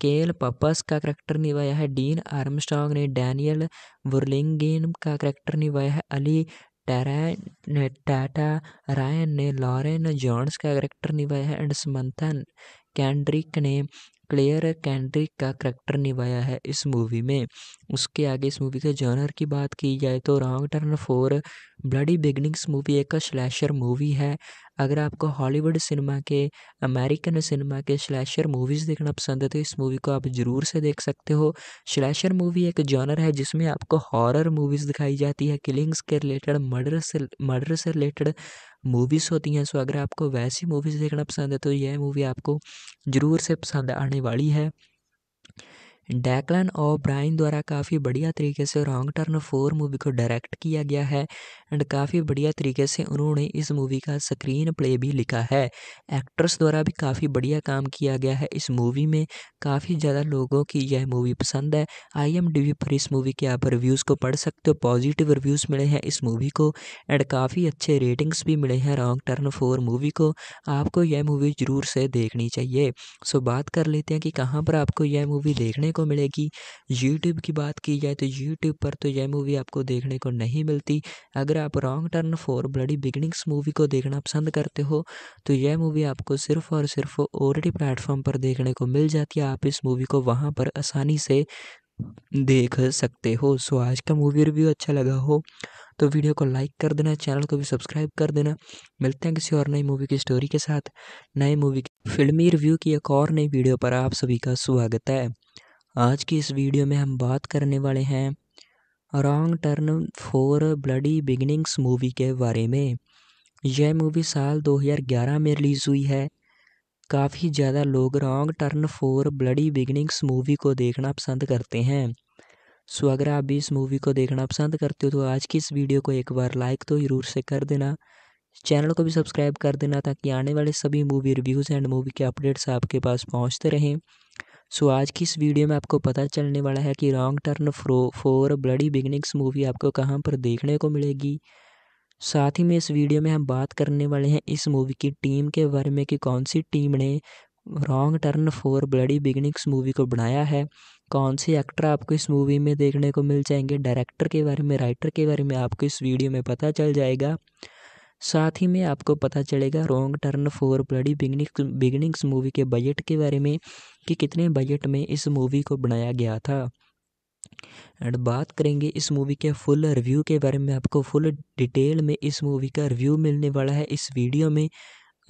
केल पपस का करैक्टर निभाया है डीन आर्मस्ट्रॉन्ग ने डैनियल वर्लिंगेन का करैक्टर निभाया है अली टैरा टाटा रायन ने लॉरेन जॉन्स का करैक्टर निभाया है एंड समंथन कैंड्रिक ने क्लेयर कैंड्रिक का करैक्टर निभाया है इस मूवी में उसके आगे इस मूवी के जॉनर की बात की जाए तो wrong turn four bloody beginnings movie एक स्लैशर मूवी है अगर आपको हॉलीवुड सिनेमा के अमेरिकन सिनेमा के स्लैशर मूवीज़ देखना पसंद है तो इस मूवी को आप ज़रूर से देख सकते हो स्लैशर मूवी एक जॉनर है जिसमें आपको हॉरर मूवीज़ दिखाई जाती है किलिंग्स के रिलेटेड मर्डर से मर्डर से रिलेटेड मूवीज़ होती हैं सो अगर आपको वैसी मूवीज़ देखना पसंद है तो यह मूवी आपको ज़रूर से पसंद आने वाली है डैकलन और ब्राइन द्वारा काफ़ी बढ़िया तरीके से रॉन्ग टर्न फोर मूवी को डायरेक्ट किया गया है एंड काफ़ी बढ़िया तरीके से उन्होंने इस मूवी का स्क्रीन प्ले भी लिखा है एक्ट्रेस द्वारा भी काफ़ी बढ़िया काम किया गया है इस मूवी में काफ़ी ज़्यादा लोगों की यह मूवी पसंद है आई पर इस मूवी के आप रिव्यूज़ को पढ़ सकते हो पॉजिटिव रिव्यूज़ मिले हैं इस मूवी को एंड काफ़ी अच्छे रेटिंग्स भी मिले हैं रॉन्ग टर्न फोर मूवी को आपको यह मूवी ज़रूर से देखनी चाहिए सो बात कर लेते हैं कि कहाँ पर आपको यह मूवी देखने को मिलेगी यूट्यूब की बात की जाए तो यूट्यूब पर तो यह मूवी आपको देखने को नहीं मिलती अगर आप wrong turn for bloody beginnings movie को देखना पसंद करते हो तो यह मूवी आपको सिर्फ और सिर्फ ओ प्लेटफॉर्म पर देखने को मिल जाती है आप इस मूवी को वहाँ पर आसानी से देख सकते हो सो आज का मूवी रिव्यू अच्छा लगा हो तो वीडियो को लाइक कर देना चैनल को भी सब्सक्राइब कर देना मिलते हैं किसी और नई मूवी की स्टोरी के साथ नए मूवी फिल्मी रिव्यू की एक और नई वीडियो पर आप सभी का स्वागत है आज की इस वीडियो में हम बात करने वाले हैं wrong turn four bloody beginnings movie के बारे में यह मूवी साल 2011 में रिलीज़ हुई है काफ़ी ज़्यादा लोग wrong turn four bloody beginnings movie को देखना पसंद करते हैं सो अगर आप भी इस मूवी को देखना पसंद करते हो तो आज की इस वीडियो को एक बार लाइक तो ज़रूर से कर देना चैनल को भी सब्सक्राइब कर देना ताकि आने वाले सभी मूवी रिव्यूज़ एंड मूवी के अपडेट्स आपके पास पहुँचते रहें सो so, आज की इस वीडियो में आपको पता चलने वाला है कि रॉन्ग टर्न फ्रो फोर ब्लडी बिगनिंग्स मूवी आपको कहाँ पर देखने को मिलेगी साथ ही में इस वीडियो में हम बात करने वाले हैं इस मूवी की टीम के बारे में कि कौन सी टीम ने wrong turn four bloody beginnings movie को बनाया है कौन से एक्टर आपको इस मूवी में देखने को मिल जाएंगे डायरेक्टर के बारे में राइटर के बारे में आपको इस वीडियो में पता चल जाएगा साथ ही में आपको पता चलेगा wrong turn four bloody beginning beginnings movie के बजट के बारे में कि कितने बजट में इस मूवी को बनाया गया था एंड बात करेंगे इस मूवी के फुल रिव्यू के बारे में आपको फुल डिटेल में इस मूवी का रिव्यू मिलने वाला है इस वीडियो में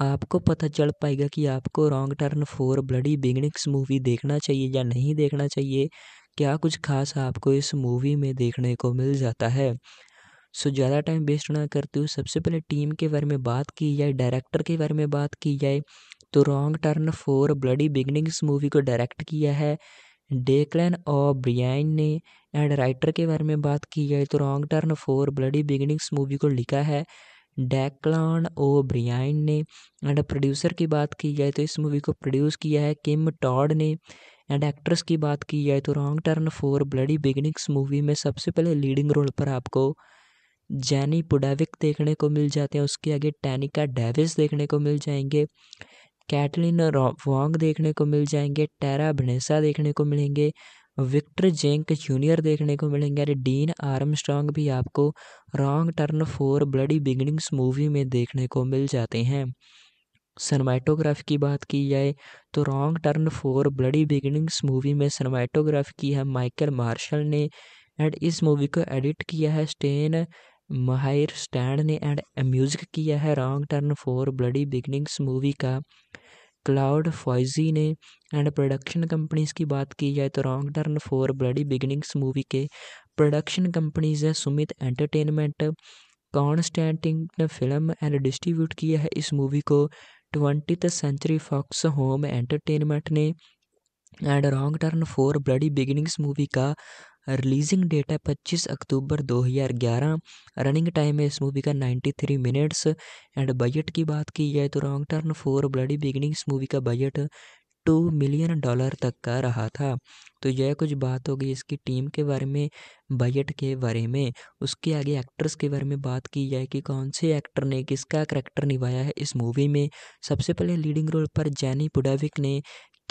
आपको पता चल पाएगा कि आपको wrong turn four bloody beginnings movie देखना चाहिए या नहीं देखना चाहिए क्या कुछ खास आपको इस मूवी में देखने को मिल जाता है सो ज़्यादा टाइम वेस्ट ना करते हुए सबसे पहले टीम के बारे में बात की जाए डायरेक्टर के बारे में बात की जाए तो wrong turn four bloody beginnings movie को डायरेक्ट किया है डेकलैन और ब्रियाइन ने एंड राइटर के बारे में बात की जाए तो wrong turn four bloody beginnings movie को लिखा है डैकलॉन ओ ब्रियाइन ने एंड प्रोड्यूसर की बात की जाए तो इस मूवी को प्रोड्यूस किया है किम टॉड ने एंड एक्ट्रेस की बात की जाए तो wrong turn four bloody beginnings movie में सबसे पहले लीडिंग रोल पर आपको जैनी पुडाविक देखने को मिल जाते हैं उसके आगे टैनिका डेविस देखने को मिल जाएंगे कैटलिन वॉन्ग देखने को मिल जाएंगे टेरा भनेसा देखने को मिलेंगे विक्टर जेंक जूनियर देखने को मिलेंगे अरे डीन आर्मस्ट्रॉन्ग भी आपको wrong turn four bloody beginnings movie में देखने को मिल जाते हैं सनमाइटोग्राफ की बात की जाए तो wrong turn four bloody beginnings movie में सनमैटोग्राफ की है माइकल मार्शल ने एंड इस मूवी को एडिट किया है स्टेन माहिर स्टैंड ने एंड म्यूजिक किया है wrong turn for bloody beginnings movie का क्लाउड फॉइजी ने एंड प्रोडक्शन कंपनीज की बात की जाए तो wrong turn for bloody beginnings movie के प्रोडक्शन कंपनीज है Summit entertainment Constantin film and distribute किया है इस मूवी को twenty century fox home entertainment ने and wrong turn four bloody beginnings movie का रिलीजिंग डेट है 25 अक्टूबर 2011 रनिंग टाइम है इस मूवी का 93 मिनट्स एंड बजट की बात की जाए तो wrong turn four bloody beginnings movie का बजट टू मिलियन डॉलर तक का रहा था तो यह कुछ बात हो गई इसकी टीम के बारे में बजट के बारे में उसके आगे एक्ट्रेस के बारे में बात की जाए कि कौन से एक्टर ने किसका करैक्टर निभाया है इस मूवी में सबसे पहले लीडिंग रोल पर जैनी पुडाविक ने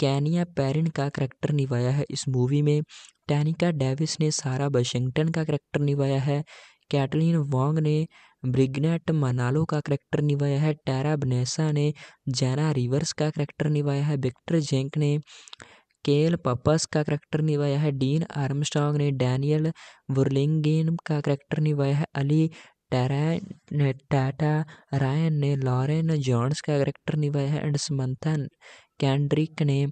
कैनिया पैरिन का करैक्टर निभाया है इस मूवी में टैनिका डेविस ने सारा वाशिंगटन का करैक्टर निभाया है कैटलिन वॉन्ग ने ब्रिगनेट मनालो का करैक्टर निभाया है टैरा बनेसा ने जैना रिवर्स का करैक्टर निभाया है विक्टर जेंक ने केल पपस का करैक्टर निभाया है डीन आर्मस्टॉग ने डैनियल वर्लिंगेन का करैक्टर निभाया है अली टैरा टाटा रायन ने लॉरेन जॉन्स का करैक्टर निभाया है एंड समंथन कैंड्रिक ने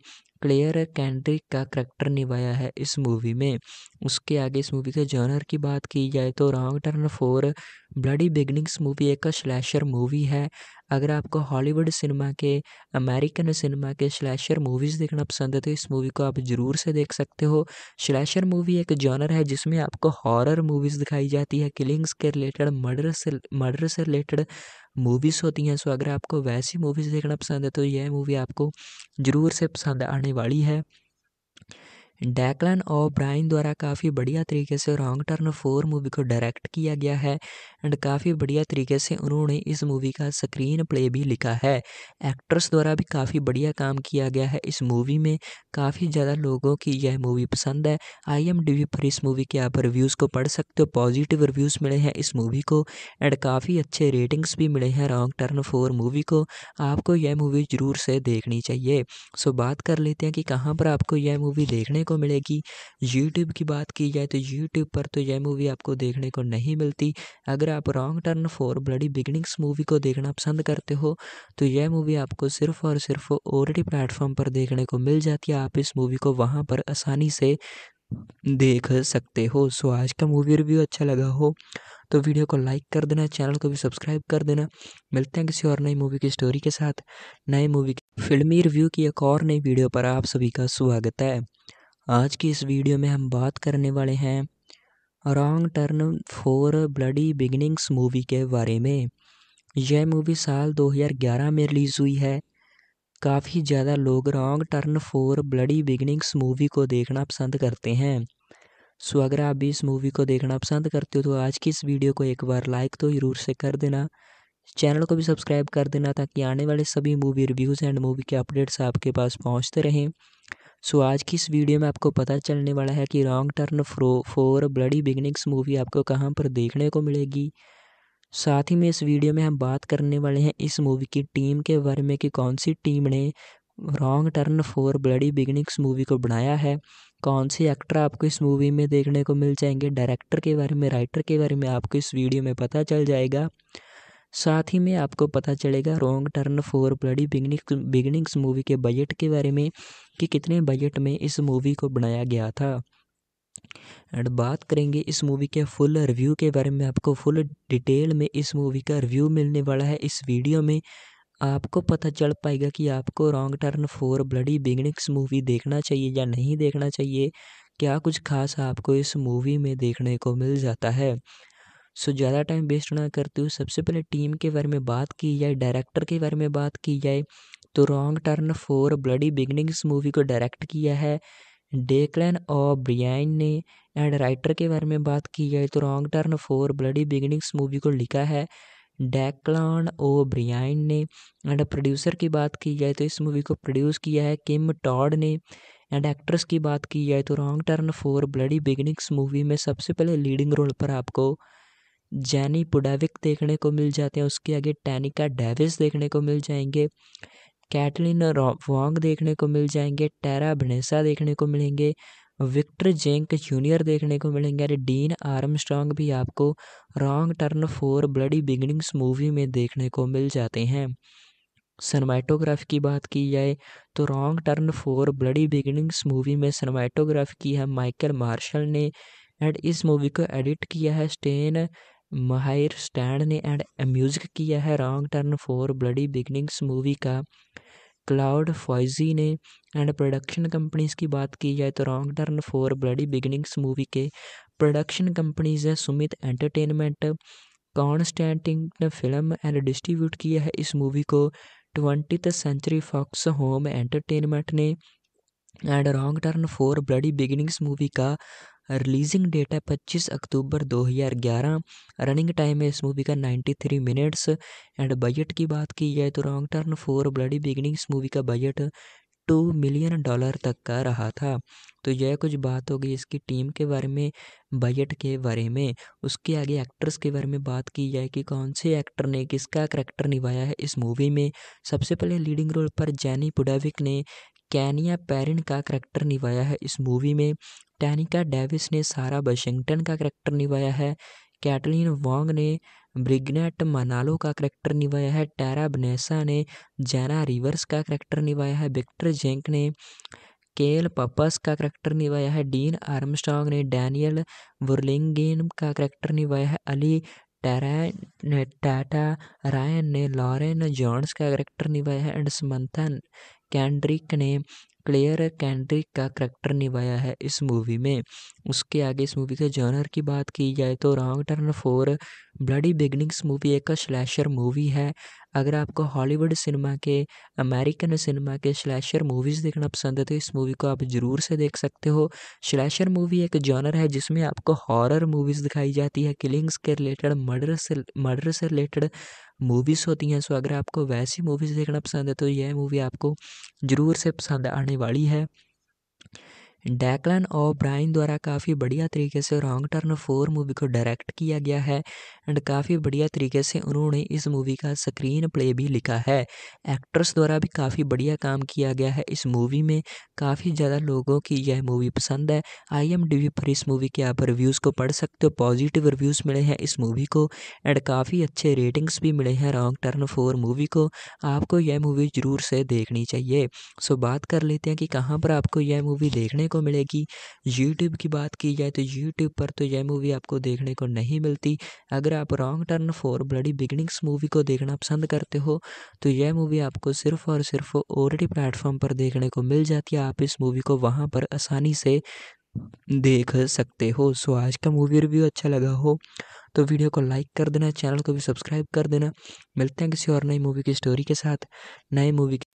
क्लेयर कैंड्रिक का करैक्टर निभाया है इस मूवी में उसके आगे इस मूवी के जॉनर की बात की जाए तो wrong turn four bloody beginnings movie एक स्लैशर मूवी है अगर आपको हॉलीवुड सिनेमा के अमेरिकन सिनेमा के स्लैशर मूवीज़ देखना पसंद है तो इस मूवी को आप ज़रूर से देख सकते हो स्लैशर मूवी एक जॉनर है जिसमें आपको हॉरर मूवीज़ दिखाई जाती है किलिंग्स के रिलेटेड मर्डर से मर्डर से रिलेटेड मूवीज़ होती हैं सो अगर आपको वैसी मूवीज़ देखना पसंद है तो यह मूवी आपको ज़रूर से पसंद आने वाली है डैकलन और ब्राइन द्वारा काफ़ी बढ़िया तरीके से रॉन्ग टर्न फोर मूवी को डायरेक्ट किया गया है एंड काफ़ी बढ़िया तरीके से उन्होंने इस मूवी का स्क्रीन प्ले भी लिखा है एक्ट्रेस द्वारा भी काफ़ी बढ़िया काम किया गया है इस मूवी में काफ़ी ज़्यादा लोगों की यह मूवी पसंद है आई एम डी पर इस मूवी के आप रिव्यूज़ को पढ़ सकते हो पॉजिटिव रिव्यूज़ मिले हैं इस मूवी को एंड काफ़ी अच्छे रेटिंग्स भी मिले हैं रॉन्ग टर्न फोर मूवी को आपको यह मूवी ज़रूर से देखनी चाहिए सो बात कर लेते हैं कि कहाँ पर आपको यह मूवी देखने को मिलेगी यूट्यूब की बात की जाए तो यूट्यूब पर तो यह मूवी आपको देखने को नहीं मिलती अगर आप wrong turn for bloody beginnings movie को देखना पसंद करते हो तो यह मूवी आपको सिर्फ और सिर्फ ओरडी प्लेटफॉर्म पर देखने को मिल जाती है आप इस मूवी को वहाँ पर आसानी से देख सकते हो सो आज का मूवी रिव्यू अच्छा लगा हो तो वीडियो को लाइक कर देना चैनल को भी सब्सक्राइब कर देना मिलते हैं किसी और नई मूवी की स्टोरी के साथ नए मूवी फिल्मी रिव्यू की एक और नई वीडियो पर आप सभी का स्वागत है आज की इस वीडियो में हम बात करने वाले हैं wrong turn four bloody beginnings movie के बारे में यह मूवी साल 2011 में रिलीज़ हुई है काफ़ी ज़्यादा लोग wrong turn four bloody beginnings movie को देखना पसंद करते हैं सो अगर आप भी इस मूवी को देखना पसंद करते हो तो आज की इस वीडियो को एक बार लाइक तो ज़रूर से कर देना चैनल को भी सब्सक्राइब कर देना ताकि आने वाले सभी मूवी रिव्यूज़ एंड मूवी के अपडेट्स आपके पास पहुंचते रहें सो आज की इस वीडियो में आपको पता चलने वाला है कि रॉन्ग टर्न फ्रो फोर ब्लडी बिगनिंग्स मूवी आपको कहाँ पर देखने को मिलेगी साथ ही में इस वीडियो में हम बात करने वाले हैं इस मूवी की टीम के बारे में कि कौन सी टीम ने wrong turn four bloody beginnings movie को बनाया है कौन से एक्टर आपको इस मूवी में देखने को मिल जाएंगे डायरेक्टर के बारे में राइटर के बारे में आपको इस वीडियो में पता चल जाएगा साथ ही में आपको पता चलेगा wrong turn four bloody beginnings beginnings movie के बजट के बारे में कि कितने बजट में इस मूवी को बनाया गया था एंड बात करेंगे इस मूवी के फुल रिव्यू के बारे में आपको फुल डिटेल में इस मूवी का रिव्यू मिलने वाला है इस वीडियो में आपको पता चल पाएगा कि आपको wrong turn four bloody beginnings movie देखना चाहिए या नहीं देखना चाहिए क्या कुछ खास आपको इस मूवी में देखने को मिल जाता है सो ज़्यादा टाइम वेस्ट ना करते हुए सबसे पहले टीम के बारे में बात की जाए डायरेक्टर के बारे में बात की जाए तो wrong turn four bloody beginnings movie को डायरेक्ट किया है डेकलैन और ब्रियाइन ने एंड राइटर के बारे में बात की जाए तो wrong turn four bloody beginnings movie को लिखा है डैकलॉन ओ ब्रियाइन ने एंड प्रोड्यूसर की बात की जाए तो इस मूवी को प्रोड्यूस किया है किम टॉड ने एंड एक्ट्रेस की बात की जाए तो wrong turn for bloody beginnings movie में सबसे पहले लीडिंग रोल पर आपको जैनी पुडाविक देखने को मिल जाते हैं उसके आगे टैनिका डेविस देखने को मिल जाएंगे कैटलिन वॉन्ग देखने को मिल जाएंगे टेरा भनेसा देखने को मिलेंगे विक्टर जेंक जूनियर देखने को मिलेंगे अरे डीन आर्मस्ट्रॉन्ग भी आपको wrong turn four bloody beginnings movie में देखने को मिल जाते हैं सनमाइटोग्राफ की बात की जाए तो wrong turn four bloody beginnings movie में सनमाइटोग्राफ की है माइकल मार्शल ने एंड इस मूवी को एडिट किया है स्टेन माहिर स्टैंड ने एंड म्यूज़िक किया है wrong turn for bloody beginnings movie का क्लाउड फॉइजी ने एंड प्रोडक्शन कंपनीज की बात की जाए तो wrong turn for bloody beginnings movie के प्रोडक्शन कंपनीज है सुमित एंटरटेनमेंट ने फिल्म एंड डिस्ट्रीब्यूट किया है इस मूवी को twenty century fox home entertainment ने and wrong turn for bloody beginnings movie का रिलीजिंग डेट है पच्चीस अक्टूबर 2011 रनिंग टाइम है इस मूवी का 93 मिनट्स एंड बजट की बात की जाए तो रॉन्ग टर्न फोर ब्लडी इस मूवी का बजट टू मिलियन डॉलर तक का रहा था तो यह कुछ बात हो गई इसकी टीम के बारे में बजट के बारे में उसके आगे एक्टर्स के बारे में बात की जाए कि कौन से एक्टर ने किसका करैक्टर निभाया है इस मूवी में सबसे पहले लीडिंग रोल पर जैनी पुडाविक ने कैनिया पेरिन का करैक्टर निभाया है इस मूवी में टैनिका डेविस ने सारा वाशिंगटन का करैक्टर निभाया है कैटलिन वॉन्ग ने ब्रिगनेट मनालो का करैक्टर निभाया है टैरा बनेसा ने जैना रिवर्स का करैक्टर निभाया है विक्टर जेंक ने केल पपस का करैक्टर निभाया है डीन आर्मस्ट्रॉन्ग ने डैनियल वर्लिंगेन का करैक्टर निभाया है अली टैरन टाटा रायन ने लॉरेन जॉन्स का करैक्टर निभाया है एंड समंथन कैंड्रिक ने क्लेयर कैंड्रिक का करैक्टर निभाया है इस मूवी में उसके आगे इस मूवी के जॉनर की बात की जाए तो wrong turn four bloody beginnings movie एक स्लैशर मूवी है अगर आपको हॉलीवुड सिनेमा के अमेरिकन सिनेमा के स्लैशर मूवीज़ देखना पसंद है तो इस मूवी को आप ज़रूर से देख सकते हो स्लैशर मूवी एक जॉनर है जिसमें आपको हॉरर मूवीज़ दिखाई जाती है किलिंग्स के रिलेटेड मर्डर से मर्डर से रिलेटेड मूवीज़ होती हैं सो अगर आपको वैसी मूवीज़ देखना पसंद है तो यह मूवी आपको ज़रूर से पसंद आने वाली है डैकलन और ब्राइन द्वारा काफ़ी बढ़िया तरीके से रॉन्ग टर्न फोर मूवी को डायरेक्ट किया गया है एंड काफ़ी बढ़िया तरीके से उन्होंने इस मूवी का स्क्रीन प्ले भी लिखा है एक्ट्रेस द्वारा भी काफ़ी बढ़िया काम किया गया है इस मूवी में काफ़ी ज़्यादा लोगों की यह मूवी पसंद है आई पर इस मूवी के आप रिव्यूज़ को पढ़ सकते हो पॉजिटिव रिव्यूज़ मिले हैं इस मूवी को एंड काफ़ी अच्छे रेटिंग्स भी मिले हैं रॉन्ग टर्न फोर मूवी को आपको यह मूवी ज़रूर से देखनी चाहिए सो बात कर लेते हैं कि कहाँ पर आपको यह मूवी देखने को को मिलेगी यूट्यूब की बात की जाए तो यूट्यूब पर तो यह मूवी आपको देखने को नहीं मिलती अगर आप wrong turn for bloody beginnings movie को देखना पसंद करते हो तो यह मूवी आपको सिर्फ और सिर्फ ओ प्लेटफॉर्म पर देखने को मिल जाती है आप इस मूवी को वहाँ पर आसानी से देख सकते हो सो आज का मूवी रिव्यू अच्छा लगा हो तो वीडियो को लाइक कर देना चैनल को भी सब्सक्राइब कर देना मिलते हैं किसी और नई मूवी की स्टोरी के साथ नई मूवी